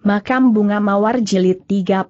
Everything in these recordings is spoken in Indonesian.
Makam Bunga Mawar Jilid 33.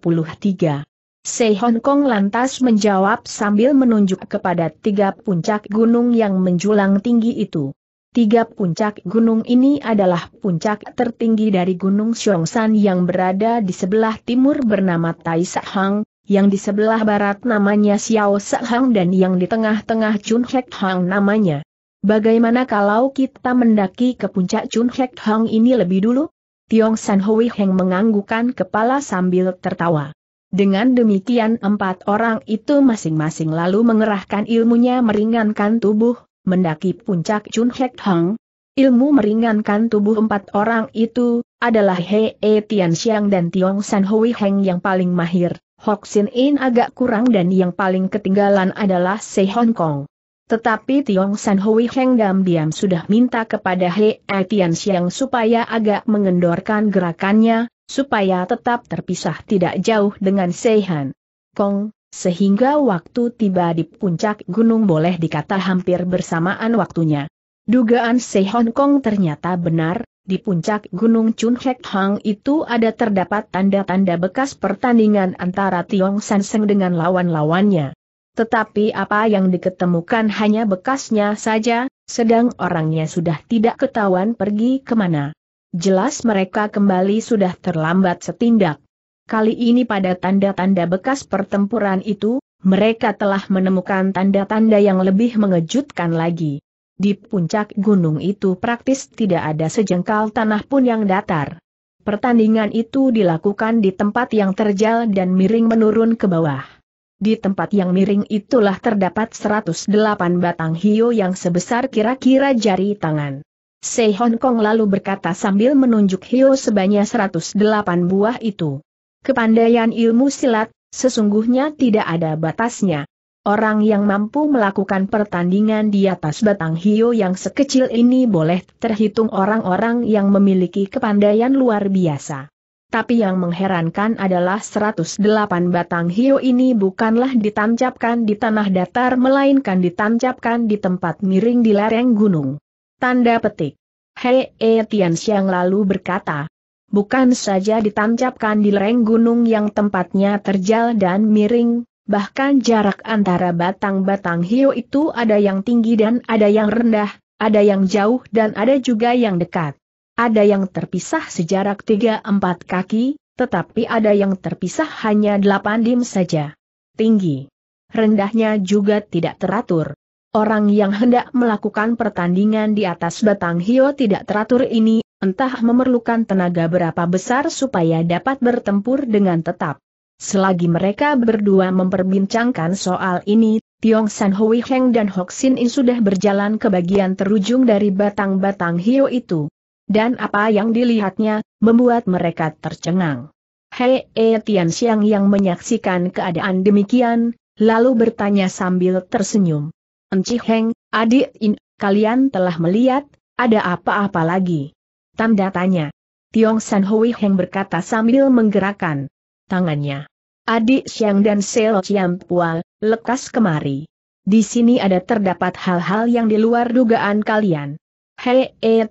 Se Hong Kong lantas menjawab sambil menunjuk kepada tiga puncak gunung yang menjulang tinggi itu. Tiga puncak gunung ini adalah puncak tertinggi dari Gunung Xiongshan yang berada di sebelah timur bernama Tai Hang, yang di sebelah barat namanya Xiao Hang dan yang di tengah-tengah Chun Hek Hang namanya. Bagaimana kalau kita mendaki ke puncak Chun Hek Hang ini lebih dulu? Tiong San Hui Heng menganggukan kepala sambil tertawa. Dengan demikian empat orang itu masing-masing lalu mengerahkan ilmunya meringankan tubuh, mendaki puncak Chun Hek Hang. Ilmu meringankan tubuh empat orang itu, adalah He e Tian Xiang dan Tiong San Hui Heng yang paling mahir, Hok Sin In agak kurang dan yang paling ketinggalan adalah Se Hong Kong. Tetapi Tiong San Hui Heng diam-diam sudah minta kepada He Tian Xiang supaya agak mengendorkan gerakannya, supaya tetap terpisah tidak jauh dengan Seihan Kong, sehingga waktu tiba di puncak gunung boleh dikata hampir bersamaan waktunya. Dugaan Seihan Kong ternyata benar, di puncak gunung Chun Hek Hang itu ada terdapat tanda-tanda bekas pertandingan antara Tiong San Seng dengan lawan-lawannya. Tetapi apa yang diketemukan hanya bekasnya saja, sedang orangnya sudah tidak ketahuan pergi kemana. Jelas mereka kembali sudah terlambat setindak. Kali ini pada tanda-tanda bekas pertempuran itu, mereka telah menemukan tanda-tanda yang lebih mengejutkan lagi. Di puncak gunung itu praktis tidak ada sejengkal tanah pun yang datar. Pertandingan itu dilakukan di tempat yang terjal dan miring menurun ke bawah. Di tempat yang miring itulah terdapat 108 batang hiu yang sebesar kira-kira jari tangan. Sei Hong Kong lalu berkata sambil menunjuk hiu sebanyak 108 buah itu. Kepandaian ilmu silat, sesungguhnya tidak ada batasnya. Orang yang mampu melakukan pertandingan di atas batang hiu yang sekecil ini boleh terhitung orang-orang yang memiliki kepandaian luar biasa tapi yang mengherankan adalah 108 batang hiu ini bukanlah ditancapkan di tanah datar melainkan ditancapkan di tempat miring di lereng gunung. Tanda petik. Hei E Tian Xiang lalu berkata, bukan saja ditancapkan di lereng gunung yang tempatnya terjal dan miring, bahkan jarak antara batang-batang hiu itu ada yang tinggi dan ada yang rendah, ada yang jauh dan ada juga yang dekat. Ada yang terpisah sejarak tiga empat kaki, tetapi ada yang terpisah hanya delapan dim saja. Tinggi. Rendahnya juga tidak teratur. Orang yang hendak melakukan pertandingan di atas batang hio tidak teratur ini, entah memerlukan tenaga berapa besar supaya dapat bertempur dengan tetap. Selagi mereka berdua memperbincangkan soal ini, Tiong San Hui Heng dan Hoxin In sudah berjalan ke bagian terujung dari batang-batang hio itu dan apa yang dilihatnya, membuat mereka tercengang. Hei e Tian Xiang yang menyaksikan keadaan demikian, lalu bertanya sambil tersenyum. Enci Heng, adik In, kalian telah melihat, ada apa-apa lagi? Tanda tanya. Tiong San Hui Heng berkata sambil menggerakkan tangannya. Adik Xiang dan Seo Chiam Pua, lekas kemari. Di sini ada terdapat hal-hal yang di luar dugaan kalian. Hei E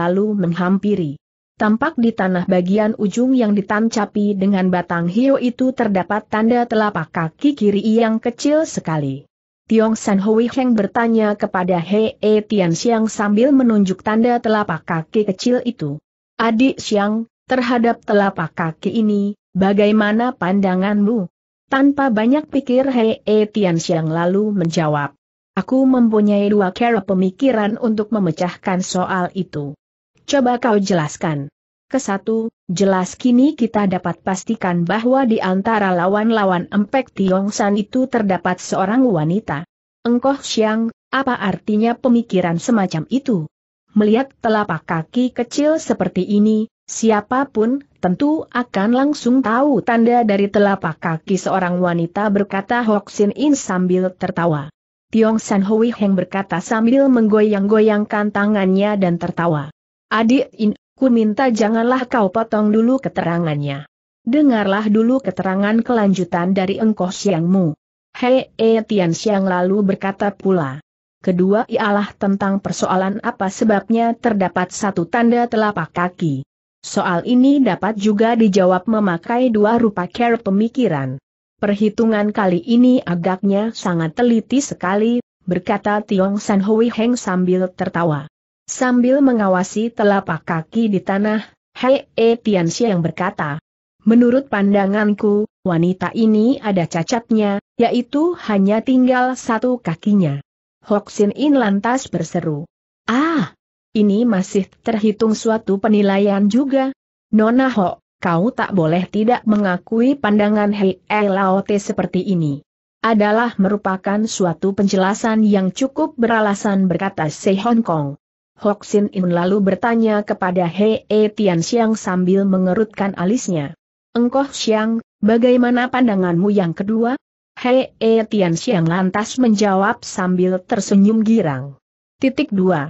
lalu menghampiri. Tampak di tanah bagian ujung yang ditancapi dengan batang hiu itu terdapat tanda telapak kaki kiri yang kecil sekali. Tiong San Hui Heng bertanya kepada Hei E sambil menunjuk tanda telapak kaki kecil itu. Adik Xiang, terhadap telapak kaki ini, bagaimana pandanganmu? Tanpa banyak pikir Hei E lalu menjawab. Aku mempunyai dua cara pemikiran untuk memecahkan soal itu. Coba kau jelaskan. Kesatu, jelas kini kita dapat pastikan bahwa di antara lawan-lawan empek Tiongsan itu terdapat seorang wanita. Engkoh Xiang, apa artinya pemikiran semacam itu? Melihat telapak kaki kecil seperti ini, siapapun tentu akan langsung tahu tanda dari telapak kaki seorang wanita berkata Hoksin In sambil tertawa. Tiong San Hui Heng berkata sambil menggoyang-goyangkan tangannya dan tertawa. Adik In, ku minta janganlah kau potong dulu keterangannya. Dengarlah dulu keterangan kelanjutan dari engkau siangmu. Hei E Tian Siang lalu berkata pula. Kedua ialah tentang persoalan apa sebabnya terdapat satu tanda telapak kaki. Soal ini dapat juga dijawab memakai dua rupa care pemikiran. Perhitungan kali ini agaknya sangat teliti sekali, berkata Tiong San Hui Heng sambil tertawa. Sambil mengawasi telapak kaki di tanah, Hei E Tian yang berkata, Menurut pandanganku, wanita ini ada cacatnya, yaitu hanya tinggal satu kakinya. Hoxin In lantas berseru. Ah, ini masih terhitung suatu penilaian juga. Nona Ho, kau tak boleh tidak mengakui pandangan Hei Laote seperti ini. Adalah merupakan suatu penjelasan yang cukup beralasan berkata Se Hong Kong. Hoxin In lalu bertanya kepada Hei E Tian Xiang sambil mengerutkan alisnya. Engkoh Xiang, bagaimana pandanganmu yang kedua? Hei E Tian Xiang lantas menjawab sambil tersenyum girang. Titik 2.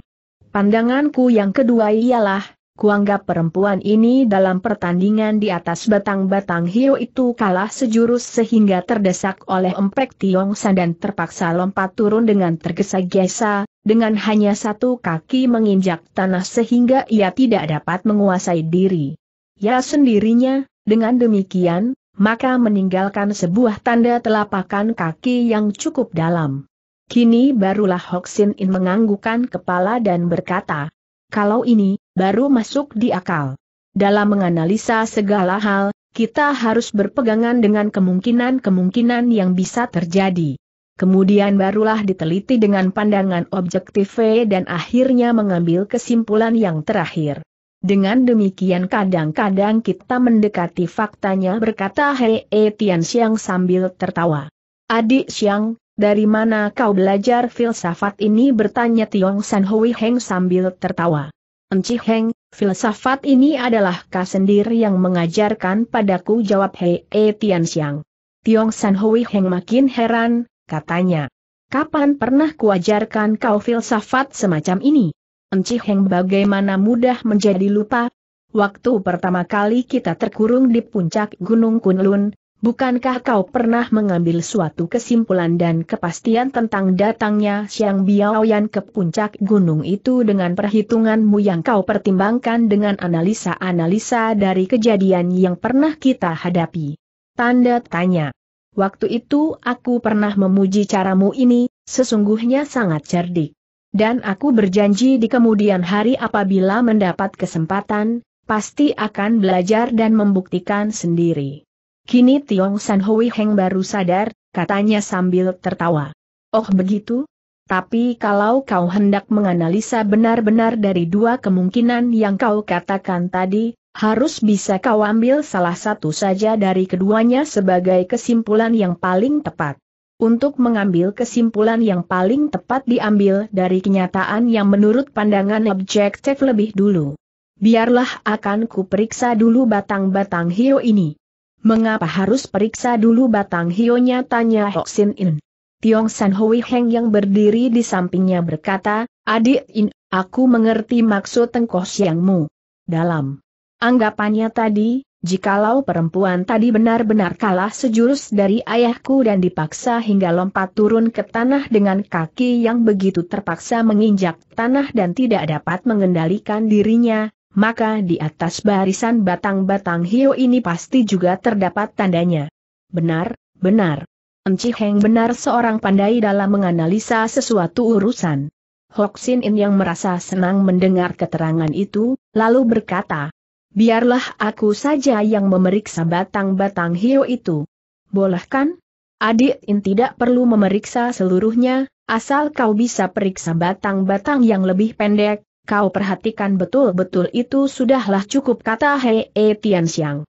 Pandanganku yang kedua ialah, Kuanggap perempuan ini dalam pertandingan di atas batang-batang hiu itu kalah sejurus sehingga terdesak oleh emprek Tiong San dan terpaksa lompat turun dengan tergesa-gesa, dengan hanya satu kaki menginjak tanah sehingga ia tidak dapat menguasai diri. Ya sendirinya, dengan demikian, maka meninggalkan sebuah tanda telapakan kaki yang cukup dalam. Kini barulah Hoxin In menganggukan kepala dan berkata, kalau ini, baru masuk di akal. Dalam menganalisa segala hal, kita harus berpegangan dengan kemungkinan-kemungkinan yang bisa terjadi. Kemudian barulah diteliti dengan pandangan objektif dan akhirnya mengambil kesimpulan yang terakhir. Dengan demikian kadang-kadang kita mendekati faktanya berkata Hei e Tian Xiang sambil tertawa. Adik Xiang, dari mana kau belajar filsafat ini bertanya Tiong San Hui Heng sambil tertawa. Enci Heng, filsafat ini adalah kau sendiri yang mengajarkan padaku jawab Hei E Tian Xiang. Tiong San Hui Heng makin heran, katanya. Kapan pernah kuajarkan kau filsafat semacam ini? Enci Heng bagaimana mudah menjadi lupa? Waktu pertama kali kita terkurung di puncak Gunung Kunlun, Bukankah kau pernah mengambil suatu kesimpulan dan kepastian tentang datangnya Siang Biaoyan ke puncak gunung itu dengan perhitunganmu yang kau pertimbangkan dengan analisa-analisa dari kejadian yang pernah kita hadapi? Tanda tanya. Waktu itu aku pernah memuji caramu ini, sesungguhnya sangat cerdik. Dan aku berjanji di kemudian hari apabila mendapat kesempatan, pasti akan belajar dan membuktikan sendiri. Kini Tiong San Hui Heng baru sadar, katanya sambil tertawa. Oh begitu? Tapi kalau kau hendak menganalisa benar-benar dari dua kemungkinan yang kau katakan tadi, harus bisa kau ambil salah satu saja dari keduanya sebagai kesimpulan yang paling tepat. Untuk mengambil kesimpulan yang paling tepat diambil dari kenyataan yang menurut pandangan objektif lebih dulu. Biarlah akan kuperiksa dulu batang-batang hio ini. Mengapa harus periksa dulu batang hionya tanya Sin In. Tiong San Hui Heng yang berdiri di sampingnya berkata, Adik In, aku mengerti maksud tengkoh siangmu. Dalam anggapannya tadi, jikalau perempuan tadi benar-benar kalah sejurus dari ayahku dan dipaksa hingga lompat turun ke tanah dengan kaki yang begitu terpaksa menginjak tanah dan tidak dapat mengendalikan dirinya, maka di atas barisan batang-batang hio ini pasti juga terdapat tandanya. Benar, benar. Enci Heng benar seorang pandai dalam menganalisa sesuatu urusan. Hoxin In yang merasa senang mendengar keterangan itu, lalu berkata, Biarlah aku saja yang memeriksa batang-batang hio itu. Boleh kan? Adik In tidak perlu memeriksa seluruhnya, asal kau bisa periksa batang-batang yang lebih pendek, kau perhatikan betul-betul itu sudahlah cukup kata Hei E Tian Xiang.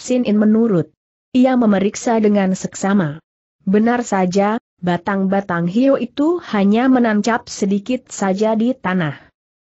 Sin In menurut. Ia memeriksa dengan seksama. Benar saja, batang-batang hiu itu hanya menancap sedikit saja di tanah.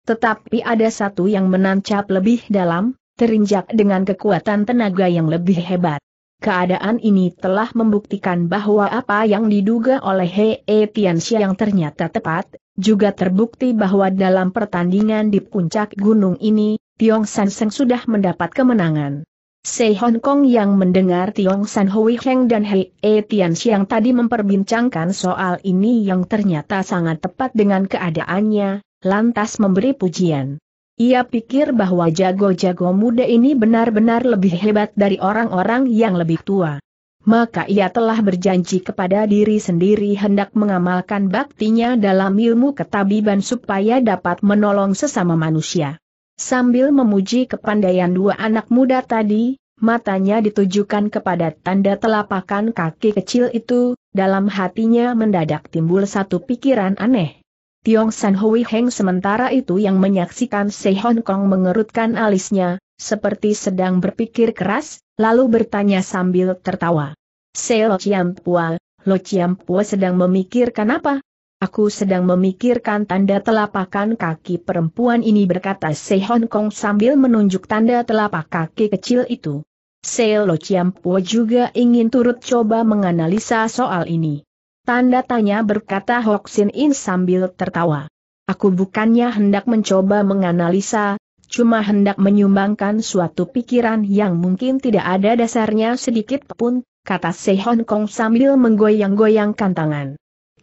Tetapi ada satu yang menancap lebih dalam, terinjak dengan kekuatan tenaga yang lebih hebat. Keadaan ini telah membuktikan bahwa apa yang diduga oleh Hei e, Tianxia ternyata tepat, juga terbukti bahwa dalam pertandingan di puncak gunung ini, Tiong San Seng sudah mendapat kemenangan. Sei Hong Kong yang mendengar Tiong San Hui Heng dan Hei E Tian Xiang tadi memperbincangkan soal ini yang ternyata sangat tepat dengan keadaannya, lantas memberi pujian. Ia pikir bahwa jago-jago muda ini benar-benar lebih hebat dari orang-orang yang lebih tua maka ia telah berjanji kepada diri sendiri hendak mengamalkan baktinya dalam ilmu ketabiban supaya dapat menolong sesama manusia. Sambil memuji kepandaian dua anak muda tadi, matanya ditujukan kepada tanda telapakan kaki kecil itu, dalam hatinya mendadak timbul satu pikiran aneh. Tiong San Hui Heng sementara itu yang menyaksikan Se Hong Kong mengerutkan alisnya, seperti sedang berpikir keras, lalu bertanya sambil tertawa. Se Lo Chiampua, Lo Chiampua sedang memikirkan apa? Aku sedang memikirkan tanda telapakan kaki perempuan ini berkata Se Hong Kong sambil menunjuk tanda telapak kaki kecil itu. Se Lo Chiampua juga ingin turut coba menganalisa soal ini. Tanda tanya berkata Hok In sambil tertawa. Aku bukannya hendak mencoba menganalisa, cuma hendak menyumbangkan suatu pikiran yang mungkin tidak ada dasarnya sedikit pun, kata Se Hong Kong sambil menggoyang-goyangkan tangan.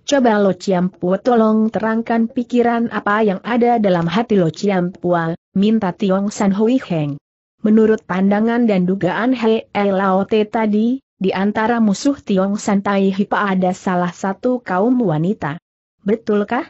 Coba Lo Pua tolong terangkan pikiran apa yang ada dalam hati Lo Pua, minta Tiong San Hui Heng. Menurut pandangan dan dugaan He Lao Te tadi, di antara musuh Tiong San Tai Hipa ada salah satu kaum wanita. Betulkah?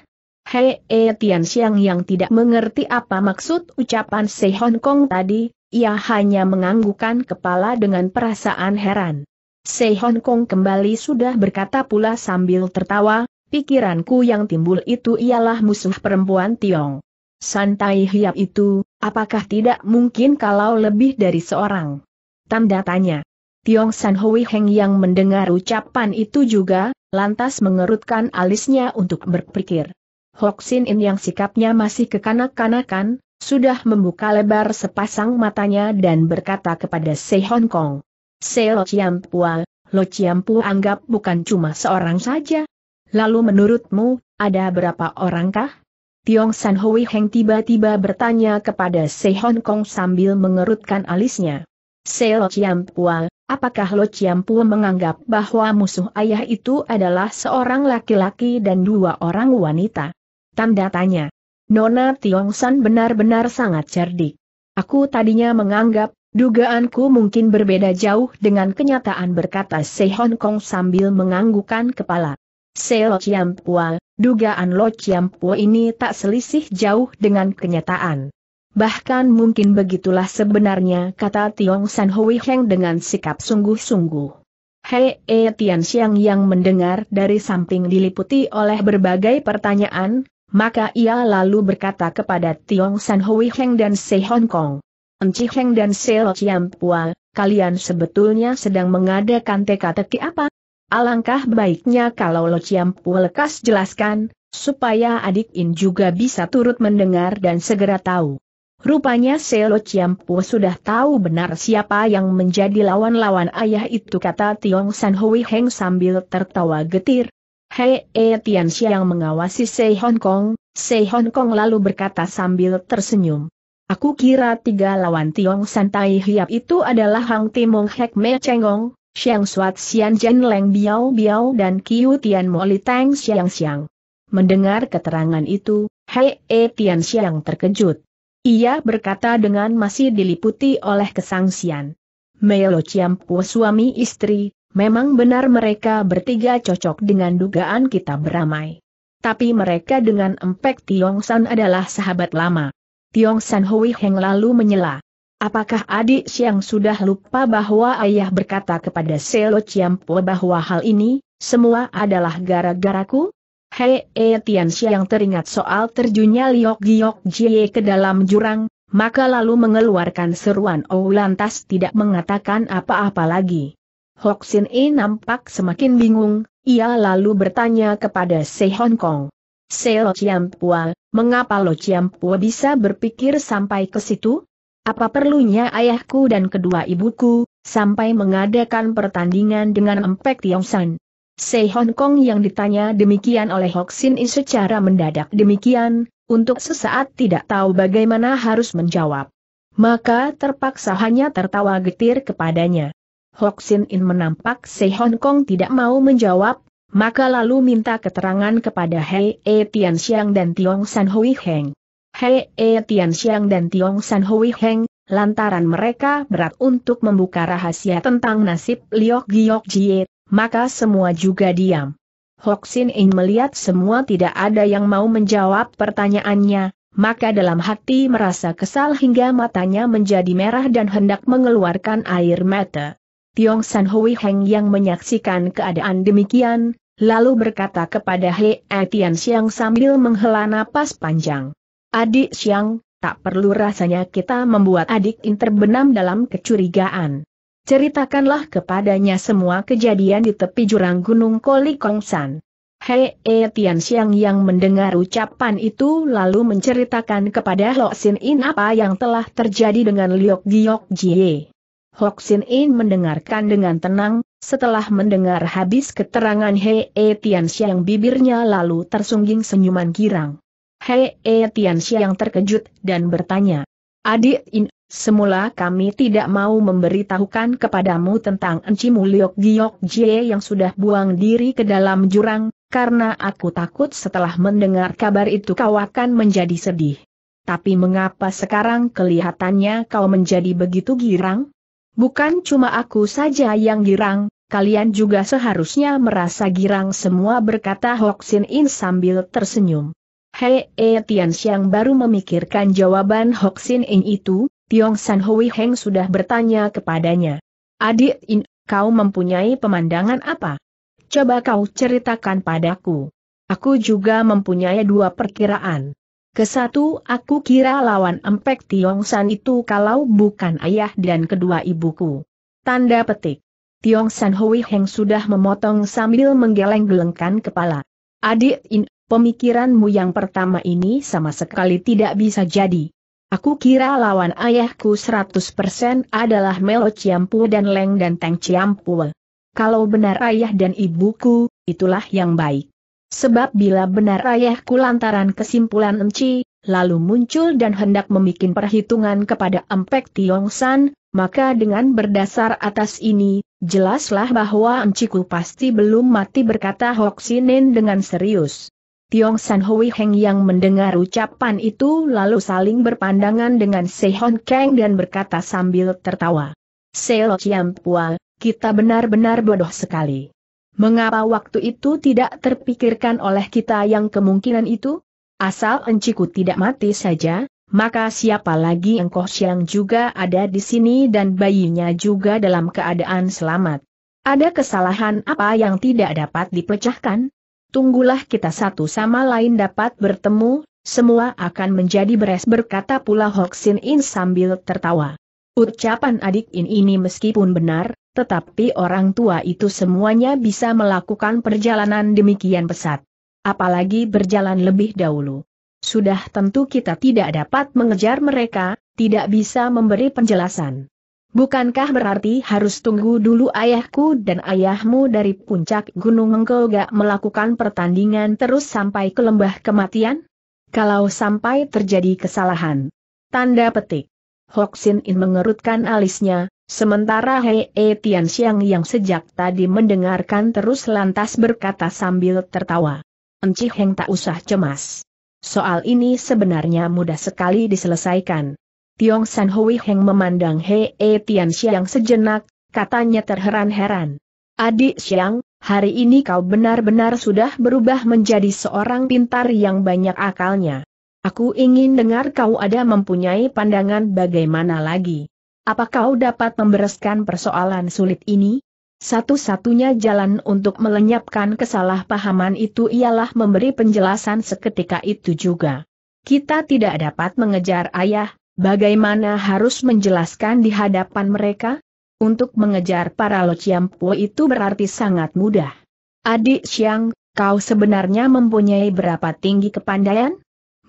Hei e Tian Xiang yang tidak mengerti apa maksud ucapan Se Hong Kong tadi, ia hanya menganggukan kepala dengan perasaan heran. Se Hong Kong kembali sudah berkata pula sambil tertawa, pikiranku yang timbul itu ialah musuh perempuan Tiong. Santai hiap itu, apakah tidak mungkin kalau lebih dari seorang? Tanda tanya. Tiong San Hui Heng yang mendengar ucapan itu juga, lantas mengerutkan alisnya untuk berpikir. Sin In yang sikapnya masih kekanak-kanakan, sudah membuka lebar sepasang matanya dan berkata kepada Se Hong Kong. Se Lo Chiam Pua, Lo Chiam Pua anggap bukan cuma seorang saja. Lalu menurutmu, ada berapa orangkah? Tiong San Hui Heng tiba-tiba bertanya kepada Se Hong Kong sambil mengerutkan alisnya. Se Lo Chiam Pua, apakah Lo Chiam Pua menganggap bahwa musuh ayah itu adalah seorang laki-laki dan dua orang wanita? Tanda tanya. Nona Tiong San benar-benar sangat cerdik. Aku tadinya menganggap, dugaanku mungkin berbeda jauh dengan kenyataan berkata Se Hong Kong sambil menganggukan kepala. Se Lo Chiam Pua, dugaan Lo Chiam Pua ini tak selisih jauh dengan kenyataan. Bahkan mungkin begitulah sebenarnya kata Tiong San Hui Heng dengan sikap sungguh-sungguh. Hei E Tian Xiang yang mendengar dari samping diliputi oleh berbagai pertanyaan, maka ia lalu berkata kepada Tiong San Hui Heng dan Se Hong Kong. Enci Heng dan Se Chiam Pua, kalian sebetulnya sedang mengadakan teka-teki apa? Alangkah baiknya kalau Lo Chiam Pua lekas jelaskan, supaya adik In juga bisa turut mendengar dan segera tahu. Rupanya Se Chiam Pua sudah tahu benar siapa yang menjadi lawan-lawan ayah itu kata Tiong San Hui Heng sambil tertawa getir, Hei E Tianxia yang mengawasi Sei Hong Kong, Sei Hong Kong lalu berkata sambil tersenyum. Aku kira tiga lawan Tiong Tai Hiap itu adalah Hang Timong Hek Me Chengong, Xiang Suat Xian Jen Leng Biao Biao dan Kiu Tian Mo Li Tang Xiang Xiang. Mendengar keterangan itu, Hei E Tian yang terkejut. Ia berkata dengan masih diliputi oleh kesangsian. Melo Chiampu suami istri, Memang benar mereka bertiga cocok dengan dugaan kita beramai. Tapi mereka dengan Empek Tiong San adalah sahabat lama. Tiong San Hui Heng lalu menyela. Apakah adik Siang sudah lupa bahwa ayah berkata kepada Selo Chiampo bahwa hal ini, semua adalah gara-garaku? Hei E Tian Xiang teringat soal terjunnya Liok Giok Jie ke dalam jurang, maka lalu mengeluarkan seruan Oh lantas tidak mengatakan apa-apa lagi. Sin E nampak semakin bingung, ia lalu bertanya kepada Se Hong Kong. Se Lo Chiam Pua, mengapa Lo Chiam Pua bisa berpikir sampai ke situ? Apa perlunya ayahku dan kedua ibuku, sampai mengadakan pertandingan dengan Empek San? Se Hong Kong yang ditanya demikian oleh Sin E secara mendadak demikian, untuk sesaat tidak tahu bagaimana harus menjawab. Maka terpaksa hanya tertawa getir kepadanya. Sin In menampak Se Hong Kong tidak mau menjawab, maka lalu minta keterangan kepada Hei E Tian Xiang dan Tiong San Hui Heng. Hei E Tian Xiang dan Tiong San Hui Heng, lantaran mereka berat untuk membuka rahasia tentang nasib Liok Giok Jie, maka semua juga diam. Sin In melihat semua tidak ada yang mau menjawab pertanyaannya, maka dalam hati merasa kesal hingga matanya menjadi merah dan hendak mengeluarkan air mata. Tiong San Hui Heng yang menyaksikan keadaan demikian, lalu berkata kepada He Etian Xiang sambil menghela napas panjang. Adik Xiang, tak perlu rasanya kita membuat adik In terbenam dalam kecurigaan. Ceritakanlah kepadanya semua kejadian di tepi jurang Gunung Koli Kong San. He Etian Xiang yang mendengar ucapan itu lalu menceritakan kepada Lo Sin In apa yang telah terjadi dengan Liok Giok Jie. Sin In mendengarkan dengan tenang, setelah mendengar habis keterangan Hei e Tian Xiang bibirnya lalu tersungging senyuman girang. Hei e Tian Xiang terkejut dan bertanya, Adik In, semula kami tidak mau memberitahukan kepadamu tentang Enci Mulyok Giok Jie yang sudah buang diri ke dalam jurang, karena aku takut setelah mendengar kabar itu kau akan menjadi sedih. Tapi mengapa sekarang kelihatannya kau menjadi begitu girang? Bukan cuma aku saja yang girang, kalian juga seharusnya merasa girang semua berkata Sin In sambil tersenyum. Hei E Tian Xiang baru memikirkan jawaban Sin In itu, Tiong San Hui Heng sudah bertanya kepadanya. Adik In, kau mempunyai pemandangan apa? Coba kau ceritakan padaku. Aku juga mempunyai dua perkiraan. Kesatu aku kira lawan empek San itu kalau bukan ayah dan kedua ibuku. Tanda petik. Tiong San Hui Heng sudah memotong sambil menggeleng-gelengkan kepala. Adik In, pemikiranmu yang pertama ini sama sekali tidak bisa jadi. Aku kira lawan ayahku 100% adalah Melo Ciampu dan Leng dan Teng Ciampu. Kalau benar ayah dan ibuku, itulah yang baik. Sebab bila benar ayahku lantaran kesimpulan Enci, lalu muncul dan hendak membuat perhitungan kepada Empek San, maka dengan berdasar atas ini, jelaslah bahwa Enciku pasti belum mati berkata Sinin dengan serius. Tiong San Hui Heng yang mendengar ucapan itu lalu saling berpandangan dengan Sehon Kang dan berkata sambil tertawa. Lo Chiam Pual, kita benar-benar bodoh sekali. Mengapa waktu itu tidak terpikirkan oleh kita yang kemungkinan itu? Asal enciku tidak mati saja, maka siapa lagi engkau siang juga ada di sini dan bayinya juga dalam keadaan selamat. Ada kesalahan apa yang tidak dapat dipecahkan? Tunggulah kita satu sama lain dapat bertemu, semua akan menjadi beres berkata pula Hoxin In sambil tertawa. Ucapan adik In ini meskipun benar, tetapi orang tua itu semuanya bisa melakukan perjalanan demikian pesat. Apalagi berjalan lebih dahulu. Sudah tentu kita tidak dapat mengejar mereka, tidak bisa memberi penjelasan. Bukankah berarti harus tunggu dulu ayahku dan ayahmu dari puncak Gunung Engkau gak melakukan pertandingan terus sampai ke lembah kematian? Kalau sampai terjadi kesalahan. Tanda petik. Hoxin In mengerutkan alisnya, Sementara Hei e Tian yang sejak tadi mendengarkan terus lantas berkata sambil tertawa. Enci Heng tak usah cemas. Soal ini sebenarnya mudah sekali diselesaikan. Tiong San Hui Heng memandang Hei e Tian sejenak, katanya terheran-heran. Adik Xiang, hari ini kau benar-benar sudah berubah menjadi seorang pintar yang banyak akalnya. Aku ingin dengar kau ada mempunyai pandangan bagaimana lagi. Apa kau dapat membereskan persoalan sulit ini? Satu-satunya jalan untuk melenyapkan kesalahpahaman itu ialah memberi penjelasan seketika itu juga. Kita tidak dapat mengejar ayah, bagaimana harus menjelaskan di hadapan mereka? Untuk mengejar para lociampu itu berarti sangat mudah. Adik Siang, kau sebenarnya mempunyai berapa tinggi kepandaian?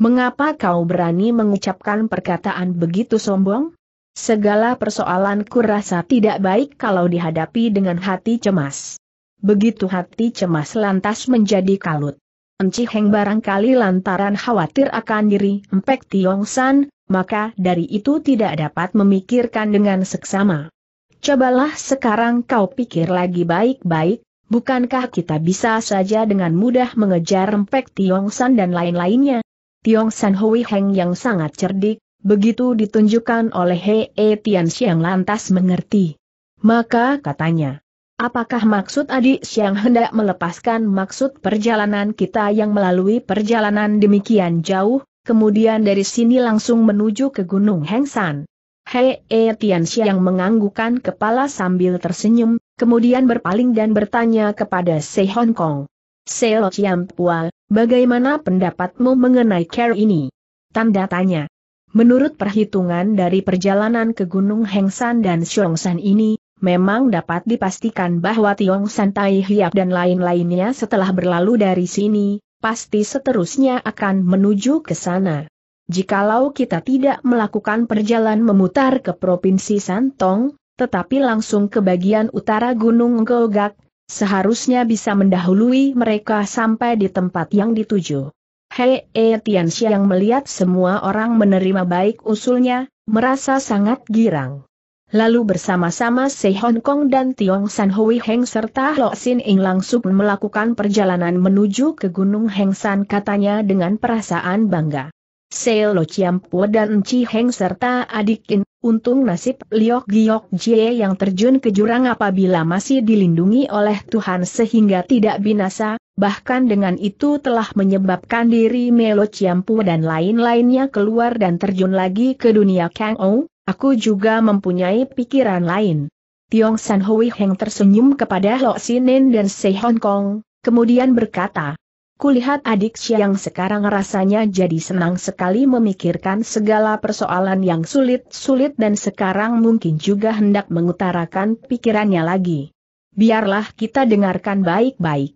Mengapa kau berani mengucapkan perkataan begitu sombong? Segala persoalan rasa tidak baik kalau dihadapi dengan hati cemas. Begitu hati cemas lantas menjadi kalut. Enci Heng barangkali lantaran khawatir akan diri Empek Tiong San, maka dari itu tidak dapat memikirkan dengan seksama. Cobalah sekarang kau pikir lagi baik-baik, bukankah kita bisa saja dengan mudah mengejar Empek Tiong San dan lain-lainnya? Tiong San Hui Heng yang sangat cerdik, Begitu ditunjukkan oleh Hei e Tian Xiang lantas mengerti. Maka katanya, apakah maksud adik Xiang hendak melepaskan maksud perjalanan kita yang melalui perjalanan demikian jauh, kemudian dari sini langsung menuju ke Gunung Hengsan? Hei e Tian Xiang menganggukan kepala sambil tersenyum, kemudian berpaling dan bertanya kepada Se Hong Kong. Se Lo Chiam Pua, bagaimana pendapatmu mengenai care ini? Tanda tanya. Menurut perhitungan dari perjalanan ke Gunung Hengsan dan Xiongsan ini, memang dapat dipastikan bahwa Tiong San Tai Hiap dan lain-lainnya setelah berlalu dari sini, pasti seterusnya akan menuju ke sana. Jikalau kita tidak melakukan perjalanan memutar ke Provinsi Santong, tetapi langsung ke bagian utara Gunung Gogak, seharusnya bisa mendahului mereka sampai di tempat yang dituju. Hei E Xiang yang melihat semua orang menerima baik usulnya, merasa sangat girang. Lalu bersama-sama Se Hong Kong dan Tiong San Hui Heng serta Lo Sin Ing langsung melakukan perjalanan menuju ke Gunung Heng San katanya dengan perasaan bangga. Se Lo Chiampu dan Ci Heng serta Adikin, untung nasib Liok Giok Jie yang terjun ke jurang apabila masih dilindungi oleh Tuhan sehingga tidak binasa, bahkan dengan itu telah menyebabkan diri Melo Ciampu dan lain-lainnya keluar dan terjun lagi ke dunia Kang Ou, aku juga mempunyai pikiran lain. Tiong San Hui Heng tersenyum kepada Lo Sinin dan Se Hong Kong, kemudian berkata, Kulihat adik siang sekarang rasanya jadi senang sekali memikirkan segala persoalan yang sulit-sulit dan sekarang mungkin juga hendak mengutarakan pikirannya lagi. Biarlah kita dengarkan baik-baik.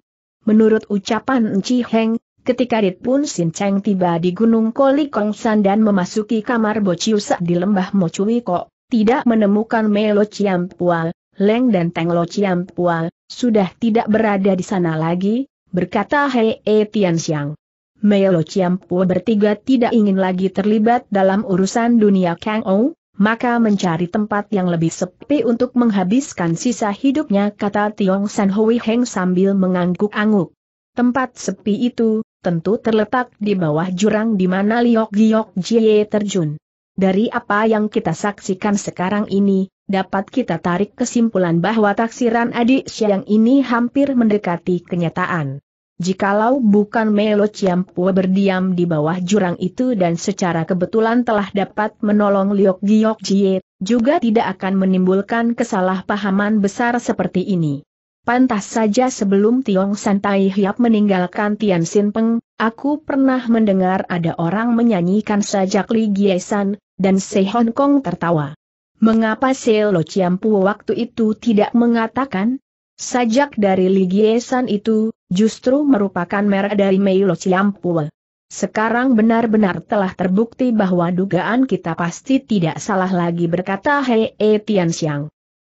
Menurut ucapan Enci Heng, ketika Rit pun Sin Cheng tiba di Gunung San dan memasuki kamar Bociusa di lembah Mocuiko, tidak menemukan Melo Pual, Leng dan Teng Lo Pual sudah tidak berada di sana lagi, berkata Hei E Tian Xiang. Melo Pual bertiga tidak ingin lagi terlibat dalam urusan dunia Kang Ou, maka mencari tempat yang lebih sepi untuk menghabiskan sisa hidupnya kata Tiong San Hui Heng sambil mengangguk-angguk. Tempat sepi itu, tentu terletak di bawah jurang di mana Liok Giok Jie terjun. Dari apa yang kita saksikan sekarang ini, dapat kita tarik kesimpulan bahwa taksiran adik Siang ini hampir mendekati kenyataan. Jikalau bukan Melo Ciampu berdiam di bawah jurang itu dan secara kebetulan telah dapat menolong Liok Giok Jie, juga tidak akan menimbulkan kesalahpahaman besar seperti ini. Pantas saja sebelum Tiong Santai Hiap meninggalkan Tian Sin Peng, aku pernah mendengar ada orang menyanyikan sajak Li Gie San, dan Se Hong Kong tertawa. Mengapa Se Lo Ciampu waktu itu tidak mengatakan? Sajak dari Ligiesan itu, justru merupakan merah dari Meilo Ciampua. Sekarang benar-benar telah terbukti bahwa dugaan kita pasti tidak salah lagi berkata Hei e Tian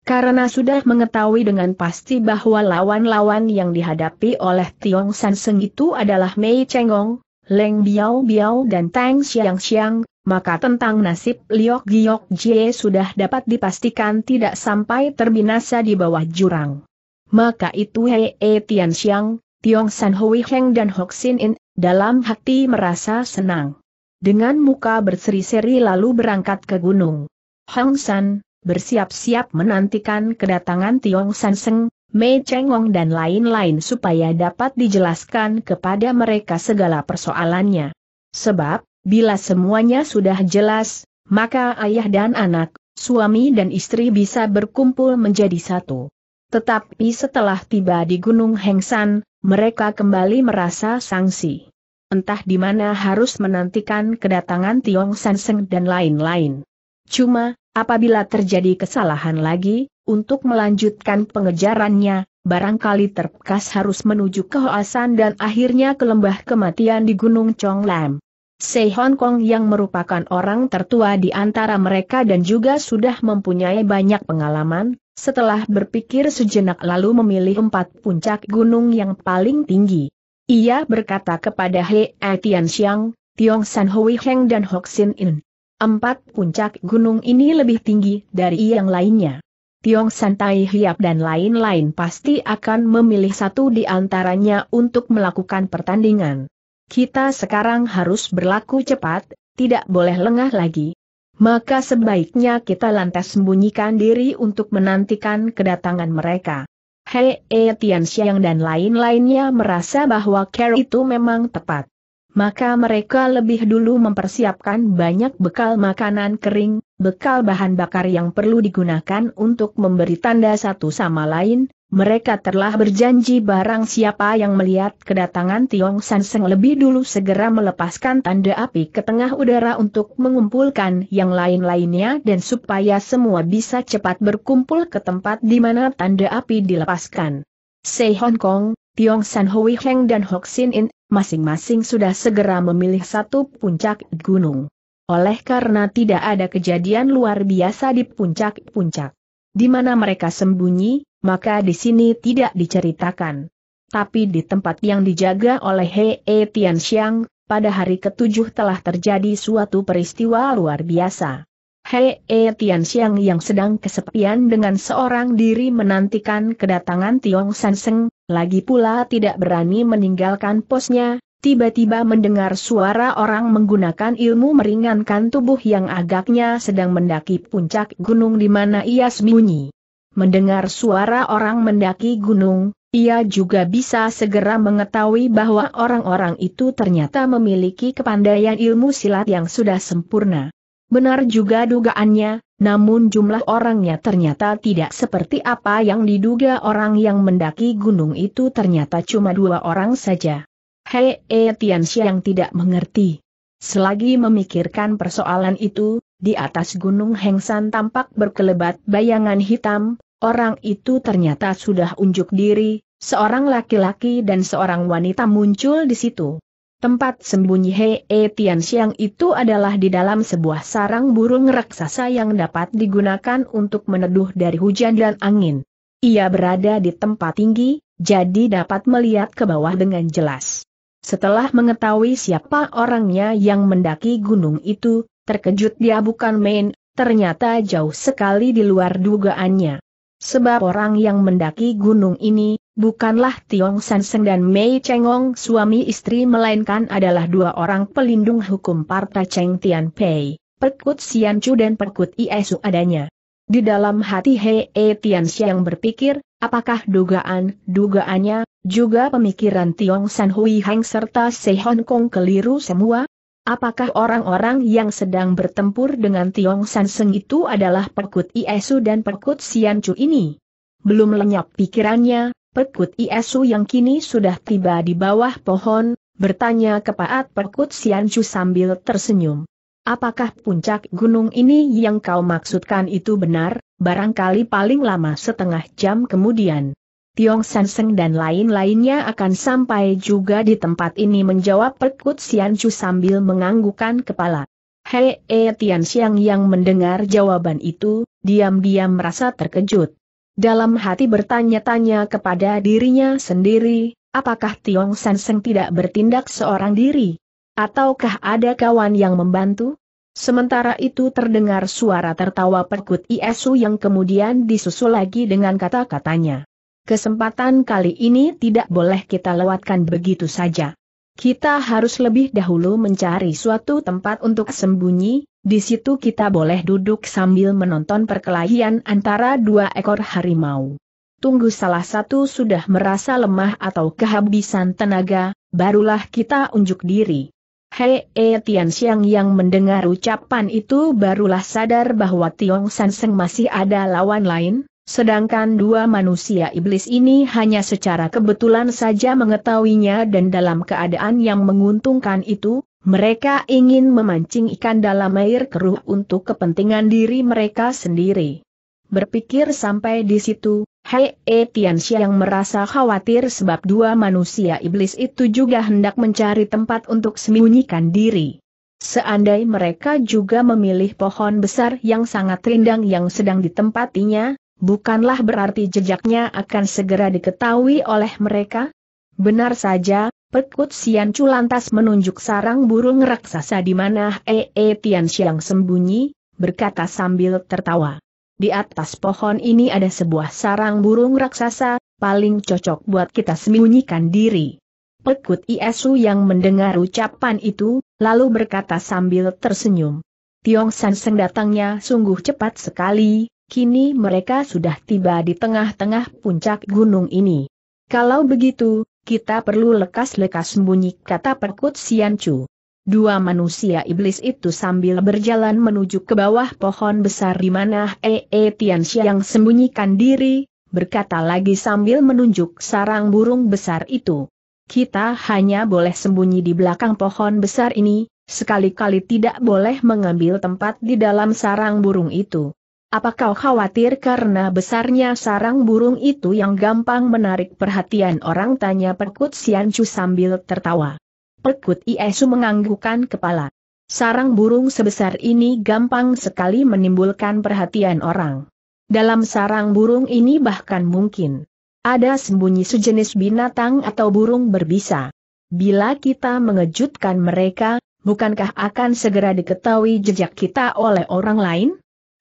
Karena sudah mengetahui dengan pasti bahwa lawan-lawan yang dihadapi oleh Tiong San Seng itu adalah Mei Chengong, Leng Biao Biao dan Tang Xiang Xiang, maka tentang nasib Liok Giok Jie sudah dapat dipastikan tidak sampai terbinasa di bawah jurang maka itu Hei e Tian Xiang, Tiong San Hui Heng dan Hok Sin In, dalam hati merasa senang. Dengan muka berseri-seri lalu berangkat ke gunung. Hong San, bersiap-siap menantikan kedatangan Tiong San Seng, Mei Chengong dan lain-lain supaya dapat dijelaskan kepada mereka segala persoalannya. Sebab, bila semuanya sudah jelas, maka ayah dan anak, suami dan istri bisa berkumpul menjadi satu. Tetapi setelah tiba di Gunung Hengsan, mereka kembali merasa sangsi. Entah di mana harus menantikan kedatangan Tiong Seng dan lain-lain. Cuma, apabila terjadi kesalahan lagi, untuk melanjutkan pengejarannya, barangkali terpekas harus menuju ke Hoasan dan akhirnya ke lembah kematian di Gunung Chong Lam. Sei Hong Kong yang merupakan orang tertua di antara mereka dan juga sudah mempunyai banyak pengalaman, setelah berpikir sejenak lalu memilih empat puncak gunung yang paling tinggi. Ia berkata kepada He Tian Xiang, Tiong San Hui Heng dan Hok Sin In. Empat puncak gunung ini lebih tinggi dari yang lainnya. Tiong San Tai Hiap dan lain-lain pasti akan memilih satu di antaranya untuk melakukan pertandingan. Kita sekarang harus berlaku cepat, tidak boleh lengah lagi. Maka sebaiknya kita lantas sembunyikan diri untuk menantikan kedatangan mereka. Hei e, Tian Xiang dan lain-lainnya merasa bahwa care itu memang tepat. Maka mereka lebih dulu mempersiapkan banyak bekal makanan kering, bekal bahan bakar yang perlu digunakan untuk memberi tanda satu sama lain, mereka telah berjanji barang siapa yang melihat kedatangan Tiong Seng lebih dulu segera melepaskan tanda api ke tengah udara untuk mengumpulkan yang lain-lainnya dan supaya semua bisa cepat berkumpul ke tempat di mana tanda api dilepaskan. Sei Hong Kong, Tiong San Hui Heng dan Hok Sin In, masing-masing sudah segera memilih satu puncak gunung. Oleh karena tidak ada kejadian luar biasa di puncak-puncak di mana mereka sembunyi, maka di sini tidak diceritakan. Tapi di tempat yang dijaga oleh He e Tian Xiang, pada hari ketujuh telah terjadi suatu peristiwa luar biasa. He e Tian Xiang yang sedang kesepian dengan seorang diri menantikan kedatangan Tiong Sanseng, lagi pula tidak berani meninggalkan posnya, tiba-tiba mendengar suara orang menggunakan ilmu meringankan tubuh yang agaknya sedang mendaki puncak gunung di mana ia sembunyi. Mendengar suara orang mendaki gunung, ia juga bisa segera mengetahui bahwa orang-orang itu ternyata memiliki kepandaian ilmu silat yang sudah sempurna. Benar juga dugaannya, namun jumlah orangnya ternyata tidak seperti apa yang diduga orang yang mendaki gunung itu ternyata cuma dua orang saja. Hei, Tianxia yang tidak mengerti. Selagi memikirkan persoalan itu, di atas gunung Hengsan tampak berkelebat bayangan hitam, orang itu ternyata sudah unjuk diri, seorang laki-laki dan seorang wanita muncul di situ. Tempat sembunyi Hei e Tian Xiang itu adalah di dalam sebuah sarang burung raksasa yang dapat digunakan untuk meneduh dari hujan dan angin. Ia berada di tempat tinggi, jadi dapat melihat ke bawah dengan jelas. Setelah mengetahui siapa orangnya yang mendaki gunung itu, Terkejut dia bukan main, ternyata jauh sekali di luar dugaannya. Sebab orang yang mendaki gunung ini, bukanlah Tiong Seng dan Mei Chengong suami istri melainkan adalah dua orang pelindung hukum Partai Cheng Tian Pei, Perkut Sian Chu dan Perkut Iesu adanya. Di dalam hati He e Tian Xiang berpikir, apakah dugaan-dugaannya, juga pemikiran Tiong San Hui Heng serta Se Hong Kong keliru semua? Apakah orang-orang yang sedang bertempur dengan Tiong Seng itu adalah Pekut Iesu dan Pekut Chu ini? Belum lenyap pikirannya, Pekut Iesu yang kini sudah tiba di bawah pohon, bertanya kepaat Pekut Chu sambil tersenyum. Apakah puncak gunung ini yang kau maksudkan itu benar, barangkali paling lama setengah jam kemudian. Tiong San Seng dan lain-lainnya akan sampai juga di tempat ini menjawab Perkut Sian Chu sambil menganggukkan kepala. Hei E Tian Siang yang mendengar jawaban itu, diam-diam merasa terkejut. Dalam hati bertanya-tanya kepada dirinya sendiri, apakah Tiong San Seng tidak bertindak seorang diri? Ataukah ada kawan yang membantu? Sementara itu terdengar suara tertawa Perkut Iesu yang kemudian disusul lagi dengan kata-katanya. Kesempatan kali ini tidak boleh kita lewatkan begitu saja. Kita harus lebih dahulu mencari suatu tempat untuk sembunyi, di situ kita boleh duduk sambil menonton perkelahian antara dua ekor harimau. Tunggu salah satu sudah merasa lemah atau kehabisan tenaga, barulah kita unjuk diri. Hei e Tian Xiang yang mendengar ucapan itu barulah sadar bahwa Tiong San Seng masih ada lawan lain, Sedangkan dua manusia iblis ini hanya secara kebetulan saja mengetahuinya dan dalam keadaan yang menguntungkan itu, mereka ingin memancing ikan dalam air keruh untuk kepentingan diri mereka sendiri. Berpikir sampai di situ, Hei E Tianxia yang merasa khawatir sebab dua manusia iblis itu juga hendak mencari tempat untuk sembunyikan diri. Seandai mereka juga memilih pohon besar yang sangat rindang yang sedang ditempatinya, bukanlah berarti jejaknya akan segera diketahui oleh mereka? Benar saja, Pekut Sian Chu lantas menunjuk sarang burung raksasa di mana Ee e Tian Xiang sembunyi, berkata sambil tertawa. Di atas pohon ini ada sebuah sarang burung raksasa, paling cocok buat kita sembunyikan diri. Pekut Iesu yang mendengar ucapan itu, lalu berkata sambil tersenyum. Tiong San Seng datangnya sungguh cepat sekali, Kini mereka sudah tiba di tengah-tengah puncak gunung ini. Kalau begitu, kita perlu lekas-lekas sembunyi, kata Perkut Siancu. Dua manusia iblis itu sambil berjalan menuju ke bawah pohon besar di mana Ee -e, e Tianxia yang sembunyikan diri, berkata lagi sambil menunjuk sarang burung besar itu. Kita hanya boleh sembunyi di belakang pohon besar ini, sekali-kali tidak boleh mengambil tempat di dalam sarang burung itu. Apa kau khawatir karena besarnya sarang burung itu yang gampang menarik perhatian orang tanya Perkut Siancu sambil tertawa. Perkut Iesu menganggukkan kepala. Sarang burung sebesar ini gampang sekali menimbulkan perhatian orang. Dalam sarang burung ini bahkan mungkin ada sembunyi sejenis binatang atau burung berbisa. Bila kita mengejutkan mereka, bukankah akan segera diketahui jejak kita oleh orang lain?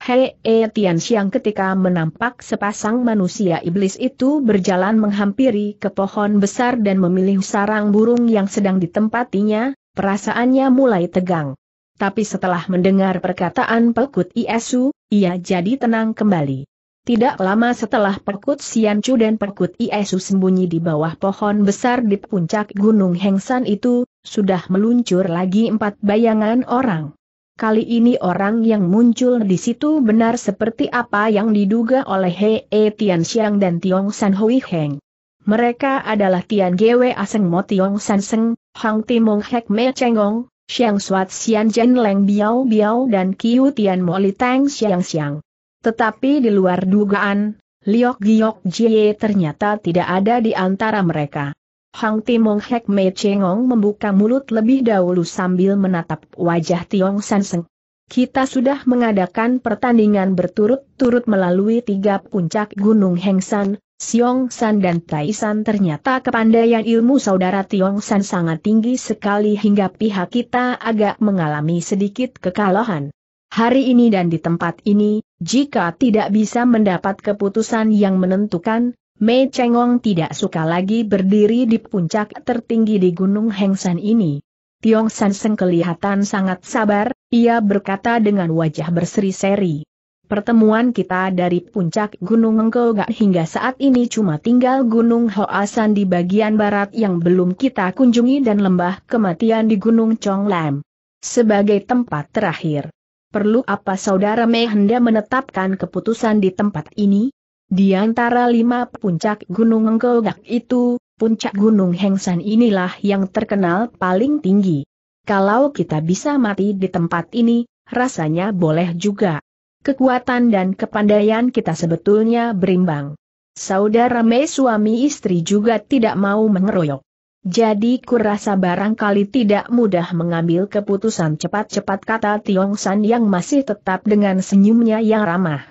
Hei E Tian Xiang ketika menampak sepasang manusia iblis itu berjalan menghampiri ke pohon besar dan memilih sarang burung yang sedang ditempatinya, perasaannya mulai tegang. Tapi setelah mendengar perkataan Pekut Iesu, ia jadi tenang kembali. Tidak lama setelah Perkut Chu dan Pekut Iesu sembunyi di bawah pohon besar di puncak Gunung Hengsan itu, sudah meluncur lagi empat bayangan orang. Kali ini orang yang muncul di situ benar seperti apa yang diduga oleh E Tian Xiang dan Tiong San Hui Heng. Mereka adalah Tian Gwe Aseng Mo Tiong San Seng, Hang Timong Hek Me Chengong, Xiang Suat Xian Jen Leng Biao Biao dan Kiu Tian Mo Li Tang Xiang Xiang. Tetapi di luar dugaan, Liok Giok Jie ternyata tidak ada di antara mereka. Hang Timong Hek Mei Chengong membuka mulut lebih dahulu sambil menatap wajah Tiong Sanseng. Kita sudah mengadakan pertandingan berturut-turut melalui tiga puncak Gunung Hengsan, Siong San dan Taisan ternyata kepandaian ilmu saudara Tiong San sangat tinggi sekali hingga pihak kita agak mengalami sedikit kekalahan. Hari ini dan di tempat ini, jika tidak bisa mendapat keputusan yang menentukan, Mei Chengong tidak suka lagi berdiri di puncak tertinggi di Gunung Hengsan ini. Tiong San Seng kelihatan sangat sabar, ia berkata dengan wajah berseri-seri. Pertemuan kita dari puncak Gunung Engkau gak hingga saat ini cuma tinggal Gunung Hoasan di bagian barat yang belum kita kunjungi dan lembah kematian di Gunung Chonglam. Sebagai tempat terakhir. Perlu apa saudara Mei hendak menetapkan keputusan di tempat ini? Di antara lima puncak Gunung Enggogak itu, puncak Gunung Hengsan inilah yang terkenal paling tinggi. Kalau kita bisa mati di tempat ini, rasanya boleh juga. Kekuatan dan kepandaian kita sebetulnya berimbang. Saudara Mei suami istri juga tidak mau mengeroyok. Jadi kurasa barangkali tidak mudah mengambil keputusan cepat-cepat kata Tiong San yang masih tetap dengan senyumnya yang ramah.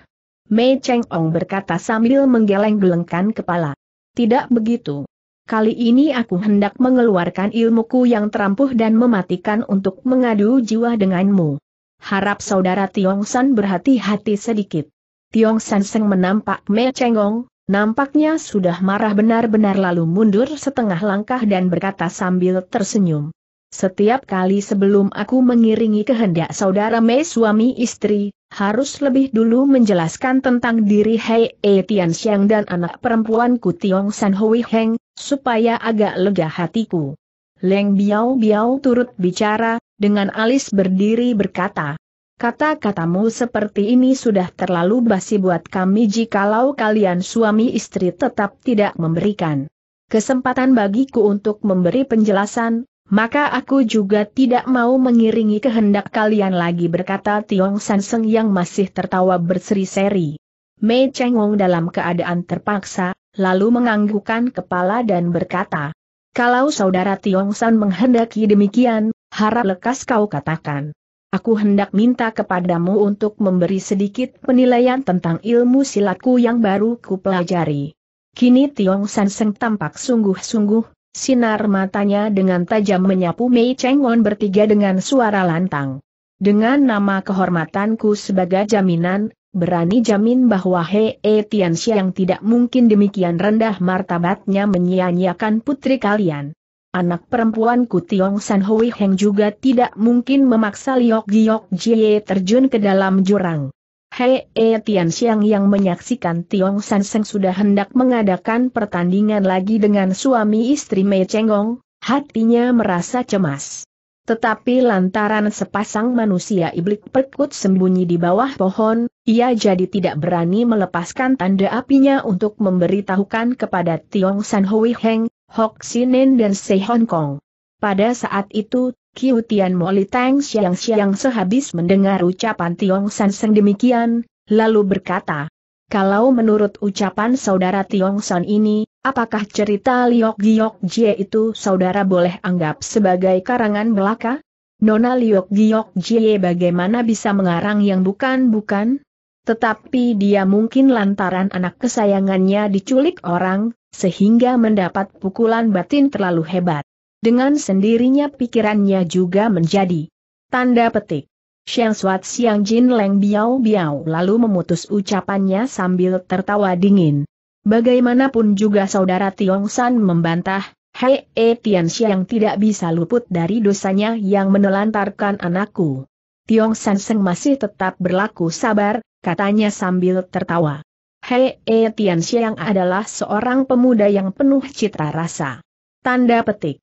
Mei Cheng Ong berkata sambil menggeleng-gelengkan kepala. Tidak begitu. Kali ini aku hendak mengeluarkan ilmuku yang terampuh dan mematikan untuk mengadu jiwa denganmu. Harap saudara Tiong San berhati-hati sedikit. Tiong San Seng menampak Mei Cheng Ong, nampaknya sudah marah benar-benar lalu mundur setengah langkah dan berkata sambil tersenyum. Setiap kali sebelum aku mengiringi kehendak saudara Mei suami istri, harus lebih dulu menjelaskan tentang diri Hei E Tian Xiang dan anak perempuanku Tiong San Hui Heng, supaya agak lega hatiku. Leng Biao Biao turut bicara, dengan alis berdiri berkata, Kata-katamu seperti ini sudah terlalu basi buat kami jikalau kalian suami istri tetap tidak memberikan kesempatan bagiku untuk memberi penjelasan, maka aku juga tidak mau mengiringi kehendak kalian lagi berkata Tiong San Sanseng yang masih tertawa berseri-seri. Mei Wong dalam keadaan terpaksa, lalu menganggukkan kepala dan berkata, Kalau saudara Tiong San menghendaki demikian, harap lekas kau katakan. Aku hendak minta kepadamu untuk memberi sedikit penilaian tentang ilmu silatku yang baru kupelajari. Kini Tiong San Sanseng tampak sungguh-sungguh, Sinar matanya dengan tajam menyapu Mei Won bertiga dengan suara lantang. Dengan nama kehormatanku sebagai jaminan, berani jamin bahwa He e Tian yang tidak mungkin demikian rendah martabatnya menyia-nyiakan putri kalian. Anak perempuanku Tiong San Hui Heng juga tidak mungkin memaksa Liok Giok Jie terjun ke dalam jurang. Hei e Tian Xiang yang menyaksikan Tiong San Seng sudah hendak mengadakan pertandingan lagi dengan suami istri Mei Chenggong, hatinya merasa cemas. Tetapi lantaran sepasang manusia iblis perkut sembunyi di bawah pohon, ia jadi tidak berani melepaskan tanda apinya untuk memberitahukan kepada Tiong San Hui Heng, Hok Sinen dan Sei Hong Kong. Pada saat itu Kiu Tian Moli Tang Siang Xiang sehabis mendengar ucapan Tiong San Seng demikian, lalu berkata, kalau menurut ucapan saudara Tiong San ini, apakah cerita Liok Giok Jie itu saudara boleh anggap sebagai karangan belaka? Nona Liok Giok Jie bagaimana bisa mengarang yang bukan-bukan? Tetapi dia mungkin lantaran anak kesayangannya diculik orang, sehingga mendapat pukulan batin terlalu hebat. Dengan sendirinya pikirannya juga menjadi tanda petik. Xiang Suat Xiang Jin Leng Biao Biao lalu memutus ucapannya sambil tertawa dingin. Bagaimanapun juga saudara Tiong San membantah, Hei E Tian Xiang tidak bisa luput dari dosanya yang menelantarkan anakku. Tiong San Seng masih tetap berlaku sabar, katanya sambil tertawa. Hei E Tian Xiang adalah seorang pemuda yang penuh citra rasa. Tanda petik.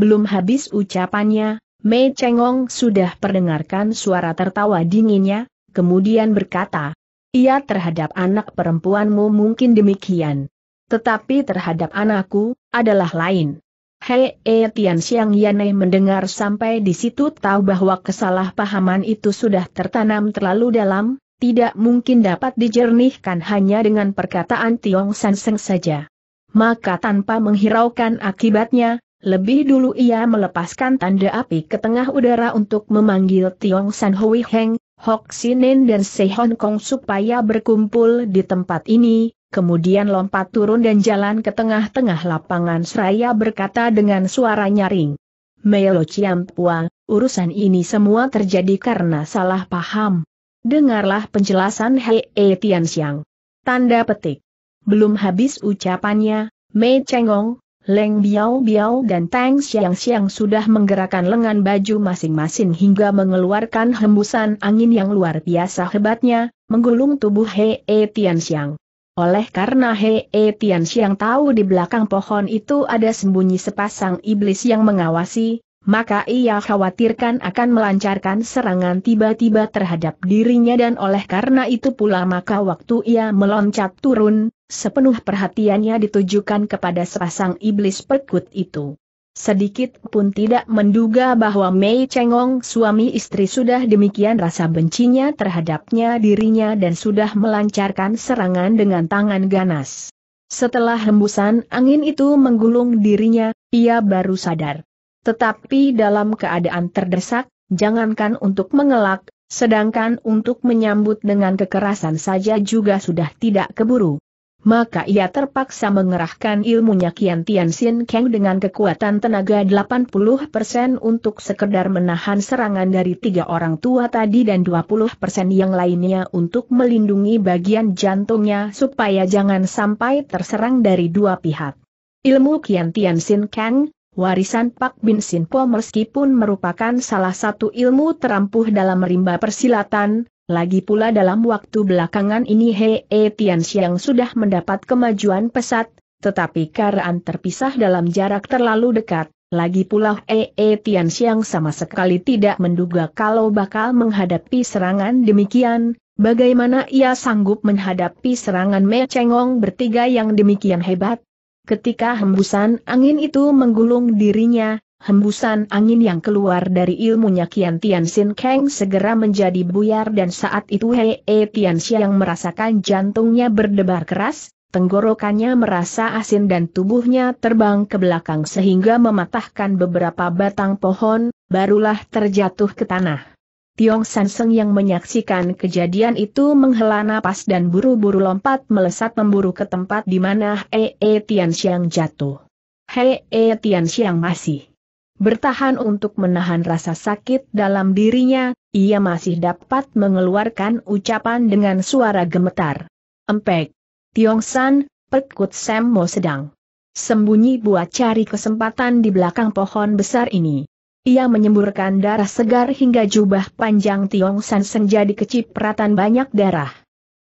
Belum habis ucapannya, Mei Chengong sudah perdengarkan suara tertawa dinginnya, kemudian berkata, Ia terhadap anak perempuanmu mungkin demikian. Tetapi terhadap anakku, adalah lain. Hei E Tian Xiang Yane mendengar sampai di situ tahu bahwa kesalahpahaman itu sudah tertanam terlalu dalam, tidak mungkin dapat dijernihkan hanya dengan perkataan Tiong San Seng saja. Maka tanpa menghiraukan akibatnya, lebih dulu ia melepaskan tanda api ke tengah udara untuk memanggil Tiong San Hui Heng, Hok Sinin dan Se Hong Kong supaya berkumpul di tempat ini, kemudian lompat turun dan jalan ke tengah-tengah lapangan seraya berkata dengan suara nyaring. Melo Chiampua, urusan ini semua terjadi karena salah paham. Dengarlah penjelasan Hei e Tian Xiang. Tanda petik. Belum habis ucapannya, Mei Chengong, Leng Biao Biao dan Tang Xiang Xiang sudah menggerakkan lengan baju masing-masing hingga mengeluarkan hembusan angin yang luar biasa hebatnya, menggulung tubuh He E Tian Xiang. Oleh karena He E Tian Xiang tahu di belakang pohon itu ada sembunyi sepasang iblis yang mengawasi, maka ia khawatirkan akan melancarkan serangan tiba-tiba terhadap dirinya dan oleh karena itu pula maka waktu ia meloncat turun, sepenuh perhatiannya ditujukan kepada sepasang iblis perkut itu. Sedikit pun tidak menduga bahwa Mei Chengong suami istri sudah demikian rasa bencinya terhadapnya dirinya dan sudah melancarkan serangan dengan tangan ganas. Setelah hembusan angin itu menggulung dirinya, ia baru sadar. Tetapi dalam keadaan terdesak, jangankan untuk mengelak, sedangkan untuk menyambut dengan kekerasan saja juga sudah tidak keburu maka ia terpaksa mengerahkan ilmunya Kian Tian Sin Kang dengan kekuatan tenaga 80% untuk sekedar menahan serangan dari tiga orang tua tadi dan 20% yang lainnya untuk melindungi bagian jantungnya supaya jangan sampai terserang dari dua pihak. Ilmu Kian Tian Sin Kang, warisan Pak Bin Sin Po meskipun merupakan salah satu ilmu terampuh dalam rimba persilatan, lagi pula dalam waktu belakangan ini Hei eh, Tian Xiang sudah mendapat kemajuan pesat, tetapi karaan terpisah dalam jarak terlalu dekat, lagi pula Hei eh, eh, Tian Xiang sama sekali tidak menduga kalau bakal menghadapi serangan demikian, bagaimana ia sanggup menghadapi serangan Me Chengong bertiga yang demikian hebat? Ketika hembusan angin itu menggulung dirinya, Hembusan angin yang keluar dari ilmunya Kian Tian Sin Kang segera menjadi buyar dan saat itu Hei e Tian Xiang merasakan jantungnya berdebar keras, tenggorokannya merasa asin dan tubuhnya terbang ke belakang sehingga mematahkan beberapa batang pohon, barulah terjatuh ke tanah. Tiong Seng yang menyaksikan kejadian itu menghela napas dan buru-buru lompat melesat memburu ke tempat di mana Hei e Tian Xiang jatuh. Hei e Tian Xiang masih bertahan untuk menahan rasa sakit dalam dirinya, ia masih dapat mengeluarkan ucapan dengan suara gemetar. Empek. Tiong San, Perkut Sam Mo sedang sembunyi buat cari kesempatan di belakang pohon besar ini. Ia menyemburkan darah segar hingga jubah panjang Tiong San Seng jadi kecipratan banyak darah.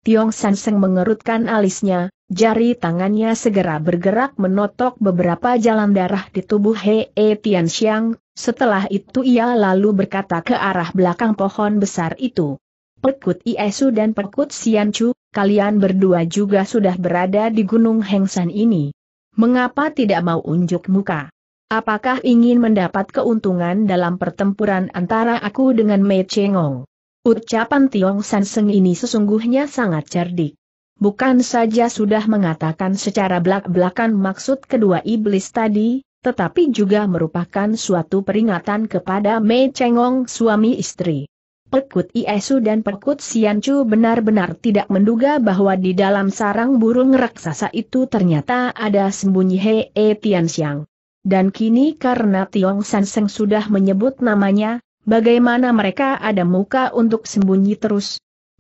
Tiong San Seng mengerutkan alisnya, Jari tangannya segera bergerak menotok beberapa jalan darah di tubuh Hei -he e Xiang, setelah itu ia lalu berkata ke arah belakang pohon besar itu. Pekut Iesu dan Pekut Siancu, kalian berdua juga sudah berada di Gunung Hengsan ini. Mengapa tidak mau unjuk muka? Apakah ingin mendapat keuntungan dalam pertempuran antara aku dengan Mei Chengong? Ucapan Tiong San Seng ini sesungguhnya sangat cerdik bukan saja sudah mengatakan secara belak-belakan maksud kedua iblis tadi, tetapi juga merupakan suatu peringatan kepada Mei Chengong suami istri. Pekut Iesu dan Pekut Siancu benar-benar tidak menduga bahwa di dalam sarang burung raksasa itu ternyata ada sembunyi Hei e, Tianxiang. Dan kini karena Tiong San Seng sudah menyebut namanya, bagaimana mereka ada muka untuk sembunyi terus?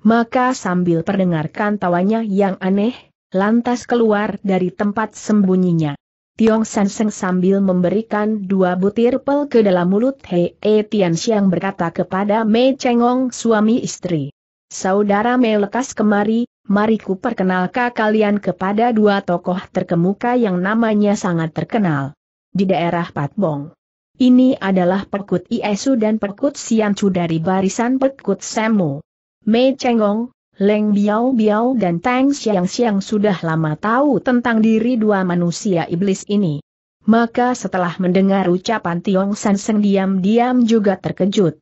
maka sambil perdengarkan tawanya yang aneh, lantas keluar dari tempat sembunyinya. Tiong San Seng sambil memberikan dua butir pel ke dalam mulut Hei e Tian berkata kepada Mei Chengong suami istri. Saudara Mei lekas kemari, mari ku perkenalkan kalian kepada dua tokoh terkemuka yang namanya sangat terkenal. Di daerah Patbong. Ini adalah Perkut Iesu dan Perkut Siancu dari barisan Perkut Semu. Mei Chengong, Leng Biao Biao dan Tang Xiang Xiang sudah lama tahu tentang diri dua manusia iblis ini. Maka setelah mendengar ucapan Tiong San Seng diam-diam juga terkejut.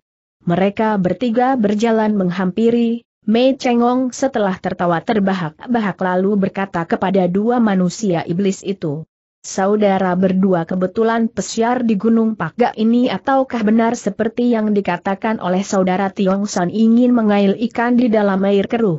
Mereka bertiga berjalan menghampiri, Mei Chengong setelah tertawa terbahak-bahak lalu berkata kepada dua manusia iblis itu saudara berdua kebetulan pesiar di Gunung Pakga ini ataukah benar seperti yang dikatakan oleh saudara Tiong San ingin mengail ikan di dalam air keruh?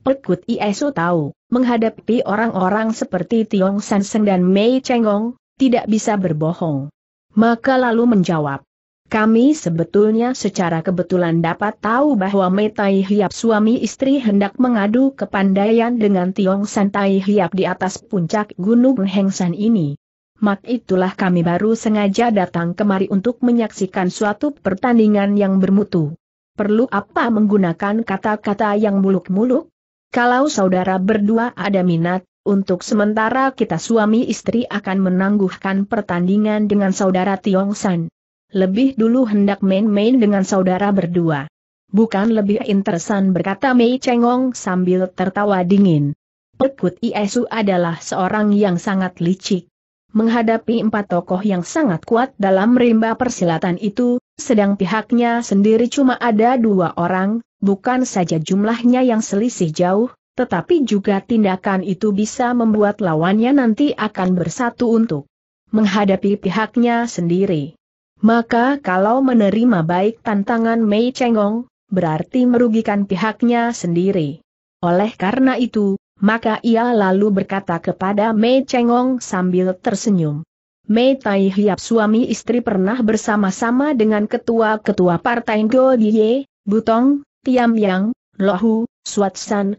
Pekut Iesu tahu, menghadapi orang-orang seperti Tiong San Seng dan Mei Chenggong, tidak bisa berbohong. Maka lalu menjawab, kami sebetulnya secara kebetulan dapat tahu bahwa Metai Hiap suami istri hendak mengadu kepandaian dengan Tiong Santai Hiap di atas puncak Gunung Hengsan ini. Mak itulah kami baru sengaja datang kemari untuk menyaksikan suatu pertandingan yang bermutu. Perlu apa menggunakan kata-kata yang muluk-muluk? Kalau saudara berdua ada minat, untuk sementara kita suami istri akan menangguhkan pertandingan dengan saudara Tiong San lebih dulu hendak main-main dengan saudara berdua. Bukan lebih interesan berkata Mei Chengong sambil tertawa dingin. Pekut Iesu adalah seorang yang sangat licik. Menghadapi empat tokoh yang sangat kuat dalam rimba persilatan itu, sedang pihaknya sendiri cuma ada dua orang, bukan saja jumlahnya yang selisih jauh, tetapi juga tindakan itu bisa membuat lawannya nanti akan bersatu untuk menghadapi pihaknya sendiri. Maka kalau menerima baik tantangan Mei Chengong, berarti merugikan pihaknya sendiri. Oleh karena itu, maka ia lalu berkata kepada Mei Chengong sambil tersenyum. Mei Tai Hiap suami istri pernah bersama-sama dengan ketua-ketua partai Diye, Butong, Tiam Yang, Lohu, Suat San,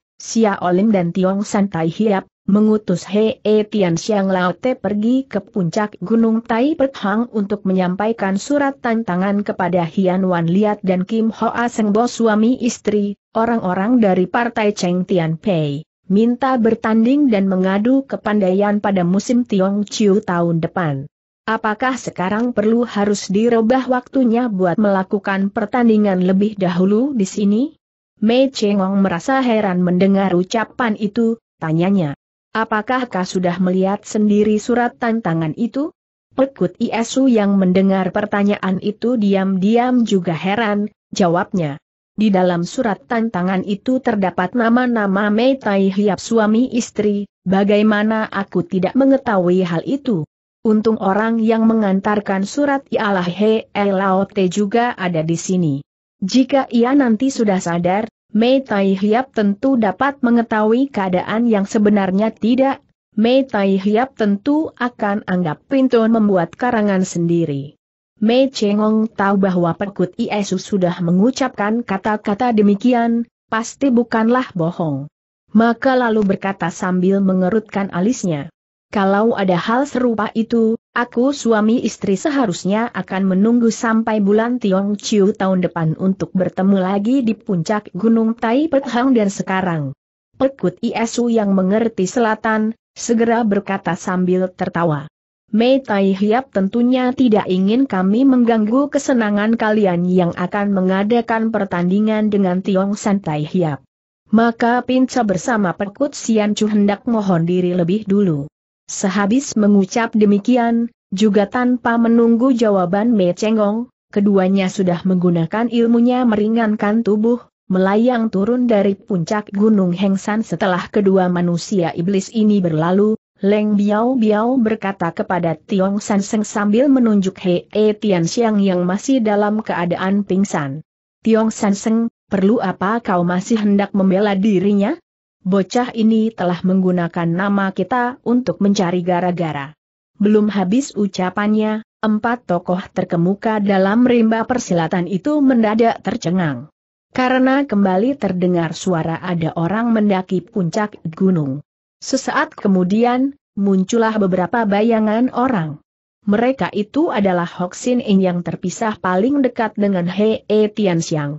Olim dan Tiong San Tai Hiap, mengutus Hei e Tian Xiang Lao Te pergi ke puncak Gunung Tai Pet Hang untuk menyampaikan surat tantangan kepada Hian Wan Liat dan Kim Hoa Seng Bo suami istri, orang-orang dari partai Cheng Tian Pei, minta bertanding dan mengadu kepandaian pada musim Tiong Chiu tahun depan. Apakah sekarang perlu harus dirubah waktunya buat melakukan pertandingan lebih dahulu di sini? Mei Cheng Chengong merasa heran mendengar ucapan itu, tanyanya. Apakah kau sudah melihat sendiri surat tantangan itu? Pekut Iesu yang mendengar pertanyaan itu diam-diam juga heran, jawabnya. Di dalam surat tantangan itu terdapat nama-nama Mei Tai Hiap suami istri, bagaimana aku tidak mengetahui hal itu? Untung orang yang mengantarkan surat ialah He Elaote juga ada di sini. Jika ia nanti sudah sadar, Mei Tai Hiap tentu dapat mengetahui keadaan yang sebenarnya tidak. Mei Tai Hiap tentu akan anggap pintu membuat karangan sendiri. Mei Chengong tahu bahwa Perkut Yesus sudah mengucapkan kata-kata demikian, pasti bukanlah bohong. Maka lalu berkata sambil mengerutkan alisnya. Kalau ada hal serupa itu, Aku suami istri seharusnya akan menunggu sampai bulan Tiong Chiu tahun depan untuk bertemu lagi di puncak Gunung Tai Petang dan sekarang. Pekut Isu yang mengerti selatan, segera berkata sambil tertawa. Mei Tai Hiap tentunya tidak ingin kami mengganggu kesenangan kalian yang akan mengadakan pertandingan dengan Tiong San Tai Hiap. Maka Pinca bersama Pekut Sian Chu hendak mohon diri lebih dulu. Sehabis mengucap demikian, juga tanpa menunggu jawaban Mei Cengong, keduanya sudah menggunakan ilmunya meringankan tubuh, melayang turun dari puncak Gunung Hengsan setelah kedua manusia iblis ini berlalu, Leng Biao Biao berkata kepada Tiong San Seng sambil menunjuk He E Tian Xiang yang masih dalam keadaan pingsan. Tiong San Seng, perlu apa kau masih hendak membela dirinya? bocah ini telah menggunakan nama kita untuk mencari gara-gara. Belum habis ucapannya, empat tokoh terkemuka dalam rimba persilatan itu mendadak tercengang. Karena kembali terdengar suara ada orang mendaki puncak gunung. Sesaat kemudian, muncullah beberapa bayangan orang. Mereka itu adalah Hoxin Ing yang terpisah paling dekat dengan He Tian e Tianxiang.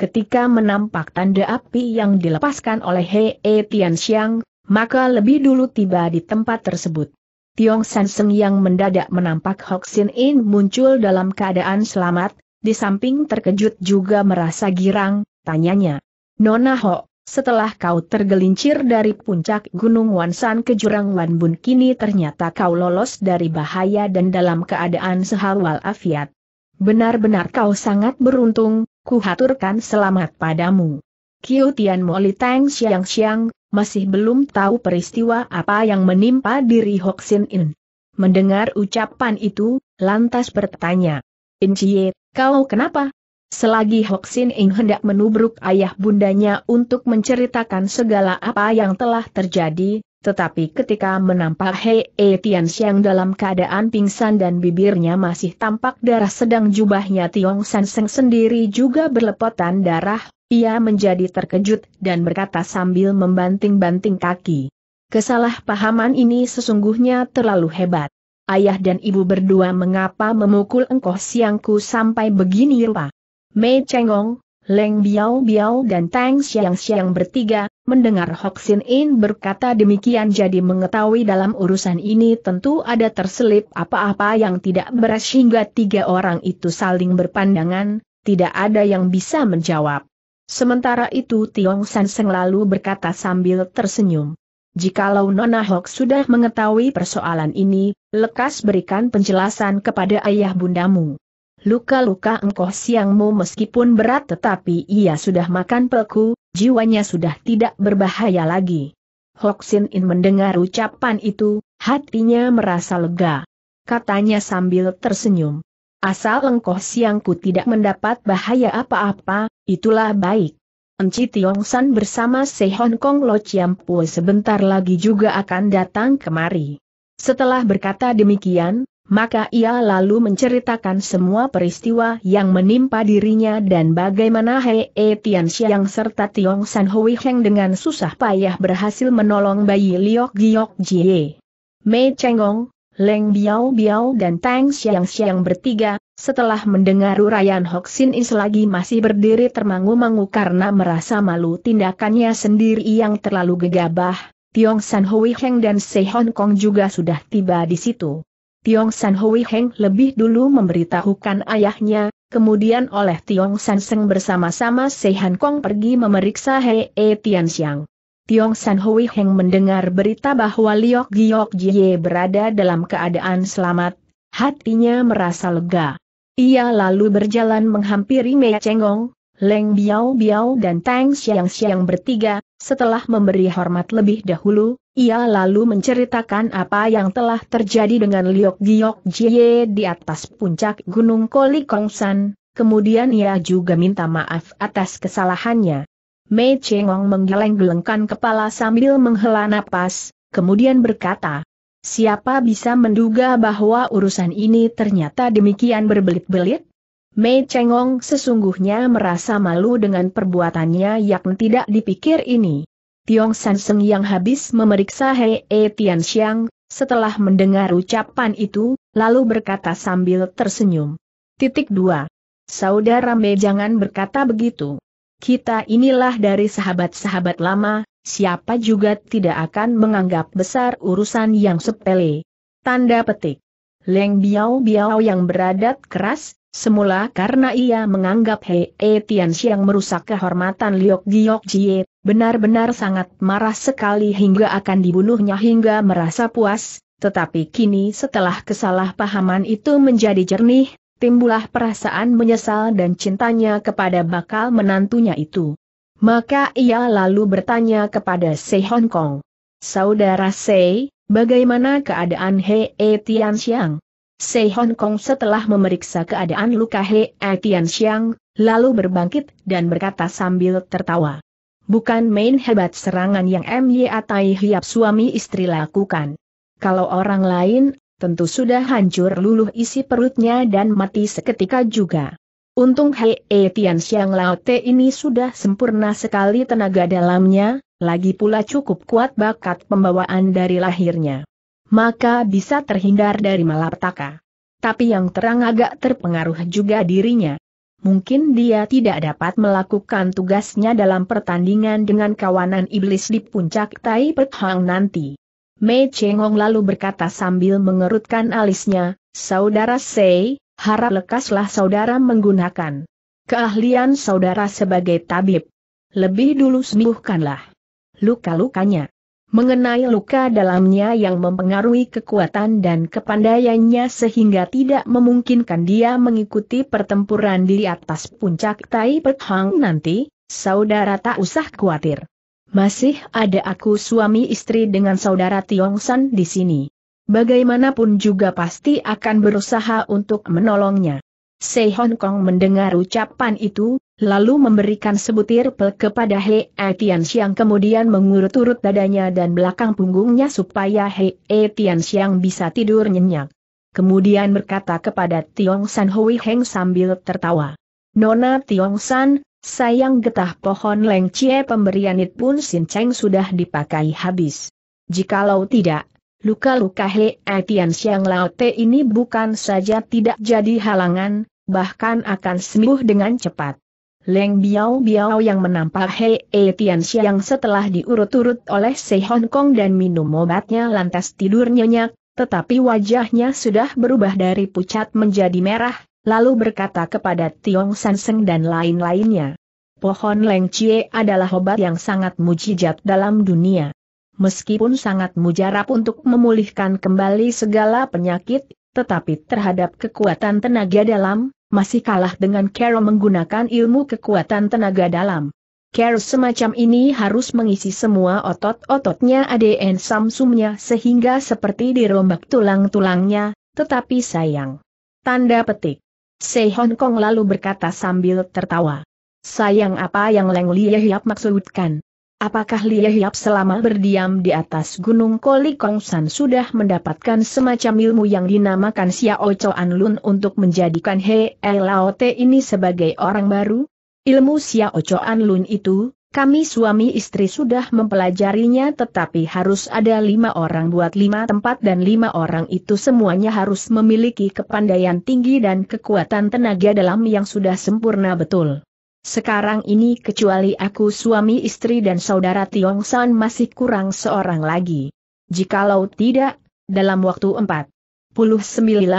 Ketika menampak tanda api yang dilepaskan oleh Hei e Tianxiang, maka lebih dulu tiba di tempat tersebut. Tiong Seng yang mendadak menampak Hok Sin In muncul dalam keadaan selamat, di samping terkejut juga merasa girang, tanyanya. Nona Ho, setelah kau tergelincir dari puncak Gunung Wansan ke Jurang Wanbun kini ternyata kau lolos dari bahaya dan dalam keadaan sehal afiat. Benar-benar kau sangat beruntung, kuhaturkan selamat padamu. Kiu Tian Moli Tang Xiang Xiang, masih belum tahu peristiwa apa yang menimpa diri Hok Sin In. Mendengar ucapan itu, lantas bertanya. In Chie, kau kenapa? Selagi Hok Sin In hendak menubruk ayah bundanya untuk menceritakan segala apa yang telah terjadi, tetapi ketika menampak Hei E Tian Xiang dalam keadaan pingsan dan bibirnya masih tampak darah sedang jubahnya Tiong San Seng sendiri juga berlepotan darah, ia menjadi terkejut dan berkata sambil membanting-banting kaki. Kesalahpahaman ini sesungguhnya terlalu hebat. Ayah dan ibu berdua mengapa memukul engkau siangku sampai begini rupa? Mei Chengong, Leng Biao Biao dan Tang Xiang Xiang bertiga, mendengar Sin In berkata demikian jadi mengetahui dalam urusan ini tentu ada terselip apa-apa yang tidak beres hingga tiga orang itu saling berpandangan, tidak ada yang bisa menjawab. Sementara itu Tiong San Seng lalu berkata sambil tersenyum. Jikalau Nona Hok sudah mengetahui persoalan ini, lekas berikan penjelasan kepada ayah bundamu. Luka-luka engkau siangmu meskipun berat tetapi ia sudah makan pelku, jiwanya sudah tidak berbahaya lagi. Hoxin In mendengar ucapan itu, hatinya merasa lega. Katanya sambil tersenyum. Asal engkau siangku tidak mendapat bahaya apa-apa, itulah baik. Enci Tiong San bersama Se Hong Kong Lo Chiam Pue sebentar lagi juga akan datang kemari. Setelah berkata demikian, maka ia lalu menceritakan semua peristiwa yang menimpa dirinya dan bagaimana Hei e Tian Xiang serta Tiong San Hui Heng dengan susah payah berhasil menolong bayi Liok Giok Jie. Mei Chengong, Leng Biao Biao dan Tang Xiang Xiang bertiga, setelah mendengar uraian Sin Is lagi masih berdiri termangu-mangu karena merasa malu tindakannya sendiri yang terlalu gegabah, Tiong San Hui Heng dan Se Hong Kong juga sudah tiba di situ. Tiong San Hui Heng lebih dulu memberitahukan ayahnya, kemudian oleh Tiong San Seng bersama-sama Sehan Kong pergi memeriksa Hei E Tian Xiang. Tiong San Hui Heng mendengar berita bahwa Liok Giok Jie berada dalam keadaan selamat, hatinya merasa lega. Ia lalu berjalan menghampiri Mei Chengong, Leng Biao Biao dan Tang Xiang Xiang bertiga, setelah memberi hormat lebih dahulu, ia lalu menceritakan apa yang telah terjadi dengan Liok Giok Jie di atas puncak Gunung Koli Kongsan, kemudian ia juga minta maaf atas kesalahannya. Mei Chengong menggeleng-gelengkan kepala sambil menghela napas, kemudian berkata, Siapa bisa menduga bahwa urusan ini ternyata demikian berbelit-belit? Mei Chengong sesungguhnya merasa malu dengan perbuatannya yang tidak dipikir ini. Tiong San Seng yang habis memeriksa Hei e Tian Xiang, setelah mendengar ucapan itu, lalu berkata sambil tersenyum. Titik 2. Saudara Mei jangan berkata begitu. Kita inilah dari sahabat-sahabat lama, siapa juga tidak akan menganggap besar urusan yang sepele. Tanda petik. Leng Biao Biao yang beradat keras, semula karena ia menganggap Hei E Tian Xiang merusak kehormatan Liok Giok Jie Benar-benar sangat marah sekali hingga akan dibunuhnya hingga merasa puas, tetapi kini setelah kesalahpahaman itu menjadi jernih, timbulah perasaan menyesal dan cintanya kepada bakal menantunya itu. Maka ia lalu bertanya kepada Se Hong Kong. Saudara Sei, bagaimana keadaan He E Tian Xiang? Se Hong Kong setelah memeriksa keadaan luka He E Tian Xiang, lalu berbangkit dan berkata sambil tertawa. Bukan main hebat serangan yang M.Y.A. Tai Hiap suami istri lakukan. Kalau orang lain, tentu sudah hancur luluh isi perutnya dan mati seketika juga. Untung Hei e Tian Xiang Te ini sudah sempurna sekali tenaga dalamnya, lagi pula cukup kuat bakat pembawaan dari lahirnya. Maka bisa terhindar dari malapetaka. Tapi yang terang agak terpengaruh juga dirinya mungkin dia tidak dapat melakukan tugasnya dalam pertandingan dengan kawanan iblis di puncak Tai Pek nanti. Mei Chengong lalu berkata sambil mengerutkan alisnya, Saudara Sei, harap lekaslah saudara menggunakan keahlian saudara sebagai tabib. Lebih dulu sembuhkanlah luka-lukanya mengenai luka dalamnya yang mempengaruhi kekuatan dan kepandaiannya sehingga tidak memungkinkan dia mengikuti pertempuran di atas puncak Tai Pek nanti, saudara tak usah khawatir. Masih ada aku suami istri dengan saudara Tiong San di sini. Bagaimanapun juga pasti akan berusaha untuk menolongnya. Sei Hong Kong mendengar ucapan itu, lalu memberikan sebutir pel kepada He e Tian kemudian mengurut-urut dadanya dan belakang punggungnya supaya He e Tian bisa tidur nyenyak. Kemudian berkata kepada Tiong San Hui Heng sambil tertawa. Nona Tiong San, Sayang getah pohon Leng Cie pemberian it pun Cheng sudah dipakai habis. Jikalau tidak, luka-luka He Atian Siang Laote ini bukan saja tidak jadi halangan, bahkan akan sembuh dengan cepat. Leng Biao Biao yang menampar Hei E Tian Xiang setelah diurut-urut oleh Se Hong Kong dan minum obatnya lantas tidur nyenyak, tetapi wajahnya sudah berubah dari pucat menjadi merah, lalu berkata kepada Tiong San Seng dan lain-lainnya. Pohon Leng Chie adalah obat yang sangat mujijat dalam dunia. Meskipun sangat mujarab untuk memulihkan kembali segala penyakit, tetapi terhadap kekuatan tenaga dalam, masih kalah dengan Carol menggunakan ilmu kekuatan tenaga dalam. Kero semacam ini harus mengisi semua otot-ototnya ADN Samsungnya sehingga seperti dirombak tulang-tulangnya, tetapi sayang. Tanda petik. Sei Hong Kong lalu berkata sambil tertawa. Sayang apa yang Leng Liye maksudkan? Apakah Lia Hiap selama berdiam di atas gunung Koli Kongsan sudah mendapatkan semacam ilmu yang dinamakan Xiao Chuan Lun untuk menjadikan He Lao Te ini sebagai orang baru? Ilmu Xiao Chuan Lun itu, kami suami istri sudah mempelajarinya tetapi harus ada lima orang buat lima tempat dan lima orang itu semuanya harus memiliki kepandaian tinggi dan kekuatan tenaga dalam yang sudah sempurna betul. Sekarang ini kecuali aku suami istri dan saudara Tiong San masih kurang seorang lagi. Jikalau tidak, dalam waktu 49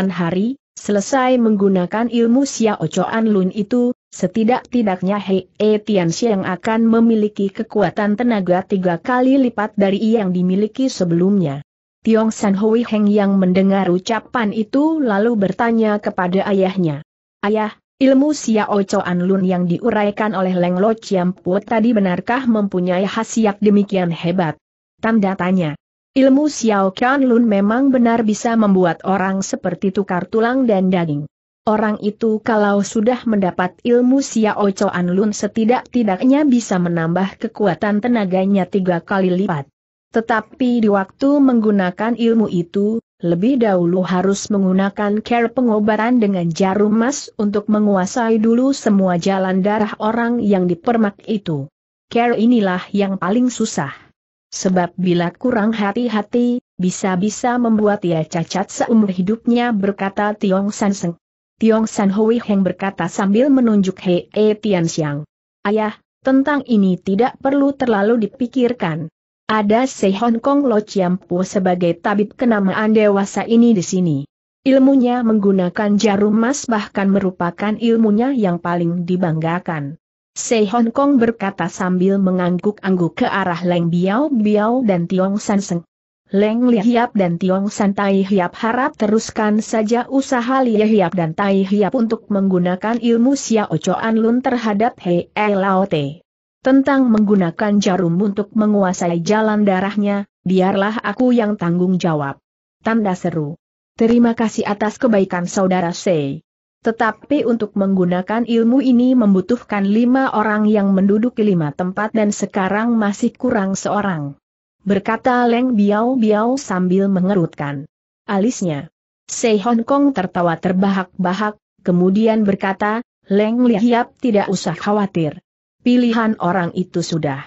hari, selesai menggunakan ilmu Xiao ocoan Lun itu, setidak-tidaknya Hei e Tian Xiang akan memiliki kekuatan tenaga tiga kali lipat dari yang dimiliki sebelumnya. Tiong San Hui Heng yang mendengar ucapan itu lalu bertanya kepada ayahnya. Ayah, Ilmu Xiao Ocoan Lun yang diuraikan oleh Leng Lo Chiampu tadi benarkah mempunyai khasiat demikian hebat? Tanda tanya. Ilmu Xiao Chuan Lun memang benar bisa membuat orang seperti tukar tulang dan daging. Orang itu kalau sudah mendapat ilmu Xiao Ocoan Lun setidak-tidaknya bisa menambah kekuatan tenaganya tiga kali lipat. Tetapi di waktu menggunakan ilmu itu, lebih dahulu harus menggunakan care pengobatan dengan jarum emas untuk menguasai dulu semua jalan darah orang yang dipermak itu. Care inilah yang paling susah. Sebab bila kurang hati-hati, bisa-bisa membuat ia cacat seumur hidupnya berkata Tiong San Seng. Tiong San Hui Heng berkata sambil menunjuk He e Tian Xiang. Ayah, tentang ini tidak perlu terlalu dipikirkan. Ada Se Hong Kong Lo Chiam sebagai tabib kenamaan dewasa ini di sini. Ilmunya menggunakan jarum emas bahkan merupakan ilmunya yang paling dibanggakan. Se Hong Kong berkata sambil mengangguk-angguk ke arah Leng Biao Biao dan Tiong San Seng. Leng Li dan Tiong San Tai Hiap harap teruskan saja usaha Li Hiap dan Tai Hiap untuk menggunakan ilmu Xiao Chuan Lun terhadap Hei Lao Te. Tentang menggunakan jarum untuk menguasai jalan darahnya, biarlah aku yang tanggung jawab. Tanda seru. Terima kasih atas kebaikan saudara Sei. Tetapi untuk menggunakan ilmu ini membutuhkan lima orang yang menduduki lima tempat dan sekarang masih kurang seorang. Berkata Leng Biao Biao sambil mengerutkan alisnya. Sei Hong Kong tertawa terbahak-bahak, kemudian berkata, Leng Lihiap tidak usah khawatir. Pilihan orang itu sudah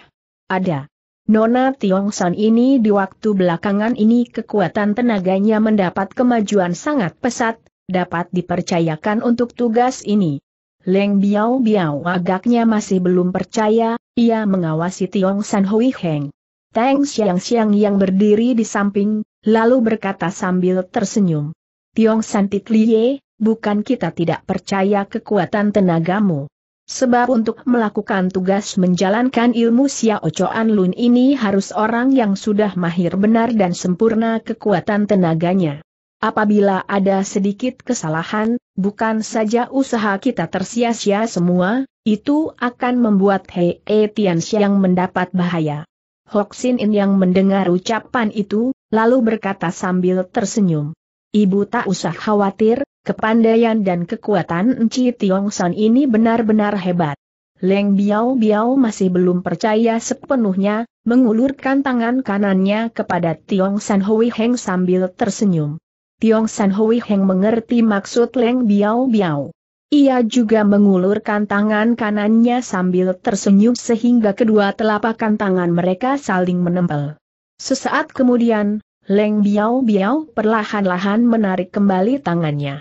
ada. Nona Tiong San ini di waktu belakangan ini kekuatan tenaganya mendapat kemajuan sangat pesat, dapat dipercayakan untuk tugas ini. Leng Biao Biao agaknya masih belum percaya, ia mengawasi Tiong San Hui Heng. Teng Xiang Xiang yang berdiri di samping, lalu berkata sambil tersenyum. Tiong San Titliye, bukan kita tidak percaya kekuatan tenagamu. Sebab untuk melakukan tugas menjalankan ilmu sia Chuan Lun ini harus orang yang sudah mahir benar dan sempurna kekuatan tenaganya. Apabila ada sedikit kesalahan, bukan saja usaha kita tersia-sia semua, itu akan membuat Hei e Tianxiang mendapat bahaya. Hoxin In yang mendengar ucapan itu, lalu berkata sambil tersenyum. Ibu tak usah khawatir, Kepandaian dan kekuatan Enci Tiong San ini benar-benar hebat. Leng Biao Biao masih belum percaya sepenuhnya, mengulurkan tangan kanannya kepada Tiong San Hui Heng sambil tersenyum. Tiong San Hui Heng mengerti maksud Leng Biao Biao. Ia juga mengulurkan tangan kanannya sambil tersenyum sehingga kedua telapak tangan mereka saling menempel. Sesaat kemudian, Leng Biao Biao perlahan-lahan menarik kembali tangannya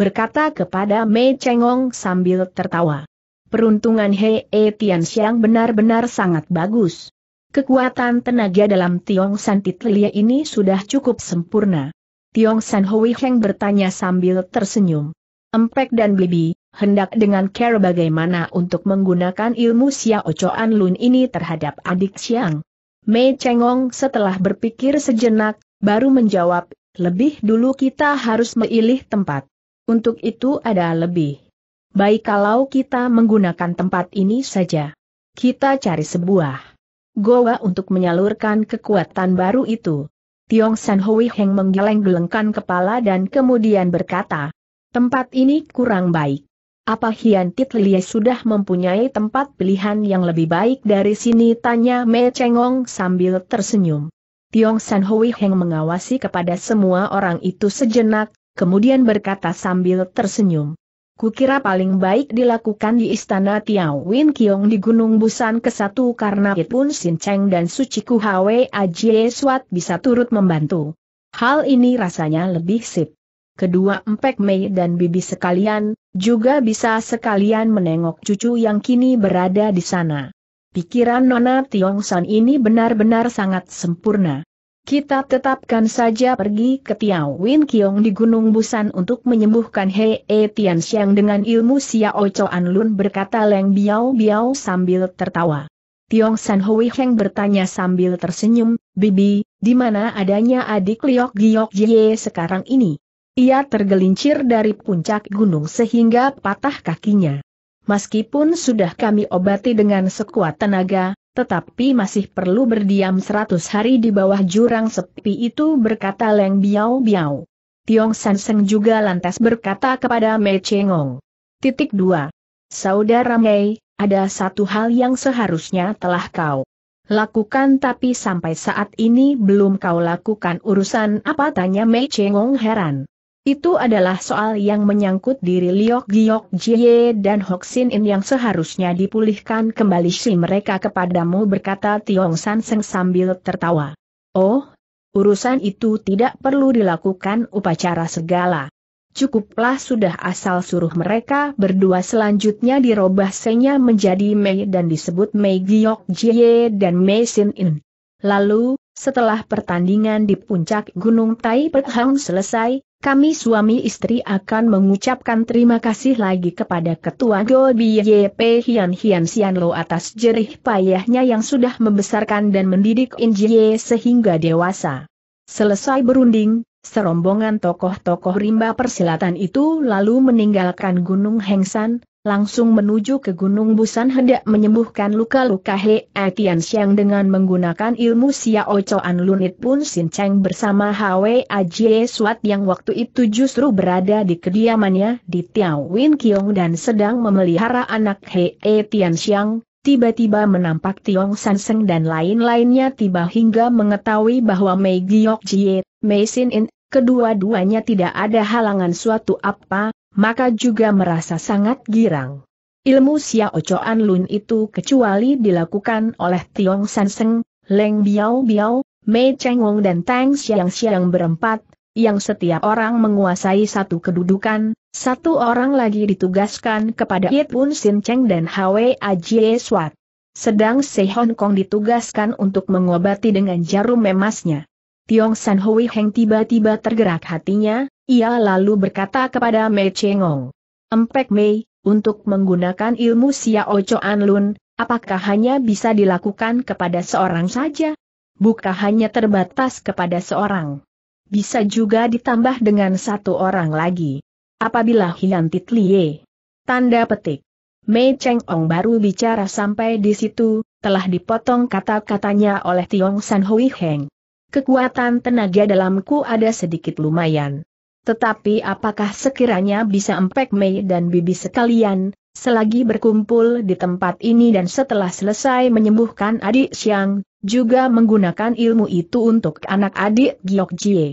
berkata kepada Mei Chengong sambil tertawa. Peruntungan He e Tian Xiang benar-benar sangat bagus. Kekuatan tenaga dalam Tiong San Titlia ini sudah cukup sempurna. Tiong San Hui Heng bertanya sambil tersenyum. Empek dan Bibi, hendak dengan care bagaimana untuk menggunakan ilmu Xiao Chuan Lun ini terhadap adik Xiang. Mei Chengong setelah berpikir sejenak, baru menjawab, lebih dulu kita harus meilih tempat. Untuk itu ada lebih. Baik kalau kita menggunakan tempat ini saja. Kita cari sebuah goa untuk menyalurkan kekuatan baru itu. Tiong San Hui Heng menggeleng-gelengkan kepala dan kemudian berkata, tempat ini kurang baik. Apa Hian Tit Lie sudah mempunyai tempat pilihan yang lebih baik dari sini? Tanya Mei Chengong sambil tersenyum. Tiong San Hui Heng mengawasi kepada semua orang itu sejenak, kemudian berkata sambil tersenyum. Kukira paling baik dilakukan di istana Tiao Win Kiong di Gunung Busan ke-1 karena Itun Sin Cheng dan Suciku Hwe Ajie Swat bisa turut membantu. Hal ini rasanya lebih sip. Kedua Empek Mei dan Bibi sekalian, juga bisa sekalian menengok cucu yang kini berada di sana. Pikiran Nona Tiong San ini benar-benar sangat sempurna kita tetapkan saja pergi ke Tiau Win Kiong di Gunung Busan untuk menyembuhkan Hei e Tian Xiang dengan ilmu Sia Ocho An Lun berkata Leng Biao Biao sambil tertawa. Tiong San Hui Heng bertanya sambil tersenyum, Bibi, di mana adanya adik Liok Giok Jie sekarang ini? Ia tergelincir dari puncak gunung sehingga patah kakinya. Meskipun sudah kami obati dengan sekuat tenaga, tetapi masih perlu berdiam seratus hari di bawah jurang sepi itu berkata Leng Biao Biao. Tiong San Seng juga lantas berkata kepada Mei Chengong. Titik 2. Saudara Mei, ada satu hal yang seharusnya telah kau lakukan tapi sampai saat ini belum kau lakukan urusan apa tanya Mei Chengong heran. Itu adalah soal yang menyangkut diri Liok Giok Jie dan Hoxin In yang seharusnya dipulihkan kembali si mereka kepadamu berkata Tiong San Seng sambil tertawa. Oh, urusan itu tidak perlu dilakukan upacara segala. Cukuplah sudah asal suruh mereka berdua selanjutnya dirobah senya menjadi Mei dan disebut Mei Giok Jie dan Mei Sin In. Lalu, setelah pertandingan di puncak Gunung Tai Hang selesai, kami suami istri akan mengucapkan terima kasih lagi kepada Ketua Go BYP Hian Hian Sian Lo atas jerih payahnya yang sudah membesarkan dan mendidik Jie sehingga dewasa. Selesai berunding, serombongan tokoh-tokoh rimba persilatan itu lalu meninggalkan Gunung Hengsan, langsung menuju ke Gunung Busan hendak menyembuhkan luka-luka He Tian Xiang dengan menggunakan ilmu Xiao Choan Lunit pun Sin Cheng bersama Hwe Ajie Suat yang waktu itu justru berada di kediamannya di Tiao Win Kiong dan sedang memelihara anak He Tian Xiang. tiba-tiba menampak Tiong Sanseng dan lain-lainnya tiba hingga mengetahui bahwa Mei Giok Jie, Mei Sin In, kedua-duanya tidak ada halangan suatu apa, maka juga merasa sangat girang. Ilmu sia Ocoan Lun itu kecuali dilakukan oleh Tiong Seng, Leng Biao Biao, Mei Cheng Wong dan Tang Xiang Xiang berempat, yang setiap orang menguasai satu kedudukan, satu orang lagi ditugaskan kepada Yitun Sin Cheng dan Hwe Ajie Swat. Sedang Se Hong Kong ditugaskan untuk mengobati dengan jarum emasnya. Tiong San Hui Heng tiba-tiba tergerak hatinya, ia lalu berkata kepada Mei Chengong. Empek Mei, untuk menggunakan ilmu Xiao Choan Lun, apakah hanya bisa dilakukan kepada seorang saja? Bukan hanya terbatas kepada seorang. Bisa juga ditambah dengan satu orang lagi. Apabila Hian titliye. Tanda petik. Mei Cheng Ong baru bicara sampai di situ, telah dipotong kata-katanya oleh Tiong San Hui Heng. Kekuatan tenaga dalamku ada sedikit lumayan. Tetapi apakah sekiranya bisa Empek Mei dan Bibi sekalian, selagi berkumpul di tempat ini dan setelah selesai menyembuhkan adik Xiang, juga menggunakan ilmu itu untuk anak adik Giok Jie.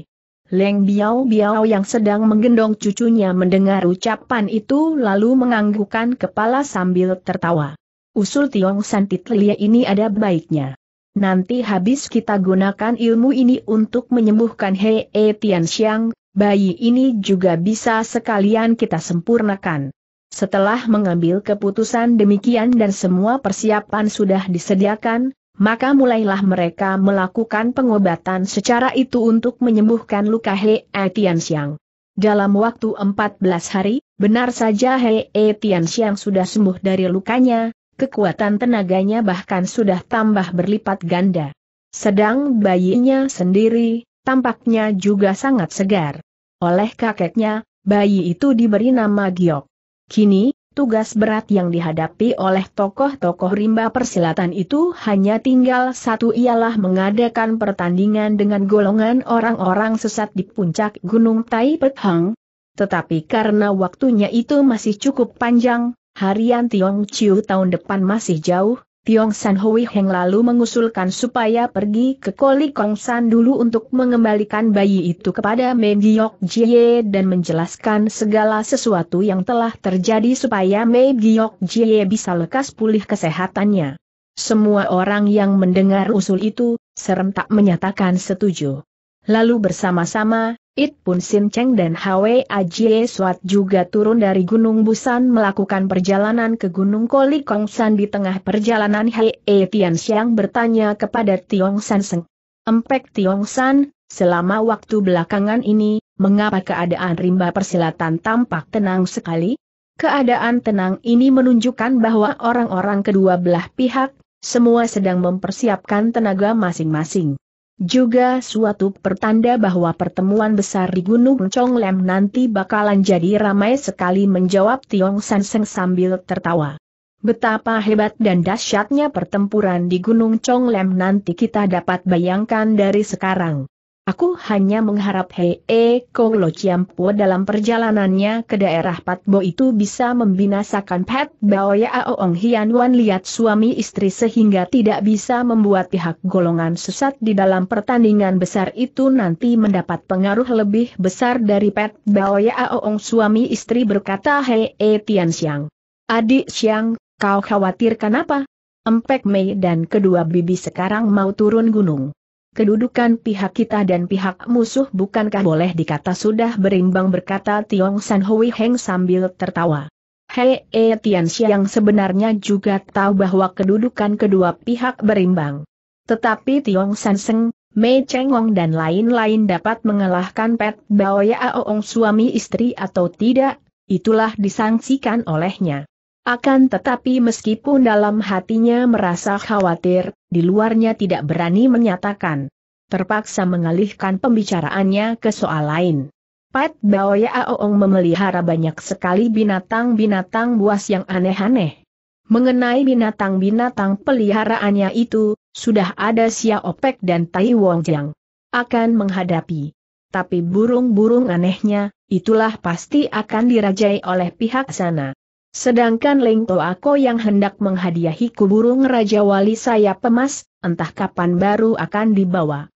Leng Biao Biao yang sedang menggendong cucunya mendengar ucapan itu lalu menganggukkan kepala sambil tertawa. Usul Tiong Santitlia ini ada baiknya. Nanti habis kita gunakan ilmu ini untuk menyembuhkan Hei e Tian Xiang, bayi ini juga bisa sekalian kita sempurnakan. Setelah mengambil keputusan demikian dan semua persiapan sudah disediakan, maka mulailah mereka melakukan pengobatan secara itu untuk menyembuhkan luka He e Tianxiang. Dalam waktu 14 hari, benar saja He e Tianxiang sudah sembuh dari lukanya, kekuatan tenaganya bahkan sudah tambah berlipat ganda. Sedang bayinya sendiri, tampaknya juga sangat segar. Oleh kakeknya, bayi itu diberi nama Giok. Kini, tugas berat yang dihadapi oleh tokoh-tokoh rimba persilatan itu hanya tinggal satu ialah mengadakan pertandingan dengan golongan orang-orang sesat di puncak Gunung Tai Hang. Tetapi karena waktunya itu masih cukup panjang, harian Tiong Chiu tahun depan masih jauh, Tiong San Hui Heng lalu mengusulkan supaya pergi ke Koli Kong San dulu untuk mengembalikan bayi itu kepada Mei Giok Jie dan menjelaskan segala sesuatu yang telah terjadi supaya Mei Giok Jie bisa lekas pulih kesehatannya. Semua orang yang mendengar usul itu, serentak menyatakan setuju. Lalu bersama-sama, It Pun Sin Cheng dan Hwe Ajie swat juga turun dari Gunung Busan melakukan perjalanan ke Gunung Koli Kongsan di tengah perjalanan Hei e Tian Xiang bertanya kepada Tiong San Seng. Empek Tiong San, selama waktu belakangan ini, mengapa keadaan rimba persilatan tampak tenang sekali? Keadaan tenang ini menunjukkan bahwa orang-orang kedua belah pihak, semua sedang mempersiapkan tenaga masing-masing. Juga suatu pertanda bahwa pertemuan besar di Gunung Chonglem nanti bakalan jadi ramai sekali menjawab Tiong San Seng sambil tertawa. Betapa hebat dan dahsyatnya pertempuran di Gunung Chonglem nanti kita dapat bayangkan dari sekarang. Aku hanya mengharap Hei E Kolo Chiampo dalam perjalanannya ke daerah Patbo itu bisa membinasakan Pat ya Aoong Hian Wan lihat suami istri sehingga tidak bisa membuat pihak golongan sesat di dalam pertandingan besar itu nanti mendapat pengaruh lebih besar dari Pat ya Aoong suami istri berkata Hei E Tian Xiang. Adik Xiang, kau khawatir kenapa? Empek Mei dan kedua bibi sekarang mau turun gunung kedudukan pihak kita dan pihak musuh bukankah boleh dikata sudah berimbang berkata Tiong San Hui Heng sambil tertawa. Hei E Tian yang sebenarnya juga tahu bahwa kedudukan kedua pihak berimbang. Tetapi Tiong San Seng, Mei Chengong dan lain-lain dapat mengalahkan Pet Bao Ya Aoong suami istri atau tidak, itulah disangsikan olehnya. Akan tetapi meskipun dalam hatinya merasa khawatir, di luarnya tidak berani menyatakan. Terpaksa mengalihkan pembicaraannya ke soal lain. Pat Baoya Aoong memelihara banyak sekali binatang-binatang buas yang aneh-aneh. Mengenai binatang-binatang peliharaannya itu, sudah ada Sia Opek dan Tai Wong Jiang. akan menghadapi. Tapi burung-burung anehnya, itulah pasti akan dirajai oleh pihak sana. Sedangkan Leng Toako yang hendak menghadiahiku burung Raja Wali sayap pemas, entah kapan baru akan dibawa.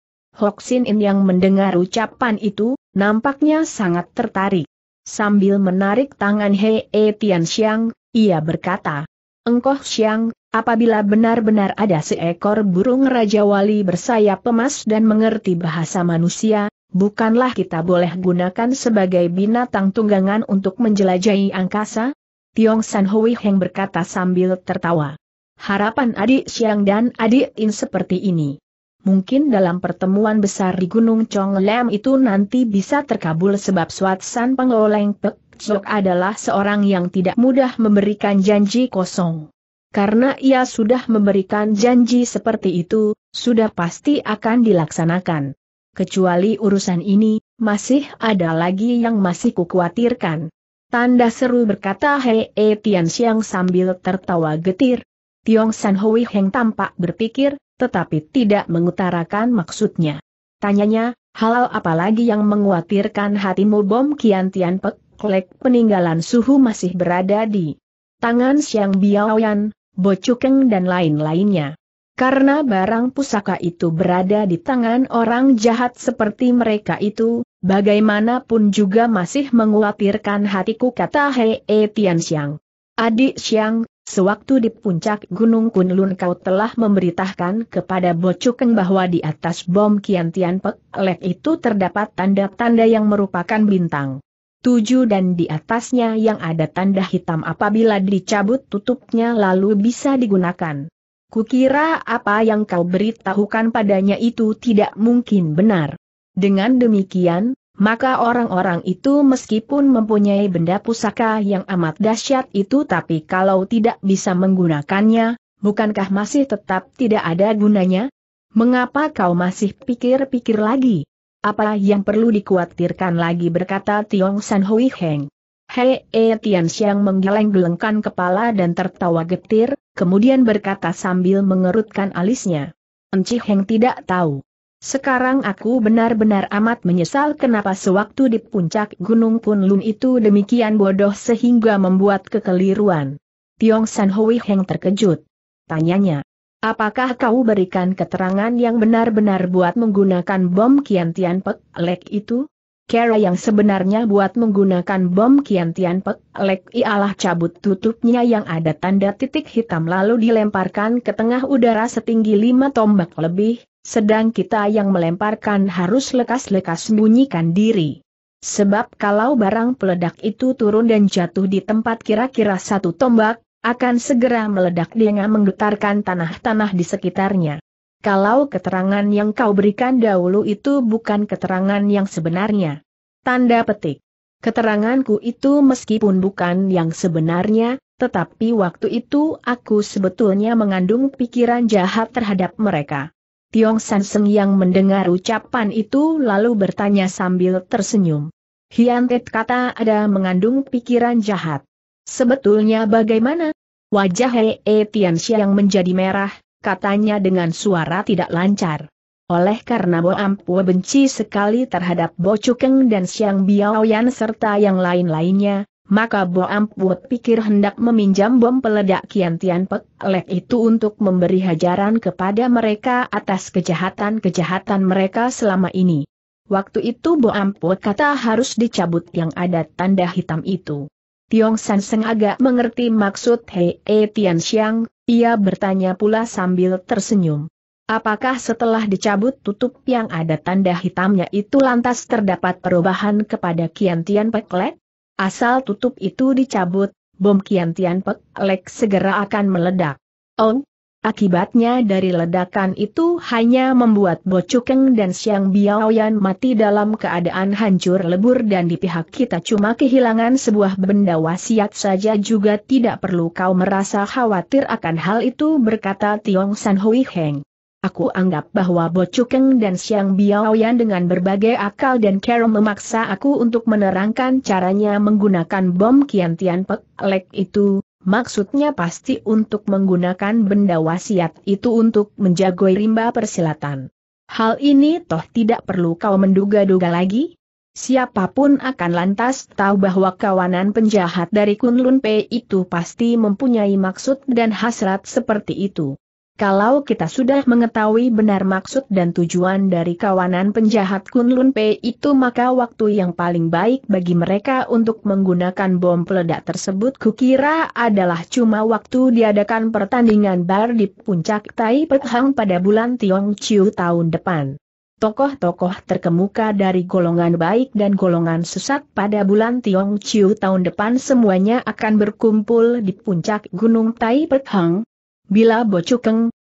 Sin In yang mendengar ucapan itu, nampaknya sangat tertarik. Sambil menarik tangan He e Tian Xiang, ia berkata, Engkoh Xiang, apabila benar-benar ada seekor burung Raja Wali bersayap emas dan mengerti bahasa manusia, bukanlah kita boleh gunakan sebagai binatang tunggangan untuk menjelajahi angkasa? Tiong San Hui Heng berkata sambil tertawa. Harapan adik Siang dan adik In seperti ini. Mungkin dalam pertemuan besar di Gunung Chong Lem itu nanti bisa terkabul sebab Suat San Pengoleng Pek Chok adalah seorang yang tidak mudah memberikan janji kosong. Karena ia sudah memberikan janji seperti itu, sudah pasti akan dilaksanakan. Kecuali urusan ini, masih ada lagi yang masih kukhawatirkan. Tanda seru berkata Hei E Tian Siang sambil tertawa getir. Tiong San Hui Heng tampak berpikir, tetapi tidak mengutarakan maksudnya. Tanyanya, halal apalagi yang menguatirkan hatimu bom kian tian pek, klek peninggalan suhu masih berada di tangan Siang Biaoyan, Bocukeng dan lain-lainnya. Karena barang pusaka itu berada di tangan orang jahat seperti mereka itu, bagaimanapun juga masih menguatirkan hatiku kata Hei e Tian Xiang. Adik Xiang, sewaktu di puncak Gunung Kunlun kau telah memberitahkan kepada Bocuken bahwa di atas bom Kian Tian Pek Lek itu terdapat tanda-tanda yang merupakan bintang tujuh dan di atasnya yang ada tanda hitam apabila dicabut tutupnya lalu bisa digunakan. Kukira apa yang kau beritahukan padanya itu tidak mungkin benar. Dengan demikian, maka orang-orang itu meskipun mempunyai benda pusaka yang amat dahsyat itu tapi kalau tidak bisa menggunakannya, bukankah masih tetap tidak ada gunanya? Mengapa kau masih pikir-pikir lagi? Apa yang perlu dikhawatirkan lagi berkata Tiong San Hui Heng. Hei Tian Xiang menggeleng-gelengkan kepala dan tertawa getir, kemudian berkata sambil mengerutkan alisnya. Enci Heng tidak tahu. Sekarang aku benar-benar amat menyesal kenapa sewaktu di puncak Gunung Kunlun itu demikian bodoh sehingga membuat kekeliruan. Tiong San Hui Heng terkejut. Tanyanya, apakah kau berikan keterangan yang benar-benar buat menggunakan bom Kian Tian Pek Lek itu? Kera yang sebenarnya buat menggunakan bom Kian Tian Pek Lek ialah cabut tutupnya yang ada tanda titik hitam lalu dilemparkan ke tengah udara setinggi lima tombak lebih, sedang kita yang melemparkan harus lekas-lekas sembunyikan diri. Sebab kalau barang peledak itu turun dan jatuh di tempat kira-kira satu tombak, akan segera meledak dengan menggetarkan tanah-tanah di sekitarnya. Kalau keterangan yang kau berikan dahulu itu bukan keterangan yang sebenarnya. Tanda petik. Keteranganku itu meskipun bukan yang sebenarnya, tetapi waktu itu aku sebetulnya mengandung pikiran jahat terhadap mereka. Tiong San Seng yang mendengar ucapan itu lalu bertanya sambil tersenyum. Hian Tet kata ada mengandung pikiran jahat. Sebetulnya bagaimana? Wajah Hei e Tianxia yang menjadi merah, katanya dengan suara tidak lancar. Oleh karena Bo Ampu benci sekali terhadap Bo Cukeng dan Siang Biaoyan serta yang lain-lainnya, maka Bo Ampu pikir hendak meminjam bom peledak Kian Tian Pek Lek itu untuk memberi hajaran kepada mereka atas kejahatan-kejahatan mereka selama ini. Waktu itu Bo Ampu kata harus dicabut yang ada tanda hitam itu. Tiong San Seng agak mengerti maksud Hei e Tian Xiang, ia bertanya pula sambil tersenyum. Apakah setelah dicabut tutup yang ada tanda hitamnya itu lantas terdapat perubahan kepada Kian Tian Pek Lek? Asal tutup itu dicabut, bom Kian Tian Pek Lek segera akan meledak. Oh, Akibatnya dari ledakan itu hanya membuat Bo Chukeng dan Siang Biao Biaoyan mati dalam keadaan hancur lebur dan di pihak kita cuma kehilangan sebuah benda wasiat saja juga tidak perlu kau merasa khawatir akan hal itu berkata Tiong San Hui Heng. Aku anggap bahwa Bo Chukeng dan Siang Biaoyan dengan berbagai akal dan cara memaksa aku untuk menerangkan caranya menggunakan bom Kian Tian Pek Lek itu, maksudnya pasti untuk menggunakan benda wasiat itu untuk menjagoi rimba persilatan. Hal ini toh tidak perlu kau menduga-duga lagi? Siapapun akan lantas tahu bahwa kawanan penjahat dari Kunlun Pei itu pasti mempunyai maksud dan hasrat seperti itu. Kalau kita sudah mengetahui benar maksud dan tujuan dari kawanan penjahat Kunlun Pei itu maka waktu yang paling baik bagi mereka untuk menggunakan bom peledak tersebut kukira adalah cuma waktu diadakan pertandingan bar di puncak Tai Pehang pada bulan Tiong Chiu tahun depan. Tokoh-tokoh terkemuka dari golongan baik dan golongan sesat pada bulan Tiong Chiu tahun depan semuanya akan berkumpul di puncak Gunung Tai Pehang. Bila Bo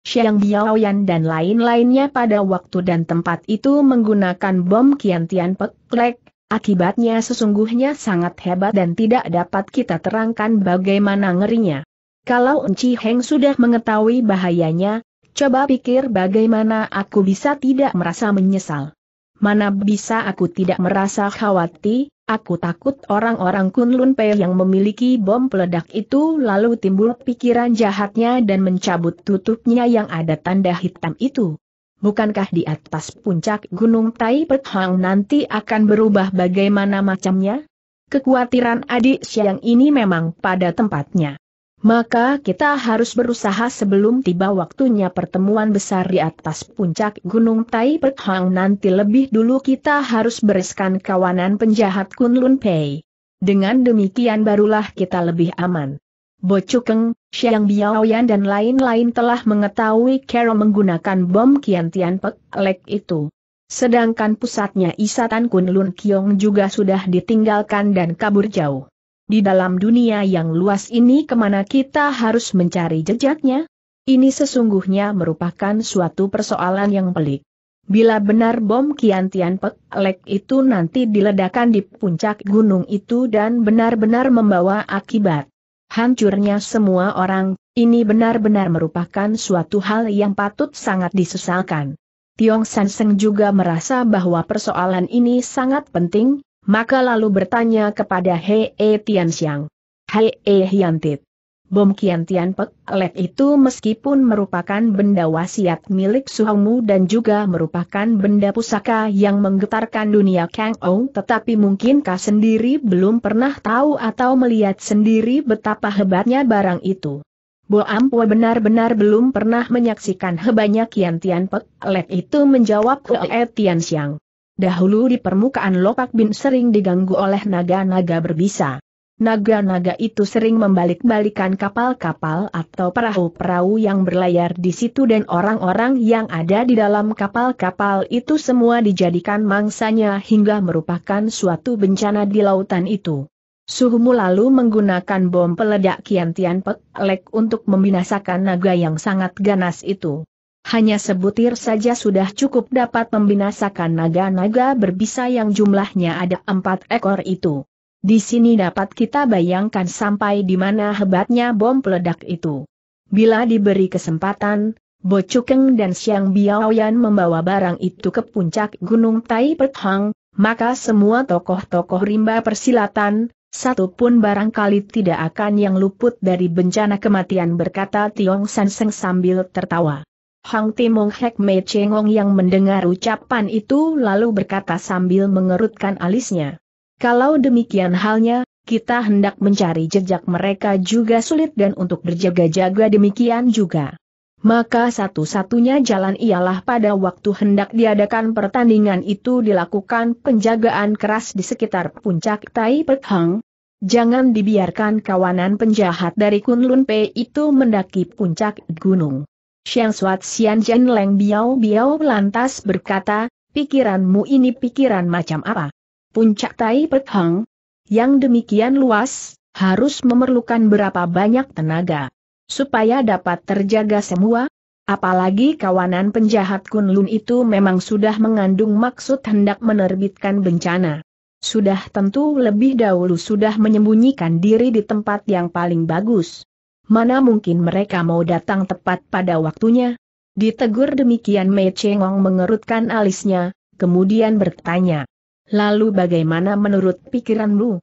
Xiang Biaoyan dan lain-lainnya pada waktu dan tempat itu menggunakan bom Kian Tian peklek, akibatnya sesungguhnya sangat hebat dan tidak dapat kita terangkan bagaimana ngerinya. Kalau Enci Heng sudah mengetahui bahayanya, coba pikir bagaimana aku bisa tidak merasa menyesal. Mana bisa aku tidak merasa khawatir, Aku takut orang-orang Kunlun Pei yang memiliki bom peledak itu lalu timbul pikiran jahatnya dan mencabut tutupnya yang ada tanda hitam itu. Bukankah di atas puncak Gunung Tai Pek Hang nanti akan berubah bagaimana macamnya? Kekhawatiran adik siang ini memang pada tempatnya maka kita harus berusaha sebelum tiba waktunya pertemuan besar di atas puncak Gunung Tai Pek Hang nanti lebih dulu kita harus bereskan kawanan penjahat Kunlun Pei. Dengan demikian barulah kita lebih aman. Bo Bocukeng, Xiang Biaoyan dan lain-lain telah mengetahui Kero menggunakan bom Kian Tian Pek itu. Sedangkan pusatnya Isatan Kunlun Kiong juga sudah ditinggalkan dan kabur jauh. Di dalam dunia yang luas ini kemana kita harus mencari jejaknya? Ini sesungguhnya merupakan suatu persoalan yang pelik. Bila benar bom Kian Tian Pek Lek itu nanti diledakkan di puncak gunung itu dan benar-benar membawa akibat hancurnya semua orang, ini benar-benar merupakan suatu hal yang patut sangat disesalkan. Tiong San Seng juga merasa bahwa persoalan ini sangat penting, maka lalu bertanya kepada Hei e Tian Xiang. Hei e Tit. Bom Kian Tian Pek Lek itu meskipun merupakan benda wasiat milik Suhamu dan juga merupakan benda pusaka yang menggetarkan dunia Kang Ou tetapi mungkinkah sendiri belum pernah tahu atau melihat sendiri betapa hebatnya barang itu. Bo Ampua benar-benar belum pernah menyaksikan hebatnya Kian Tian Pek Lek itu menjawab Oe e Tian Xiang. Dahulu di permukaan Lopak Bin sering diganggu oleh naga-naga berbisa. Naga-naga itu sering membalik-balikan kapal-kapal atau perahu-perahu yang berlayar di situ dan orang-orang yang ada di dalam kapal-kapal itu semua dijadikan mangsanya hingga merupakan suatu bencana di lautan itu. Suhumu lalu menggunakan bom peledak Kian Tian Pek Lek untuk membinasakan naga yang sangat ganas itu. Hanya sebutir saja sudah cukup dapat membinasakan naga-naga berbisa yang jumlahnya ada empat ekor itu. Di sini dapat kita bayangkan sampai di mana hebatnya bom peledak itu. Bila diberi kesempatan, Bo Chukeng dan Xiang Biaoyan membawa barang itu ke puncak Gunung Tai Hang, maka semua tokoh-tokoh rimba persilatan, satu pun barangkali tidak akan yang luput dari bencana kematian berkata Tiong Seng sambil tertawa. Hang Timong Hek Mei Chengong yang mendengar ucapan itu lalu berkata sambil mengerutkan alisnya. Kalau demikian halnya, kita hendak mencari jejak mereka juga sulit dan untuk berjaga-jaga demikian juga. Maka satu-satunya jalan ialah pada waktu hendak diadakan pertandingan itu dilakukan penjagaan keras di sekitar puncak Tai Pek Hang, Jangan dibiarkan kawanan penjahat dari Kunlun Pei itu mendaki puncak gunung. Shang Suat Xian Jen Leng Biao Biao lantas berkata, pikiranmu ini pikiran macam apa? Puncak Tai Pek Hang? Yang demikian luas, harus memerlukan berapa banyak tenaga? Supaya dapat terjaga semua? Apalagi kawanan penjahat Kunlun itu memang sudah mengandung maksud hendak menerbitkan bencana. Sudah tentu lebih dahulu sudah menyembunyikan diri di tempat yang paling bagus mana mungkin mereka mau datang tepat pada waktunya? Ditegur demikian Mei Chengong mengerutkan alisnya, kemudian bertanya. Lalu bagaimana menurut pikiranmu?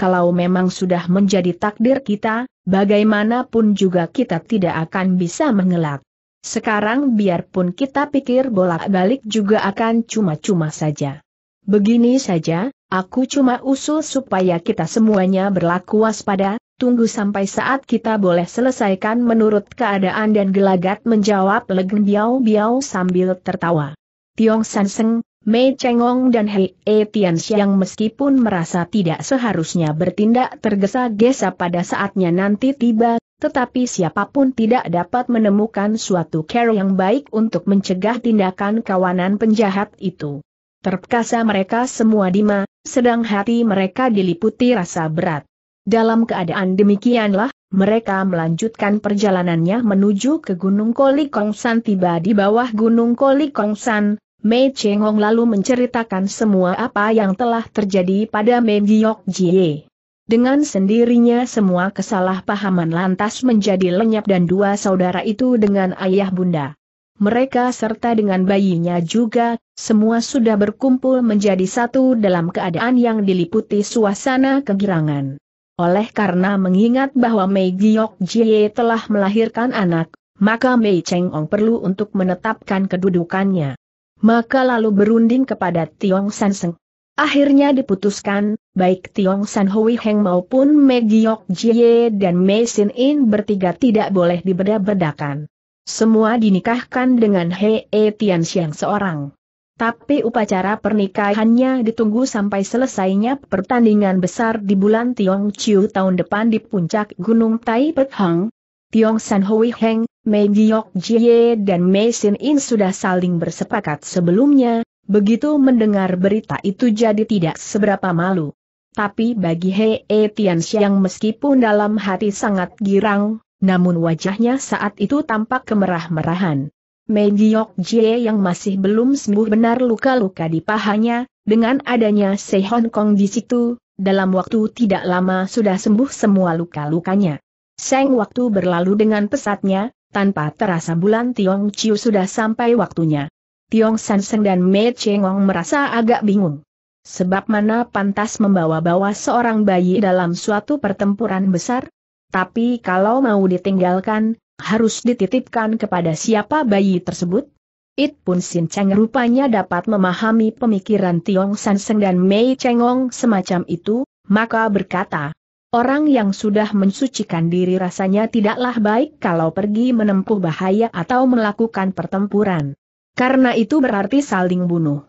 Kalau memang sudah menjadi takdir kita, bagaimanapun juga kita tidak akan bisa mengelak. Sekarang biarpun kita pikir bolak-balik juga akan cuma-cuma saja. Begini saja, aku cuma usul supaya kita semuanya berlaku waspada, tunggu sampai saat kita boleh selesaikan menurut keadaan dan gelagat menjawab Legeng biau biau sambil tertawa. Tiong San Seng, Mei Chengong dan Hei E Tian Xiang meskipun merasa tidak seharusnya bertindak tergesa-gesa pada saatnya nanti tiba, tetapi siapapun tidak dapat menemukan suatu care yang baik untuk mencegah tindakan kawanan penjahat itu. Terpaksa mereka semua dima, sedang hati mereka diliputi rasa berat. Dalam keadaan demikianlah, mereka melanjutkan perjalanannya menuju ke Gunung Kolikongsan tiba di bawah Gunung Kolikongsan, Mei Hong lalu menceritakan semua apa yang telah terjadi pada Mei Giok Jie. Dengan sendirinya semua kesalahpahaman lantas menjadi lenyap dan dua saudara itu dengan ayah bunda. Mereka serta dengan bayinya juga, semua sudah berkumpul menjadi satu dalam keadaan yang diliputi suasana kegirangan. Oleh karena mengingat bahwa Mei Giok Jie telah melahirkan anak, maka Mei Cheng Ong perlu untuk menetapkan kedudukannya. Maka lalu berunding kepada Tiong San Seng. Akhirnya diputuskan, baik Tiong San Hui Heng maupun Mei Giok Jie dan Mei Sin In bertiga tidak boleh dibeda-bedakan. Semua dinikahkan dengan He e Tian Xiang seorang. Tapi upacara pernikahannya ditunggu sampai selesainya pertandingan besar di bulan Tiong Chiu tahun depan di puncak Gunung Tai Pek Hang. Tiong San Hui Heng, Mei Giok Jie dan Mei Sin In sudah saling bersepakat sebelumnya, begitu mendengar berita itu jadi tidak seberapa malu. Tapi bagi He E Tian Xiang meskipun dalam hati sangat girang, namun wajahnya saat itu tampak kemerah-merahan. Mediok Jie yang masih belum sembuh benar luka-luka di pahanya, dengan adanya Sei Hong Kong di situ, dalam waktu tidak lama sudah sembuh semua luka-lukanya. Seng waktu berlalu dengan pesatnya, tanpa terasa bulan Tiong Chiu sudah sampai waktunya. Tiong San Seng dan Cheng Chengong merasa agak bingung. Sebab mana pantas membawa-bawa seorang bayi dalam suatu pertempuran besar? Tapi kalau mau ditinggalkan, harus dititipkan kepada siapa bayi tersebut? It pun Sin Cheng rupanya dapat memahami pemikiran Tiong San Seng dan Mei Chengong semacam itu, maka berkata, Orang yang sudah mensucikan diri rasanya tidaklah baik kalau pergi menempuh bahaya atau melakukan pertempuran. Karena itu berarti saling bunuh.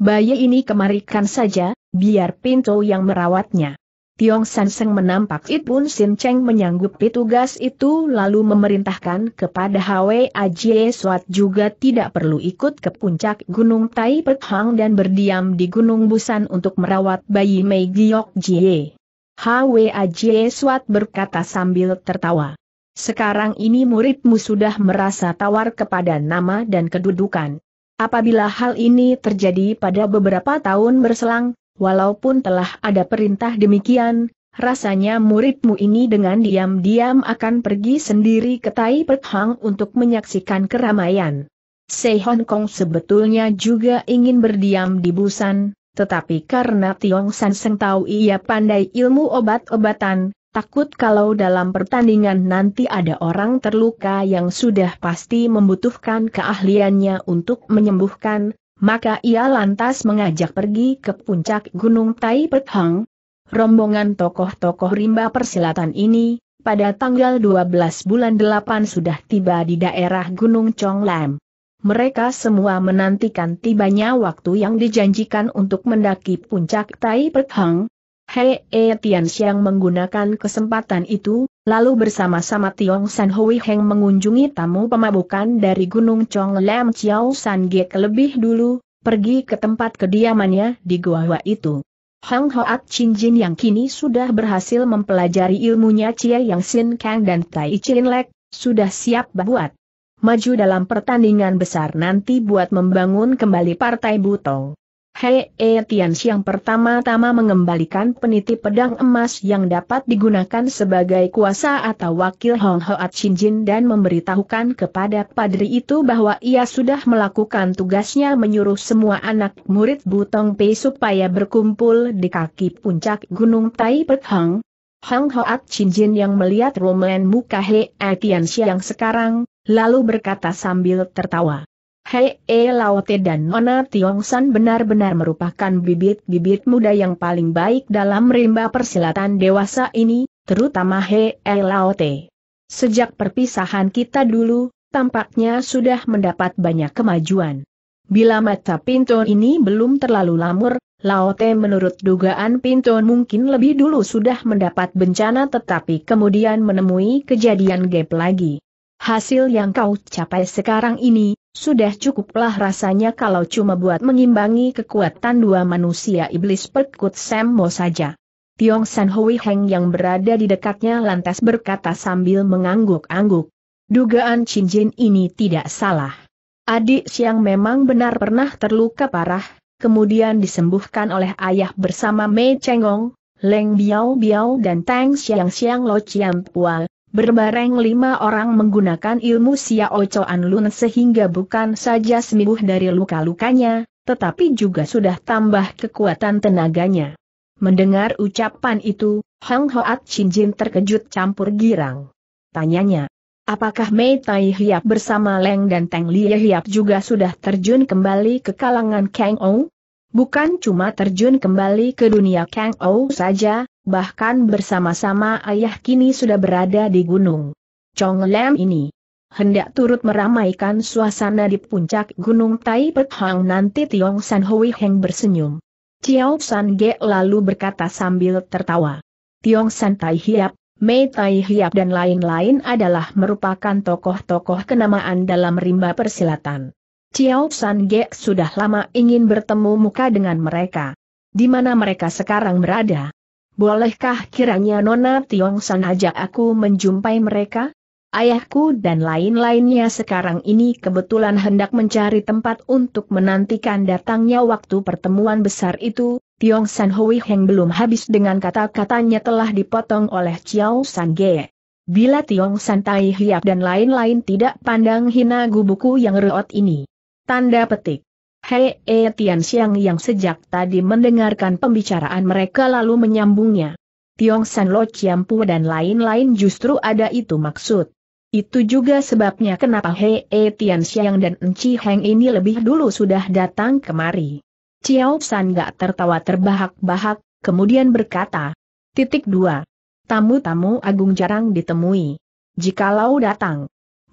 Bayi ini kemarikan saja, biar pintu yang merawatnya. Tiong San Seng menampak It Bun Sin Cheng menyanggupi tugas itu lalu memerintahkan kepada Hwe Ajie Suat juga tidak perlu ikut ke puncak Gunung Tai Pek Hang dan berdiam di Gunung Busan untuk merawat bayi Mei Giok Jie. Hwe Ajie Suat berkata sambil tertawa. Sekarang ini muridmu sudah merasa tawar kepada nama dan kedudukan. Apabila hal ini terjadi pada beberapa tahun berselang, walaupun telah ada perintah demikian, rasanya muridmu ini dengan diam-diam akan pergi sendiri ke Tai Pek untuk menyaksikan keramaian. Sei Hong Kong sebetulnya juga ingin berdiam di Busan, tetapi karena Tiong San Seng tahu ia pandai ilmu obat-obatan, takut kalau dalam pertandingan nanti ada orang terluka yang sudah pasti membutuhkan keahliannya untuk menyembuhkan, maka ia lantas mengajak pergi ke puncak Gunung Tai Pethang. Rombongan tokoh-tokoh rimba persilatan ini, pada tanggal 12 bulan 8 sudah tiba di daerah Gunung Lam. Mereka semua menantikan tibanya waktu yang dijanjikan untuk mendaki puncak Tai Pethang. Hei Tian Xiang menggunakan kesempatan itu, Lalu bersama-sama Tiong San Hui Heng mengunjungi tamu pemabukan dari Gunung Chong Lam Chiao San Ge lebih dulu, pergi ke tempat kediamannya di Gua Hua itu. Hang Hoat Chin Jin yang kini sudah berhasil mempelajari ilmunya Chia Yang Sin Kang dan Tai Chin Lek, sudah siap buat maju dalam pertandingan besar nanti buat membangun kembali Partai Butong. Hei E Tian Siang pertama-tama mengembalikan peniti pedang emas yang dapat digunakan sebagai kuasa atau wakil Hong Hoat Shin Jin dan memberitahukan kepada padri itu bahwa ia sudah melakukan tugasnya menyuruh semua anak murid Butong Pei supaya berkumpul di kaki puncak Gunung Tai Pek Hang. Hong Hoat Shin Jin yang melihat roman muka Hei E Tian Siang sekarang, lalu berkata sambil tertawa. Hei E eh, Laote dan Nona San benar-benar merupakan bibit-bibit muda yang paling baik dalam rimba persilatan dewasa ini, terutama Hei E eh, Laote. Sejak perpisahan kita dulu, tampaknya sudah mendapat banyak kemajuan. Bila mata Pinton ini belum terlalu lamur, Laote menurut dugaan Pinton mungkin lebih dulu sudah mendapat bencana tetapi kemudian menemui kejadian gap lagi. Hasil yang kau capai sekarang ini, sudah cukuplah rasanya kalau cuma buat mengimbangi kekuatan dua manusia iblis perkut Semmo saja. Tiong San Hui Heng yang berada di dekatnya lantas berkata sambil mengangguk-angguk. Dugaan Chin Jin ini tidak salah. Adik Siang memang benar pernah terluka parah, kemudian disembuhkan oleh ayah bersama Mei Chengong, Leng Biao Biao dan Tang Siang Siang Lo Chiam Pua, Berbareng lima orang menggunakan ilmu Xiao an Lun sehingga bukan saja sembuh dari luka-lukanya, tetapi juga sudah tambah kekuatan tenaganya. Mendengar ucapan itu, Hang Hoat Chin Jin terkejut campur girang. Tanyanya, apakah Mei Tai Hiap bersama Leng dan Teng Lie Hiap juga sudah terjun kembali ke kalangan Kang Ou? Bukan cuma terjun kembali ke dunia Kang Ou saja, bahkan bersama-sama ayah kini sudah berada di gunung Chong Lam ini. Hendak turut meramaikan suasana di puncak gunung Tai Pek Hang nanti Tiong San Hui Heng bersenyum. Tiao San Ge lalu berkata sambil tertawa. Tiong San Tai Hiap, Mei Tai Hiap dan lain-lain adalah merupakan tokoh-tokoh kenamaan dalam rimba persilatan. Tiao San Ge sudah lama ingin bertemu muka dengan mereka. Di mana mereka sekarang berada? Bolehkah kiranya Nona Tiong San ajak aku menjumpai mereka? Ayahku dan lain-lainnya sekarang ini kebetulan hendak mencari tempat untuk menantikan datangnya waktu pertemuan besar itu, Tiong San Hui Heng belum habis dengan kata-katanya telah dipotong oleh Chiao San Ge. Bila Tiong San Tai Hiap dan lain-lain tidak pandang hina gubuku yang reot ini. Tanda petik. Hei E Tian Xiang yang sejak tadi mendengarkan pembicaraan mereka lalu menyambungnya. Tiong San Lo Pu dan lain-lain justru ada itu maksud. Itu juga sebabnya kenapa Hei E Tian Xiang dan Enci Heng ini lebih dulu sudah datang kemari. Chiao San gak tertawa terbahak-bahak, kemudian berkata. Titik 2. Tamu-tamu agung jarang ditemui. Jikalau datang,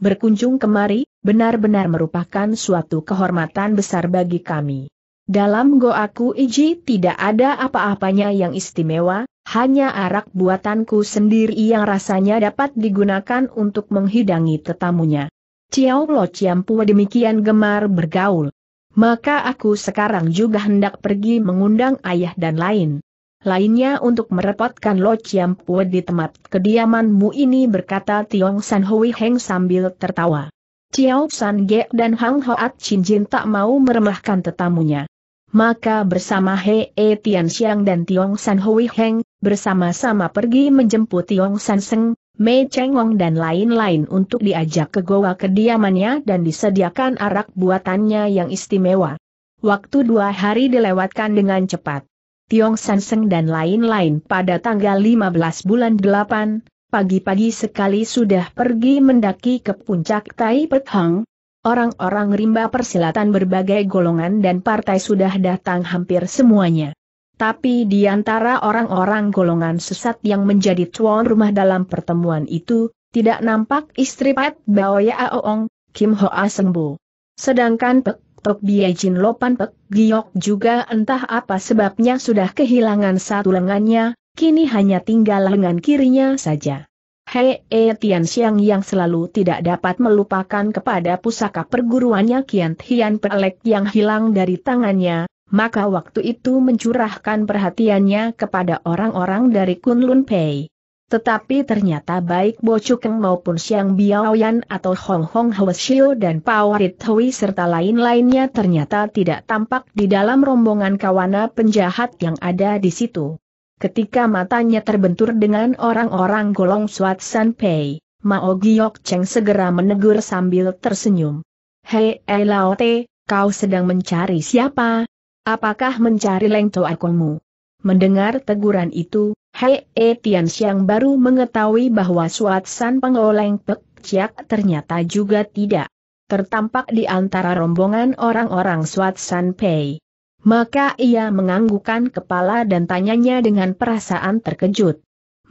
berkunjung kemari, benar-benar merupakan suatu kehormatan besar bagi kami. Dalam goaku Iji tidak ada apa-apanya yang istimewa, hanya arak buatanku sendiri yang rasanya dapat digunakan untuk menghidangi tetamunya. Ciao Lo Ciampu demikian gemar bergaul. Maka aku sekarang juga hendak pergi mengundang ayah dan lain lainnya untuk merepotkan Lo Chiam Pue di tempat kediamanmu ini berkata Tiong San Hui Heng sambil tertawa. Chiao San Ge dan Hang Hoat Chin Jin tak mau meremehkan tetamunya. Maka bersama He E Tian Xiang dan Tiong San Hui Heng, bersama-sama pergi menjemput Tiong San Seng, Mei Chengong dan lain-lain untuk diajak ke goa kediamannya dan disediakan arak buatannya yang istimewa. Waktu dua hari dilewatkan dengan cepat. Tiong Sanseng dan lain-lain pada tanggal 15 bulan 8, pagi-pagi sekali sudah pergi mendaki ke puncak Tai Pet Hang. Orang-orang rimba persilatan berbagai golongan dan partai sudah datang hampir semuanya. Tapi di antara orang-orang golongan sesat yang menjadi tuan rumah dalam pertemuan itu, tidak nampak istri Pat Baoya Aoong, Kim Hoa Sengbu. Sedangkan Pek Tok Jin Lopan Pek Giok juga entah apa sebabnya sudah kehilangan satu lengannya, kini hanya tinggal lengan kirinya saja. Hei e Tian Xiang yang selalu tidak dapat melupakan kepada pusaka perguruannya Kian Tian Pelek yang hilang dari tangannya, maka waktu itu mencurahkan perhatiannya kepada orang-orang dari Kunlun Pei. Tetapi ternyata baik Bo Chukeng maupun Xiang Biaoyan atau Hong Hong Hwasio dan Pao Rit Hui serta lain-lainnya ternyata tidak tampak di dalam rombongan kawana penjahat yang ada di situ. Ketika matanya terbentur dengan orang-orang golong Suat San Pei, Mao Giok Cheng segera menegur sambil tersenyum. Hei Te, kau sedang mencari siapa? Apakah mencari Leng Kongmu? Mendengar teguran itu, Hei, eh Tian Xiang baru mengetahui bahwa Suat San pengoleng Pek Ciak ternyata juga tidak tertampak di antara rombongan orang-orang Suat San Pei. Maka ia menganggukkan kepala dan tanyanya dengan perasaan terkejut.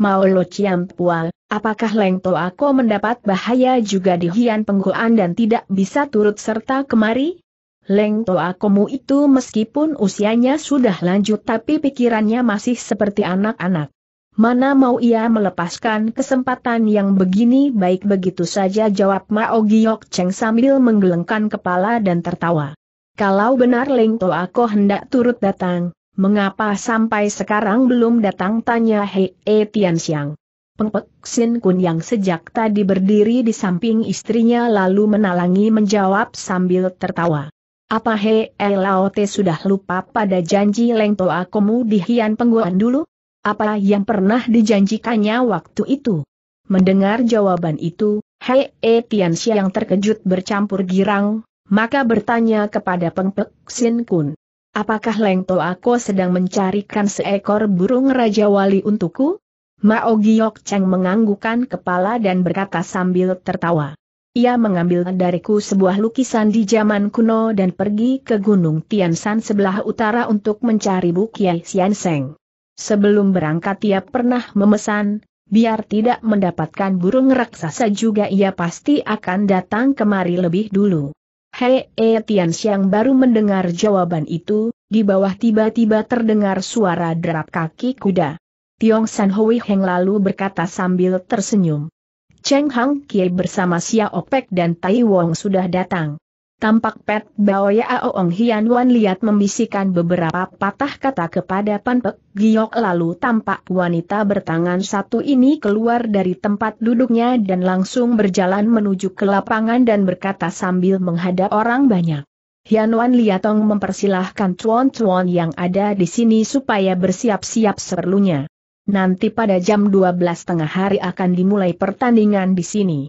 Mau lo ciampual, apakah Leng To aku mendapat bahaya juga di Hian Penggoan dan tidak bisa turut serta kemari? Leng To mu itu meskipun usianya sudah lanjut tapi pikirannya masih seperti anak-anak. Mana mau ia melepaskan kesempatan yang begini baik begitu saja jawab Mao Giok Cheng sambil menggelengkan kepala dan tertawa. Kalau benar Leng To aku hendak turut datang, mengapa sampai sekarang belum datang tanya Hei E Tian Xiang. Pengpek Sin Kun yang sejak tadi berdiri di samping istrinya lalu menalangi menjawab sambil tertawa. Apa Hei E Lao Te sudah lupa pada janji Leng To aku mu di Hian Pengguan dulu? Apa yang pernah dijanjikannya waktu itu? Mendengar jawaban itu, Hei E Tianxia yang terkejut bercampur girang, maka bertanya kepada Peng Pek Sin Kun. Apakah Leng To Ako sedang mencarikan seekor burung Raja Wali untukku? Mao Giok Cheng menganggukan kepala dan berkata sambil tertawa. Ia mengambil dariku sebuah lukisan di zaman kuno dan pergi ke Gunung Tiansan sebelah utara untuk mencari Bukiai Xianseng. Sebelum berangkat ia pernah memesan, biar tidak mendapatkan burung raksasa juga ia pasti akan datang kemari lebih dulu. Hei e Tian Xiang baru mendengar jawaban itu, di bawah tiba-tiba terdengar suara derap kaki kuda. Tiong San Hui Heng lalu berkata sambil tersenyum. Cheng Hang Kie bersama Xia Opek dan Tai Wong sudah datang. Tampak Pet Baoya Aoong Hian Wan lihat membisikkan beberapa patah kata kepada Pan Pek Giok lalu tampak wanita bertangan satu ini keluar dari tempat duduknya dan langsung berjalan menuju ke lapangan dan berkata sambil menghadap orang banyak. Hian Wan Liatong mempersilahkan cuan-cuan yang ada di sini supaya bersiap-siap seperlunya. Nanti pada jam 12 tengah hari akan dimulai pertandingan di sini.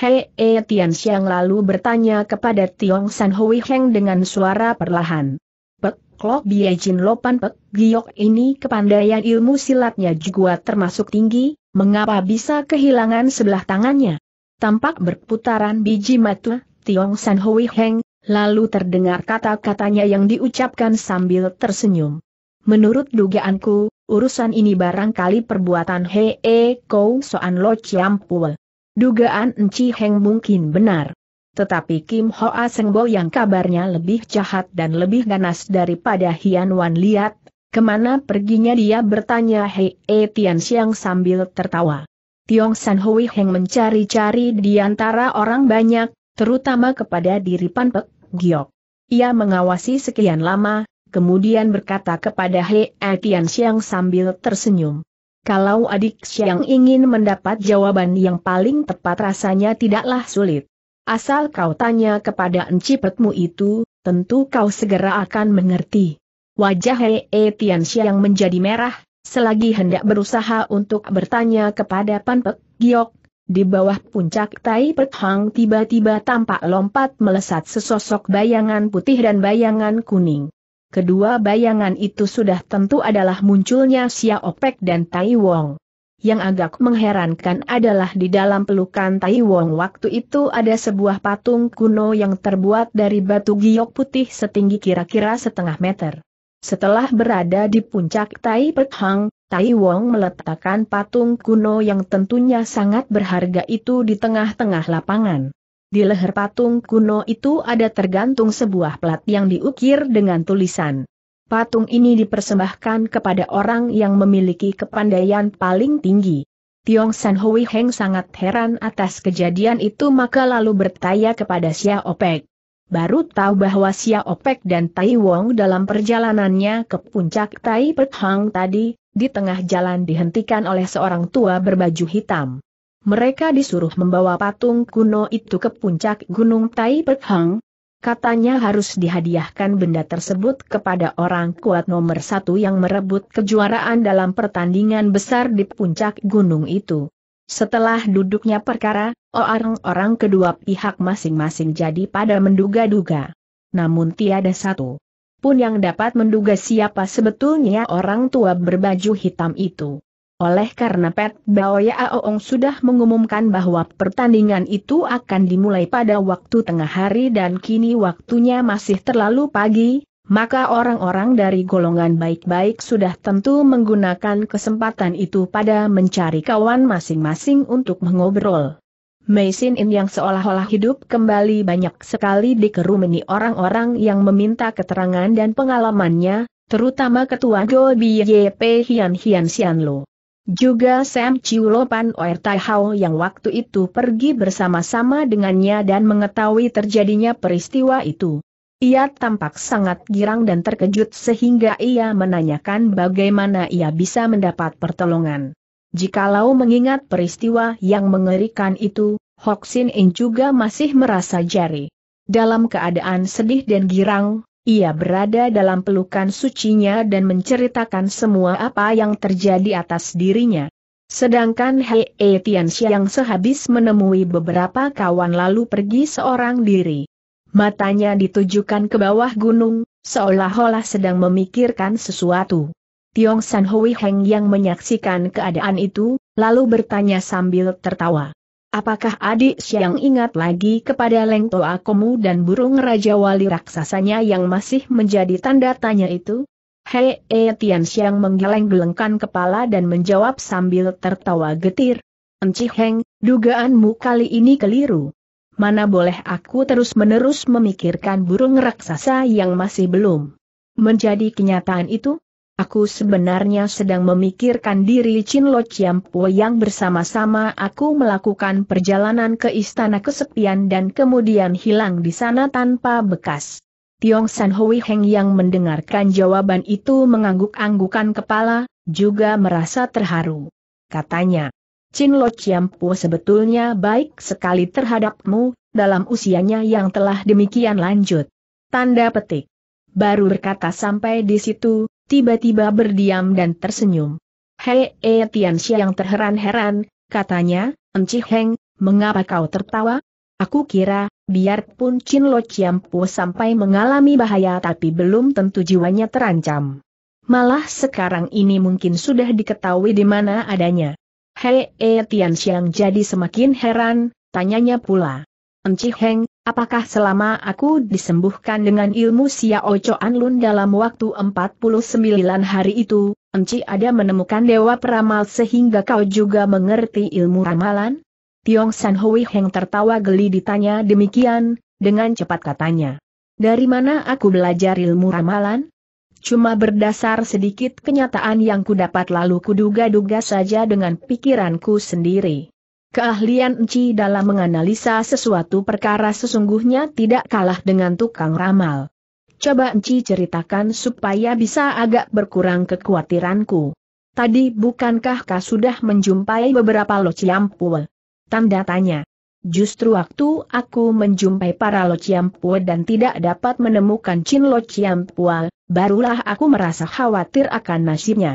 Hei E Tian Xiang lalu bertanya kepada Tiong San Hui Heng dengan suara perlahan. Pek Klo Bie Jin Lopan Pek Giok ini kepandaian ilmu silatnya juga termasuk tinggi, mengapa bisa kehilangan sebelah tangannya? Tampak berputaran biji mata, Tiong San Hui Heng, lalu terdengar kata-katanya yang diucapkan sambil tersenyum. Menurut dugaanku, urusan ini barangkali perbuatan Hei e Kou Soan Lo Chiam Pue. Dugaan Enci Heng mungkin benar. Tetapi Kim Hoa Sengbo yang kabarnya lebih jahat dan lebih ganas daripada Hian Wan Liat, kemana perginya dia bertanya Hei E Tian Siang sambil tertawa. Tiong San Hui Heng mencari-cari di antara orang banyak, terutama kepada diri Pan Pek Giok. Ia mengawasi sekian lama, kemudian berkata kepada Hei E Tian Siang sambil tersenyum. Kalau adik siang ingin mendapat jawaban yang paling tepat rasanya tidaklah sulit. Asal kau tanya kepada encipetmu itu, tentu kau segera akan mengerti. Wajah Hei e Tian Xiang menjadi merah, selagi hendak berusaha untuk bertanya kepada Pan Pek Giok, di bawah puncak Tai Pet Hang tiba-tiba tampak lompat melesat sesosok bayangan putih dan bayangan kuning kedua bayangan itu sudah tentu adalah munculnya Xia Opek dan Tai Wong. Yang agak mengherankan adalah di dalam pelukan Tai Wong waktu itu ada sebuah patung kuno yang terbuat dari batu giok putih setinggi kira-kira setengah meter. Setelah berada di puncak Tai Pek Hang, Tai Wong meletakkan patung kuno yang tentunya sangat berharga itu di tengah-tengah lapangan. Di leher patung kuno itu ada tergantung sebuah plat yang diukir dengan tulisan. Patung ini dipersembahkan kepada orang yang memiliki kepandaian paling tinggi. Tiong San Hui Heng sangat heran atas kejadian itu maka lalu bertanya kepada Xia Opek. Baru tahu bahwa Xia Opek dan Tai Wong dalam perjalanannya ke puncak Tai Pek Hang tadi, di tengah jalan dihentikan oleh seorang tua berbaju hitam. Mereka disuruh membawa patung kuno itu ke puncak Gunung Tai Perhang. Katanya harus dihadiahkan benda tersebut kepada orang kuat nomor satu yang merebut kejuaraan dalam pertandingan besar di puncak gunung itu. Setelah duduknya perkara, orang-orang kedua pihak masing-masing jadi pada menduga-duga. Namun tiada satu pun yang dapat menduga siapa sebetulnya orang tua berbaju hitam itu. Oleh karena Pet Baoya Aoong sudah mengumumkan bahwa pertandingan itu akan dimulai pada waktu tengah hari dan kini waktunya masih terlalu pagi, maka orang-orang dari golongan baik-baik sudah tentu menggunakan kesempatan itu pada mencari kawan masing-masing untuk mengobrol. Meisin In yang seolah-olah hidup kembali banyak sekali dikerumuni orang-orang yang meminta keterangan dan pengalamannya, terutama ketua Go Biye Pe Hian Hian Xian Lo. Juga Sam Chiu Lopan Oer Tai Hao yang waktu itu pergi bersama-sama dengannya dan mengetahui terjadinya peristiwa itu. Ia tampak sangat girang dan terkejut sehingga ia menanyakan bagaimana ia bisa mendapat pertolongan. Jikalau mengingat peristiwa yang mengerikan itu, Hoxin In juga masih merasa jari. Dalam keadaan sedih dan girang, ia berada dalam pelukan sucinya dan menceritakan semua apa yang terjadi atas dirinya. Sedangkan Hei e Tianxia yang sehabis menemui beberapa kawan lalu pergi seorang diri. Matanya ditujukan ke bawah gunung, seolah-olah sedang memikirkan sesuatu. Tiong San Hui Heng yang menyaksikan keadaan itu, lalu bertanya sambil tertawa. Apakah adik Siang ingat lagi kepada Leng Toa Komu dan burung Raja Wali raksasanya yang masih menjadi tanda tanya itu? Hei, e, Tian Siang menggeleng-gelengkan kepala dan menjawab sambil tertawa getir. Enci Heng, dugaanmu kali ini keliru. Mana boleh aku terus-menerus memikirkan burung raksasa yang masih belum menjadi kenyataan itu? Aku sebenarnya sedang memikirkan diri Chin Lo Chiampo yang bersama-sama aku melakukan perjalanan ke istana kesepian dan kemudian hilang di sana tanpa bekas. Tiong San Hui Heng yang mendengarkan jawaban itu mengangguk-anggukan kepala, juga merasa terharu. Katanya, Chin Lo Chiampo sebetulnya baik sekali terhadapmu, dalam usianya yang telah demikian lanjut. Tanda petik. Baru berkata sampai di situ, tiba-tiba berdiam dan tersenyum. Hei, e eh, Tianxia yang terheran-heran, katanya, Enci Heng, mengapa kau tertawa? Aku kira, biarpun Chin Lo Chiampu sampai mengalami bahaya tapi belum tentu jiwanya terancam. Malah sekarang ini mungkin sudah diketahui di mana adanya. Hei, e eh, Tianxiang jadi semakin heran, tanyanya pula. Enci Heng, Apakah selama aku disembuhkan dengan ilmu Xiao Choan Lun dalam waktu 49 hari itu, Enci ada menemukan Dewa Peramal sehingga kau juga mengerti ilmu ramalan? Tiong San Hui Heng tertawa geli ditanya demikian, dengan cepat katanya. Dari mana aku belajar ilmu ramalan? Cuma berdasar sedikit kenyataan yang kudapat lalu kuduga-duga saja dengan pikiranku sendiri. Keahlian Enci dalam menganalisa sesuatu perkara sesungguhnya tidak kalah dengan tukang ramal. Coba Enci ceritakan supaya bisa agak berkurang kekhawatiranku. Tadi bukankah kau sudah menjumpai beberapa lociampue? Tanda tanya. Justru waktu aku menjumpai para lociampue dan tidak dapat menemukan Chin lociampue, barulah aku merasa khawatir akan nasibnya.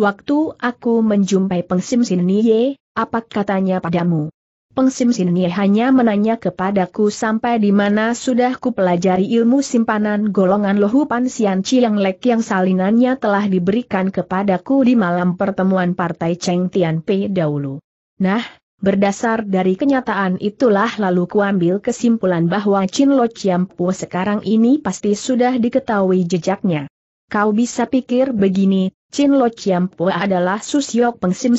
Waktu aku menjumpai pengsim Sinie, apa katanya padamu? Peng Sim hanya menanya kepadaku sampai di mana sudah kupelajari ilmu simpanan golongan lohupan Sian Chiang Lek yang salinannya telah diberikan kepadaku di malam pertemuan Partai Cheng Tian Pei dahulu. Nah, berdasar dari kenyataan itulah lalu kuambil kesimpulan bahwa Chin Lo Chiam Po sekarang ini pasti sudah diketahui jejaknya. Kau bisa pikir begini, Chin Lo Chiam Po adalah Susyok Peng Sim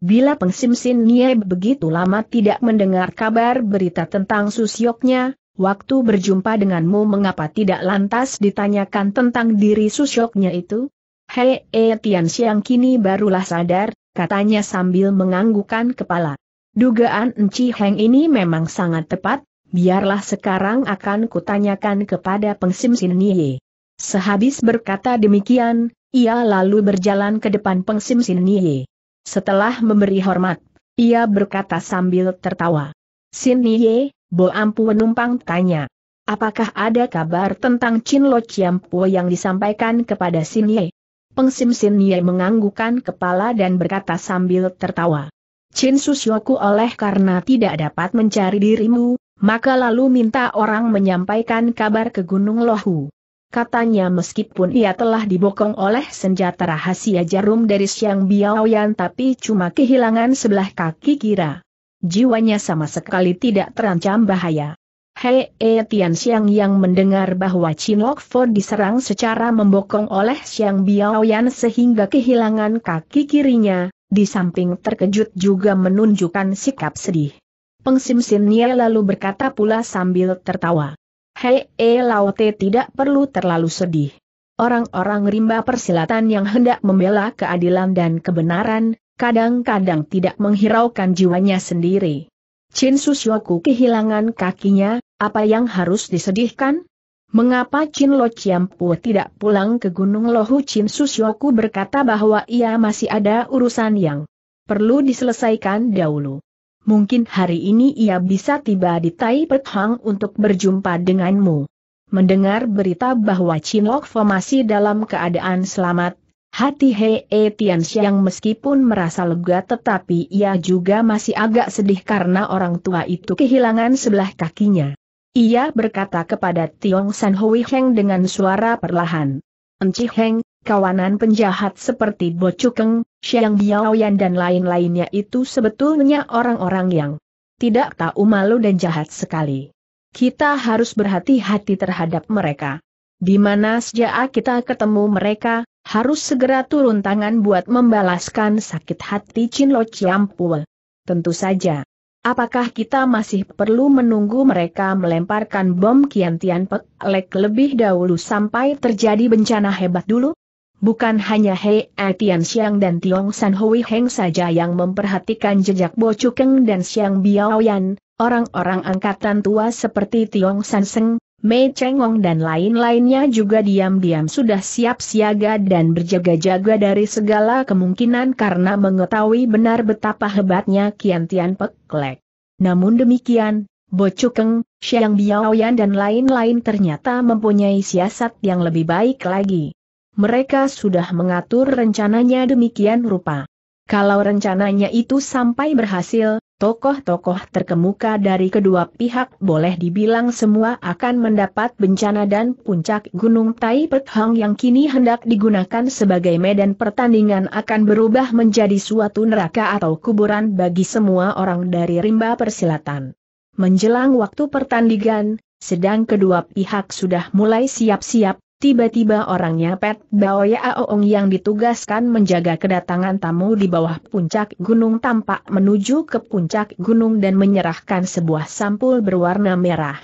Bila pengsimsin Nie begitu lama tidak mendengar kabar berita tentang Susyoknya, waktu berjumpa denganmu mengapa tidak lantas ditanyakan tentang diri Susyoknya itu? Hei, e, Tian Xiang kini barulah sadar, katanya sambil menganggukan kepala. Dugaan Enci Heng ini memang sangat tepat, biarlah sekarang akan kutanyakan kepada pengsimsin Nie. Sehabis berkata demikian, ia lalu berjalan ke depan pengsimsin Nie. Setelah memberi hormat, ia berkata sambil tertawa. Sin Ye, Bo Ampu menumpang tanya. Apakah ada kabar tentang Chin Lo Chiam Po yang disampaikan kepada Sin Ye? Peng Sim Sin Ye menganggukkan kepala dan berkata sambil tertawa. Chin Susyoku oleh karena tidak dapat mencari dirimu, maka lalu minta orang menyampaikan kabar ke Gunung Lohu. Katanya meskipun ia telah dibokong oleh senjata rahasia jarum dari Siang Biaoyan tapi cuma kehilangan sebelah kaki kira. Jiwanya sama sekali tidak terancam bahaya. Hei e eh, Tian Xiang yang mendengar bahwa Chin Lok Fo diserang secara membokong oleh Xiang Biaoyan sehingga kehilangan kaki kirinya, di samping terkejut juga menunjukkan sikap sedih. Peng Sim Sin Nye lalu berkata pula sambil tertawa. Hei E eh, Laute tidak perlu terlalu sedih. Orang-orang rimba persilatan yang hendak membela keadilan dan kebenaran, kadang-kadang tidak menghiraukan jiwanya sendiri. Chin Susyoku kehilangan kakinya, apa yang harus disedihkan? Mengapa Chin Lo Chiampu tidak pulang ke Gunung Lohu Chin Susyoku berkata bahwa ia masih ada urusan yang perlu diselesaikan dahulu mungkin hari ini ia bisa tiba di Tai Pek Hang untuk berjumpa denganmu. Mendengar berita bahwa Lok Fo masih dalam keadaan selamat, hati Hei e Tian Xiang meskipun merasa lega tetapi ia juga masih agak sedih karena orang tua itu kehilangan sebelah kakinya. Ia berkata kepada Tiong San Hui Heng dengan suara perlahan. Enci Heng, kawanan penjahat seperti Bo Cukeng, Xiang Biaoyan dan lain-lainnya itu sebetulnya orang-orang yang tidak tahu malu dan jahat sekali. Kita harus berhati-hati terhadap mereka. Di mana sejak kita ketemu mereka, harus segera turun tangan buat membalaskan sakit hati Chin Lo Chiampul. Tentu saja. Apakah kita masih perlu menunggu mereka melemparkan bom Kian Tian Pek Lek lebih dahulu sampai terjadi bencana hebat dulu? Bukan hanya Hei Etian Xiang dan Tiong San Hui Heng saja yang memperhatikan jejak Bo Chukeng dan Biao Biaoyan, orang-orang angkatan tua seperti Tiong San Seng, Mei Chengong dan lain-lainnya juga diam-diam sudah siap siaga dan berjaga-jaga dari segala kemungkinan karena mengetahui benar betapa hebatnya Kian Tian Pek Lek. Namun demikian, Bo Chukeng, Biao Biaoyan dan lain-lain ternyata mempunyai siasat yang lebih baik lagi. Mereka sudah mengatur rencananya demikian rupa. Kalau rencananya itu sampai berhasil, tokoh-tokoh terkemuka dari kedua pihak boleh dibilang semua akan mendapat bencana dan puncak Gunung Tai Pek yang kini hendak digunakan sebagai medan pertandingan akan berubah menjadi suatu neraka atau kuburan bagi semua orang dari rimba persilatan. Menjelang waktu pertandingan, sedang kedua pihak sudah mulai siap-siap, Tiba-tiba orangnya Pet Baoya Aoong yang ditugaskan menjaga kedatangan tamu di bawah puncak gunung tampak menuju ke puncak gunung dan menyerahkan sebuah sampul berwarna merah.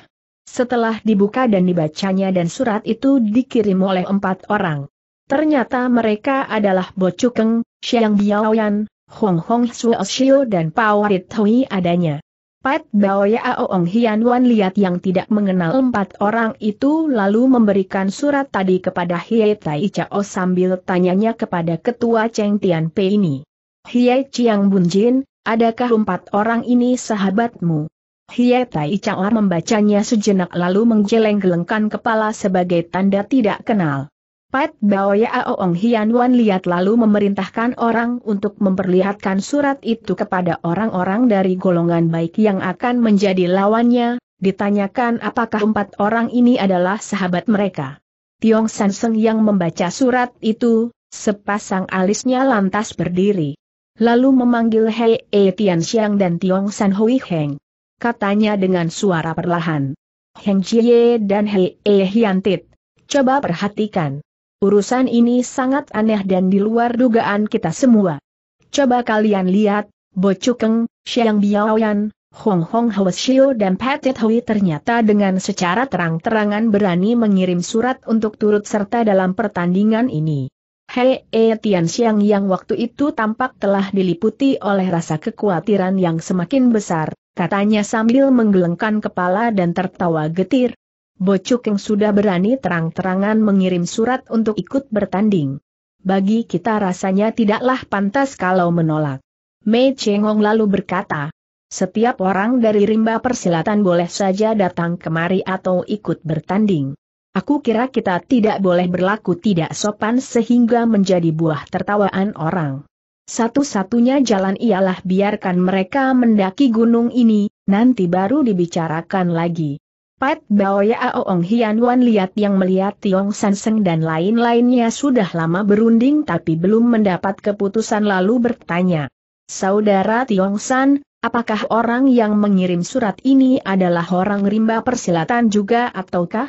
Setelah dibuka dan dibacanya dan surat itu dikirim oleh empat orang. Ternyata mereka adalah Bo Chukeng, Xiang Biaoyan, Hong Hong Suo Xiu dan Pao Rit Hui adanya. Pat Baoya Ong Hian Wan lihat yang tidak mengenal empat orang itu lalu memberikan surat tadi kepada Hie Tai Chao sambil tanyanya kepada ketua Cheng Tian Pei ini. Hie Chiang Bun Jin, adakah empat orang ini sahabatmu? Hie Tai Chao membacanya sejenak lalu menggeleng-gelengkan kepala sebagai tanda tidak kenal. Pat Baoya Aoong Hian Wan lihat lalu memerintahkan orang untuk memperlihatkan surat itu kepada orang-orang dari golongan baik yang akan menjadi lawannya, ditanyakan apakah empat orang ini adalah sahabat mereka. Tiong Seng yang membaca surat itu, sepasang alisnya lantas berdiri. Lalu memanggil Hei E Tian Xiang dan Tiong San Hui Heng. Katanya dengan suara perlahan. Heng Jie dan Hei E Hian Tit, coba perhatikan. Urusan ini sangat aneh dan di luar dugaan kita semua. Coba kalian lihat, Bo Chukeng, Xiang Biaoyan, Hong Hong Hwasio dan Patit Hui ternyata dengan secara terang-terangan berani mengirim surat untuk turut serta dalam pertandingan ini. Hei E Tian Xiang yang waktu itu tampak telah diliputi oleh rasa kekhawatiran yang semakin besar, katanya sambil menggelengkan kepala dan tertawa getir, yang sudah berani terang-terangan mengirim surat untuk ikut bertanding. Bagi kita rasanya tidaklah pantas kalau menolak. Mei Chengong lalu berkata, setiap orang dari rimba persilatan boleh saja datang kemari atau ikut bertanding. Aku kira kita tidak boleh berlaku tidak sopan sehingga menjadi buah tertawaan orang. Satu-satunya jalan ialah biarkan mereka mendaki gunung ini, nanti baru dibicarakan lagi. Pat ya Aoong Hian Wan lihat yang melihat Tiong San Seng dan lain-lainnya sudah lama berunding tapi belum mendapat keputusan lalu bertanya. Saudara Tiong San, apakah orang yang mengirim surat ini adalah orang rimba persilatan juga ataukah?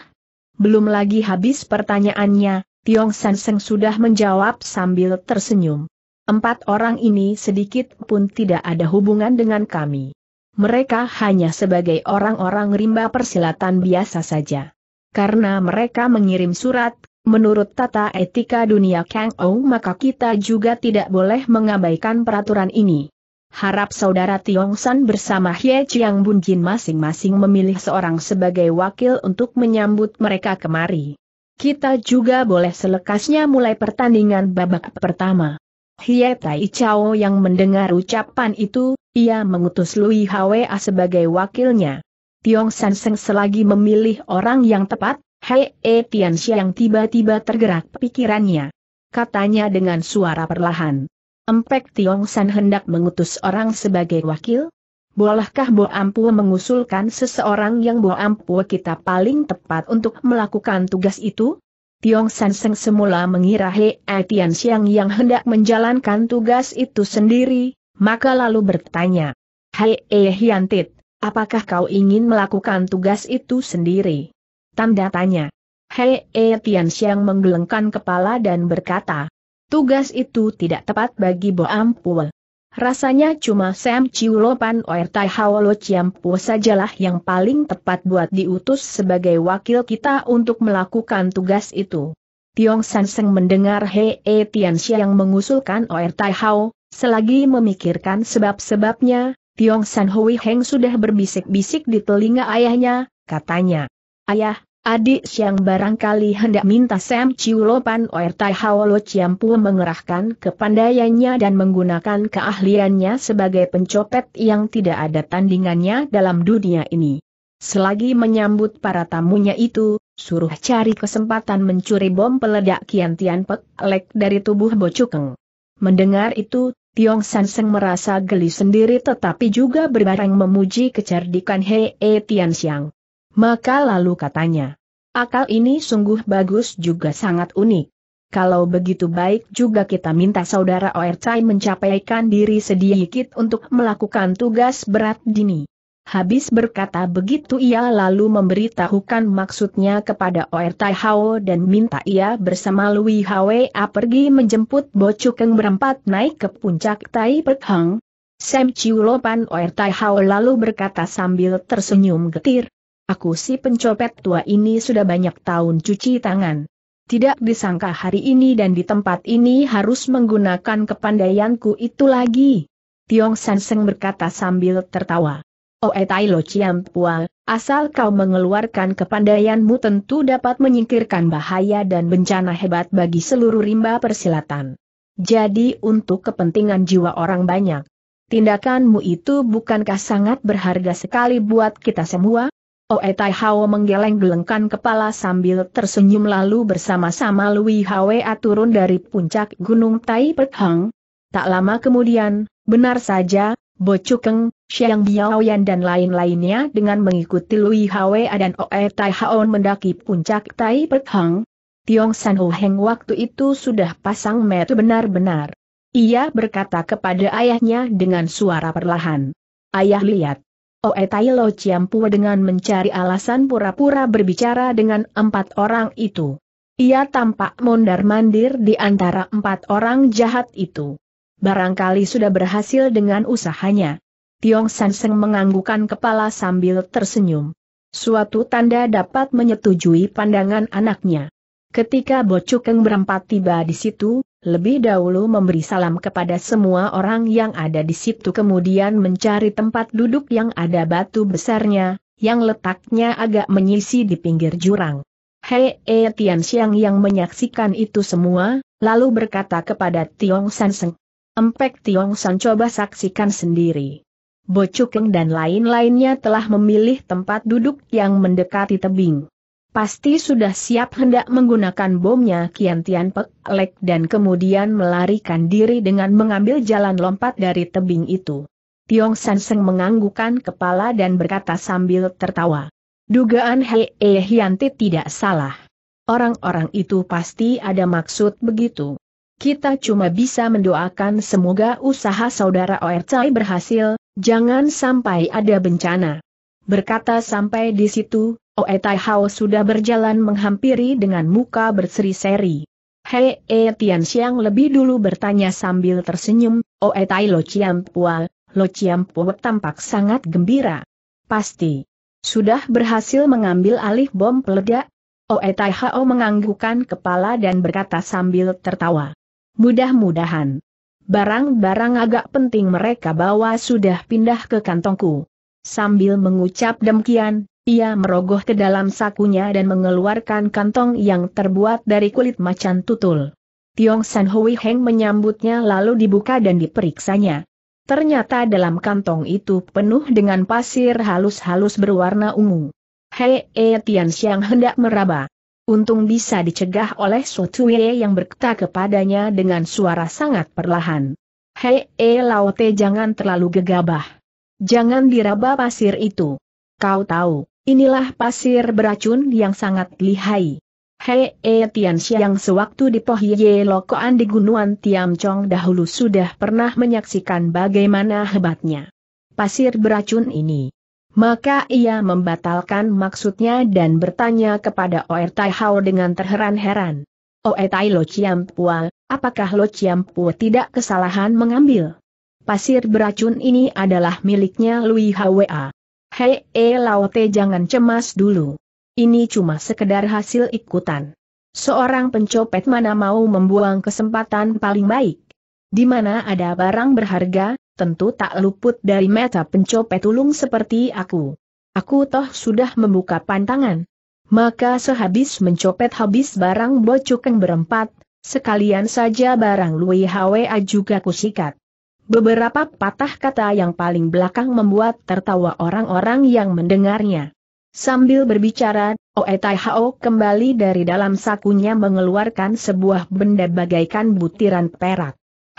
Belum lagi habis pertanyaannya, Tiong San Seng sudah menjawab sambil tersenyum. Empat orang ini sedikit pun tidak ada hubungan dengan kami mereka hanya sebagai orang-orang rimba persilatan biasa saja. Karena mereka mengirim surat, menurut tata etika dunia Kang Ou maka kita juga tidak boleh mengabaikan peraturan ini. Harap saudara Tiong San bersama Hye Chiang Bun Jin masing-masing memilih seorang sebagai wakil untuk menyambut mereka kemari. Kita juga boleh selekasnya mulai pertandingan babak pertama. Hye Tai Chao yang mendengar ucapan itu, ia mengutus Lui Hwa sebagai wakilnya. Tiong San Seng selagi memilih orang yang tepat, Hei E Tian yang tiba-tiba tergerak pikirannya. Katanya dengan suara perlahan. Empek Tiong San hendak mengutus orang sebagai wakil? Bolehkah Bo Ampu mengusulkan seseorang yang Bo Ampu kita paling tepat untuk melakukan tugas itu? Tiong San Seng semula mengira He e Tian Siang yang hendak menjalankan tugas itu sendiri, maka lalu bertanya. Hai eh Yantit, apakah kau ingin melakukan tugas itu sendiri? Tanda tanya. Hei eh Tian Xiang menggelengkan kepala dan berkata, tugas itu tidak tepat bagi Bo Ampul. Rasanya cuma Sam Lopan Oer Tai Hawalo Ciampu sajalah yang paling tepat buat diutus sebagai wakil kita untuk melakukan tugas itu. Tiong Sanseng mendengar Hei eh, Tian Xiang mengusulkan Oer Tai Hao, Selagi memikirkan sebab-sebabnya, Tiong San Hui Heng sudah berbisik-bisik di telinga ayahnya, katanya. Ayah, adik siang barangkali hendak minta Sam Ciulopan Oer Tai Haolo Ciampu mengerahkan kepandaiannya dan menggunakan keahliannya sebagai pencopet yang tidak ada tandingannya dalam dunia ini. Selagi menyambut para tamunya itu, suruh cari kesempatan mencuri bom peledak Kian Tian Pek Lek dari tubuh Bo Bocukeng. Mendengar itu, Tiong Seng merasa geli sendiri tetapi juga berbareng memuji kecerdikan Hei e Tian Xiang. Maka lalu katanya, akal ini sungguh bagus juga sangat unik. Kalau begitu baik juga kita minta saudara Chai mencapaikan diri sedikit untuk melakukan tugas berat dini. Habis berkata begitu ia lalu memberitahukan maksudnya kepada Oer Tai Hao dan minta ia bersama Lui Hwa pergi menjemput Bocu Keng berempat naik ke puncak Tai Pek Hang. Sam Chiu Lopan Oer Tai Hao lalu berkata sambil tersenyum getir. Aku si pencopet tua ini sudah banyak tahun cuci tangan. Tidak disangka hari ini dan di tempat ini harus menggunakan kepandaianku itu lagi. Tiong San Seng berkata sambil tertawa. Oe oh, eh, Tai Lo Pua, asal kau mengeluarkan kepandaianmu tentu dapat menyingkirkan bahaya dan bencana hebat bagi seluruh rimba persilatan. Jadi untuk kepentingan jiwa orang banyak. Tindakanmu itu bukankah sangat berharga sekali buat kita semua? Oe oh, eh, Tai Hao menggeleng-gelengkan kepala sambil tersenyum lalu bersama-sama Lui Hwe turun dari puncak Gunung Tai Pek Hang. Tak lama kemudian, benar saja, Bo Chukeng, Xiang Biaoyan dan lain-lainnya dengan mengikuti Lui Hwa dan Oe Tai Haon mendaki puncak Tai Pek Hang. Tiong San Ho Heng waktu itu sudah pasang metu benar-benar. Ia berkata kepada ayahnya dengan suara perlahan. Ayah lihat. Oe Tai Lo Chiampu dengan mencari alasan pura-pura berbicara dengan empat orang itu. Ia tampak mondar-mandir di antara empat orang jahat itu barangkali sudah berhasil dengan usahanya. Tiong Sanseng menganggukkan kepala sambil tersenyum. Suatu tanda dapat menyetujui pandangan anaknya. Ketika Bocukeng berempat tiba di situ, lebih dahulu memberi salam kepada semua orang yang ada di situ kemudian mencari tempat duduk yang ada batu besarnya, yang letaknya agak menyisi di pinggir jurang. Hei E Tian Xiang yang menyaksikan itu semua, lalu berkata kepada Tiong Sanseng, Empek Tiong San coba saksikan sendiri. Bocukeng dan lain-lainnya telah memilih tempat duduk yang mendekati tebing. Pasti sudah siap hendak menggunakan bomnya Kian Tian Pek Lek dan kemudian melarikan diri dengan mengambil jalan lompat dari tebing itu. Tiong San Seng menganggukan kepala dan berkata sambil tertawa. Dugaan Hei eh, Hianti tidak salah. Orang-orang itu pasti ada maksud begitu kita cuma bisa mendoakan semoga usaha saudara Oercai berhasil, jangan sampai ada bencana. Berkata sampai di situ, Oetai Hao sudah berjalan menghampiri dengan muka berseri-seri. Hei E Tian Xiang lebih dulu bertanya sambil tersenyum, Oetai Lo Pua, Lo Pua tampak sangat gembira. Pasti. Sudah berhasil mengambil alih bom peledak? Oetai Hao menganggukkan kepala dan berkata sambil tertawa. Mudah-mudahan. Barang-barang agak penting mereka bawa sudah pindah ke kantongku. Sambil mengucap demikian, ia merogoh ke dalam sakunya dan mengeluarkan kantong yang terbuat dari kulit macan tutul. Tiong San Hui Heng menyambutnya lalu dibuka dan diperiksanya. Ternyata dalam kantong itu penuh dengan pasir halus-halus berwarna ungu. Hei, e eh, Tian Xiang hendak meraba. Untung bisa dicegah oleh Sotuye yang berkata kepadanya dengan suara sangat perlahan. Hei, e eh, laote jangan terlalu gegabah. Jangan diraba pasir itu. Kau tahu, inilah pasir beracun yang sangat lihai. Hei, e eh, Tian Xiang sewaktu di Pohye Lokoan di Tiam Tiamcong dahulu sudah pernah menyaksikan bagaimana hebatnya. Pasir beracun ini maka ia membatalkan maksudnya dan bertanya kepada Oer Tai Hao dengan terheran-heran. Oer Tai Lo Chiam Pua, apakah Lo Chiam Pua tidak kesalahan mengambil? Pasir beracun ini adalah miliknya Lui Hwa. Hei e Laote jangan cemas dulu. Ini cuma sekedar hasil ikutan. Seorang pencopet mana mau membuang kesempatan paling baik. Di mana ada barang berharga, tentu tak luput dari mata pencopet tulung seperti aku. Aku toh sudah membuka pantangan. Maka sehabis mencopet habis barang bocukeng berempat, sekalian saja barang Lui Hwa juga kusikat. Beberapa patah kata yang paling belakang membuat tertawa orang-orang yang mendengarnya. Sambil berbicara, Oe Tai Hao kembali dari dalam sakunya mengeluarkan sebuah benda bagaikan butiran perak.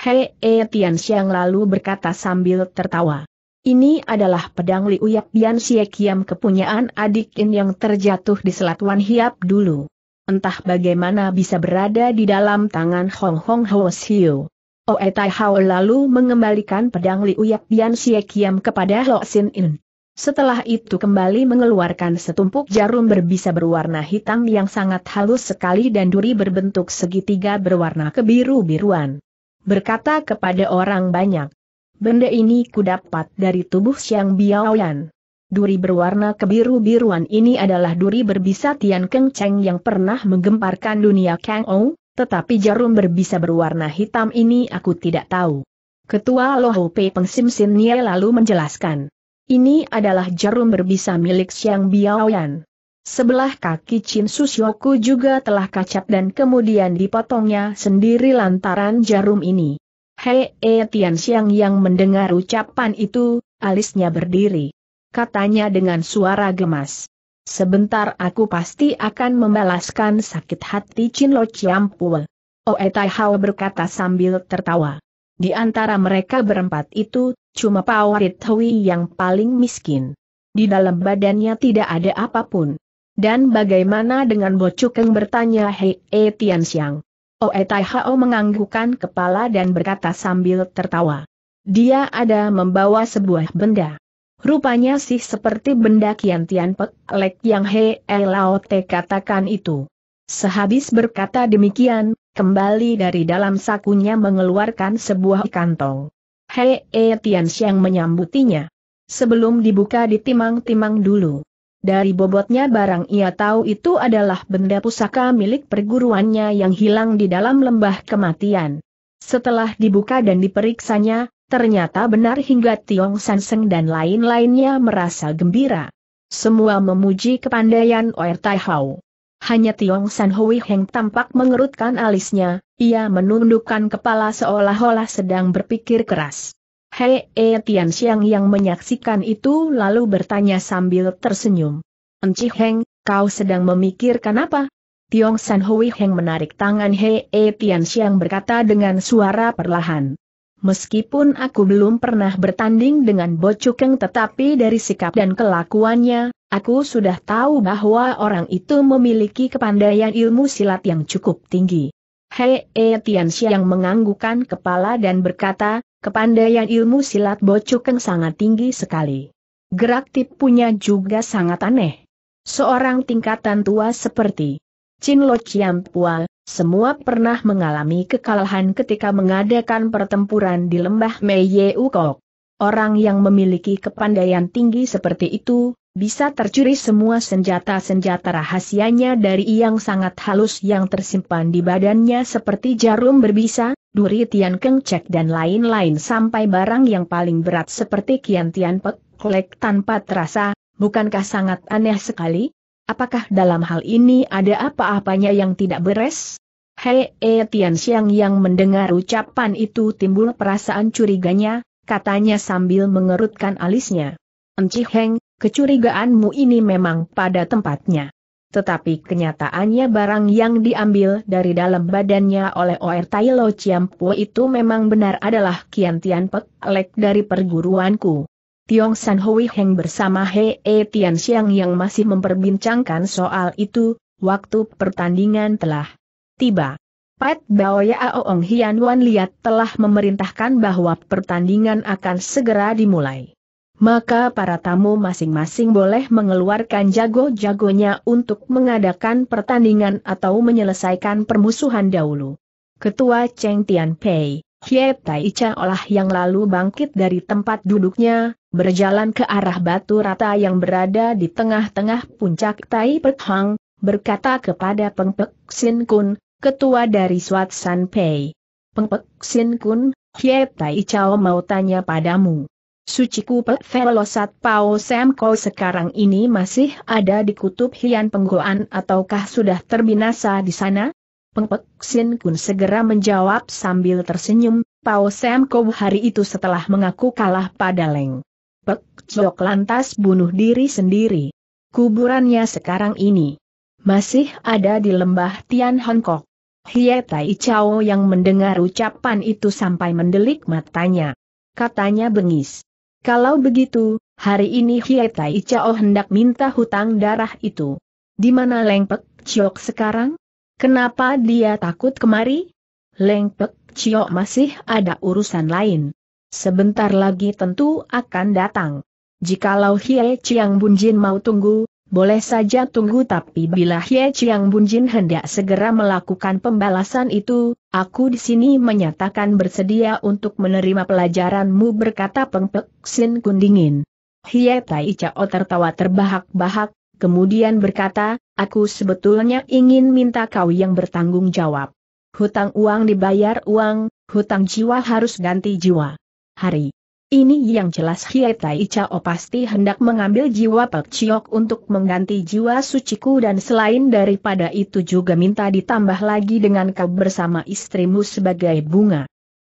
Hei E Tian Xiang lalu berkata sambil tertawa. Ini adalah pedang Liu Yak Bian Xie Kiam kepunyaan adik In yang terjatuh di Selat Wan Hiap dulu. Entah bagaimana bisa berada di dalam tangan Hong Hong Ho Xiu. Oe Tai Hao lalu mengembalikan pedang Liu Yak Bian Xie Kiam kepada Lo Sin In. Setelah itu kembali mengeluarkan setumpuk jarum berbisa berwarna hitam yang sangat halus sekali dan duri berbentuk segitiga berwarna kebiru-biruan berkata kepada orang banyak. Benda ini kudapat dari tubuh Xiang Biaoyan. Duri berwarna kebiru-biruan ini adalah duri berbisa Tian Keng Cheng yang pernah menggemparkan dunia Kang Ou, tetapi jarum berbisa berwarna hitam ini aku tidak tahu. Ketua Lohu Pei Peng Sim Sin Nie lalu menjelaskan. Ini adalah jarum berbisa milik Xiang Biaoyan. Sebelah kaki Chin Susyoku juga telah kacap dan kemudian dipotongnya sendiri lantaran jarum ini. Hei e Tian Xiang yang mendengar ucapan itu, alisnya berdiri. Katanya dengan suara gemas. Sebentar aku pasti akan membalaskan sakit hati Chin Lo Chiampul. Oe oh, Tai Hao berkata sambil tertawa. Di antara mereka berempat itu, cuma Pao Rit Hui yang paling miskin. Di dalam badannya tidak ada apapun. Dan bagaimana dengan Bocukeng bertanya Hei E Tian Xiang? Oe oh, eh, Tai Hao menganggukkan kepala dan berkata sambil tertawa. Dia ada membawa sebuah benda. Rupanya sih seperti benda Kian Tian Pek Lek yang Hei E eh, Lao Te katakan itu. Sehabis berkata demikian, kembali dari dalam sakunya mengeluarkan sebuah kantong. Hei E Tian menyambutinya. Sebelum dibuka ditimang-timang dulu. Dari bobotnya barang ia tahu itu adalah benda pusaka milik perguruannya yang hilang di dalam lembah kematian. Setelah dibuka dan diperiksanya, ternyata benar hingga Tiong San Seng dan lain-lainnya merasa gembira. Semua memuji kepandaian Oer Tai Hao. Hanya Tiong San Hui Heng tampak mengerutkan alisnya, ia menundukkan kepala seolah-olah sedang berpikir keras. Hei E Tian Xiang yang menyaksikan itu lalu bertanya sambil tersenyum. Enci Heng, kau sedang memikirkan apa? Tiong San Hui Heng menarik tangan Hei E Tian Xiang berkata dengan suara perlahan. Meskipun aku belum pernah bertanding dengan Bo Chukeng, tetapi dari sikap dan kelakuannya, aku sudah tahu bahwa orang itu memiliki kepandaian ilmu silat yang cukup tinggi. Hei E Tian Xiang menganggukkan kepala dan berkata, Kepandaian ilmu silat Bocukeng sangat tinggi sekali. Gerak tip punya juga sangat aneh. Seorang tingkatan tua seperti Chin Lo Chiam Pua, semua pernah mengalami kekalahan ketika mengadakan pertempuran di lembah Mei Yeukok. Orang yang memiliki kepandaian tinggi seperti itu, bisa tercuri semua senjata-senjata rahasianya dari yang sangat halus yang tersimpan di badannya seperti jarum berbisa, duri tian kengcek dan lain-lain sampai barang yang paling berat seperti kian tian peklek tanpa terasa, bukankah sangat aneh sekali? Apakah dalam hal ini ada apa-apanya yang tidak beres? Hei, e, Tian Xiang yang mendengar ucapan itu timbul perasaan curiganya, katanya sambil mengerutkan alisnya. Enci Heng, kecurigaanmu ini memang pada tempatnya. Tetapi kenyataannya barang yang diambil dari dalam badannya oleh Or Tai Lo Chiampu itu memang benar adalah Kian Tian Pek Lek dari perguruanku. Tiong San Hui Heng bersama He E Tian Xiang yang masih memperbincangkan soal itu, waktu pertandingan telah tiba. Pret Baoya Aoong Hian Wan Liat telah memerintahkan bahwa pertandingan akan segera dimulai. Maka para tamu masing-masing boleh mengeluarkan jago-jagonya untuk mengadakan pertandingan atau menyelesaikan permusuhan dahulu. Ketua Cheng Tian Pei, Hie Tai Icha olah yang lalu bangkit dari tempat duduknya, berjalan ke arah batu rata yang berada di tengah-tengah puncak Tai Pek Hang, berkata kepada Peng Pek Sin Kun, ketua dari Swat San Pei. Pengpek Sin Kun, Hye Tai Chao mau tanya padamu. Suciku Pek Velosat Pao Sam Kau sekarang ini masih ada di kutub Hian Penggoan ataukah sudah terbinasa di sana? Pengpek Sin Kun segera menjawab sambil tersenyum, Pao Sam Kau hari itu setelah mengaku kalah pada Leng. Pek Chok lantas bunuh diri sendiri. Kuburannya sekarang ini masih ada di lembah Tian Hongkok. Hie Tai Chao yang mendengar ucapan itu sampai mendelik matanya. Katanya bengis. Kalau begitu, hari ini Hie Tai Chao hendak minta hutang darah itu. Di mana Lengpek Chiok sekarang? Kenapa dia takut kemari? Lengpek Chiok masih ada urusan lain. Sebentar lagi tentu akan datang. Jikalau Hie Chiang Bunjin mau tunggu, boleh saja tunggu tapi bila Hye Chiang Bunjin hendak segera melakukan pembalasan itu, aku di sini menyatakan bersedia untuk menerima pelajaranmu berkata Peng Sin Kundingin. Hye Tai Chao tertawa terbahak-bahak, kemudian berkata, aku sebetulnya ingin minta kau yang bertanggung jawab. Hutang uang dibayar uang, hutang jiwa harus ganti jiwa. Hari ini yang jelas Tai Chao pasti hendak mengambil jiwa Pek Chiok untuk mengganti jiwa suciku dan selain daripada itu juga minta ditambah lagi dengan kau bersama istrimu sebagai bunga.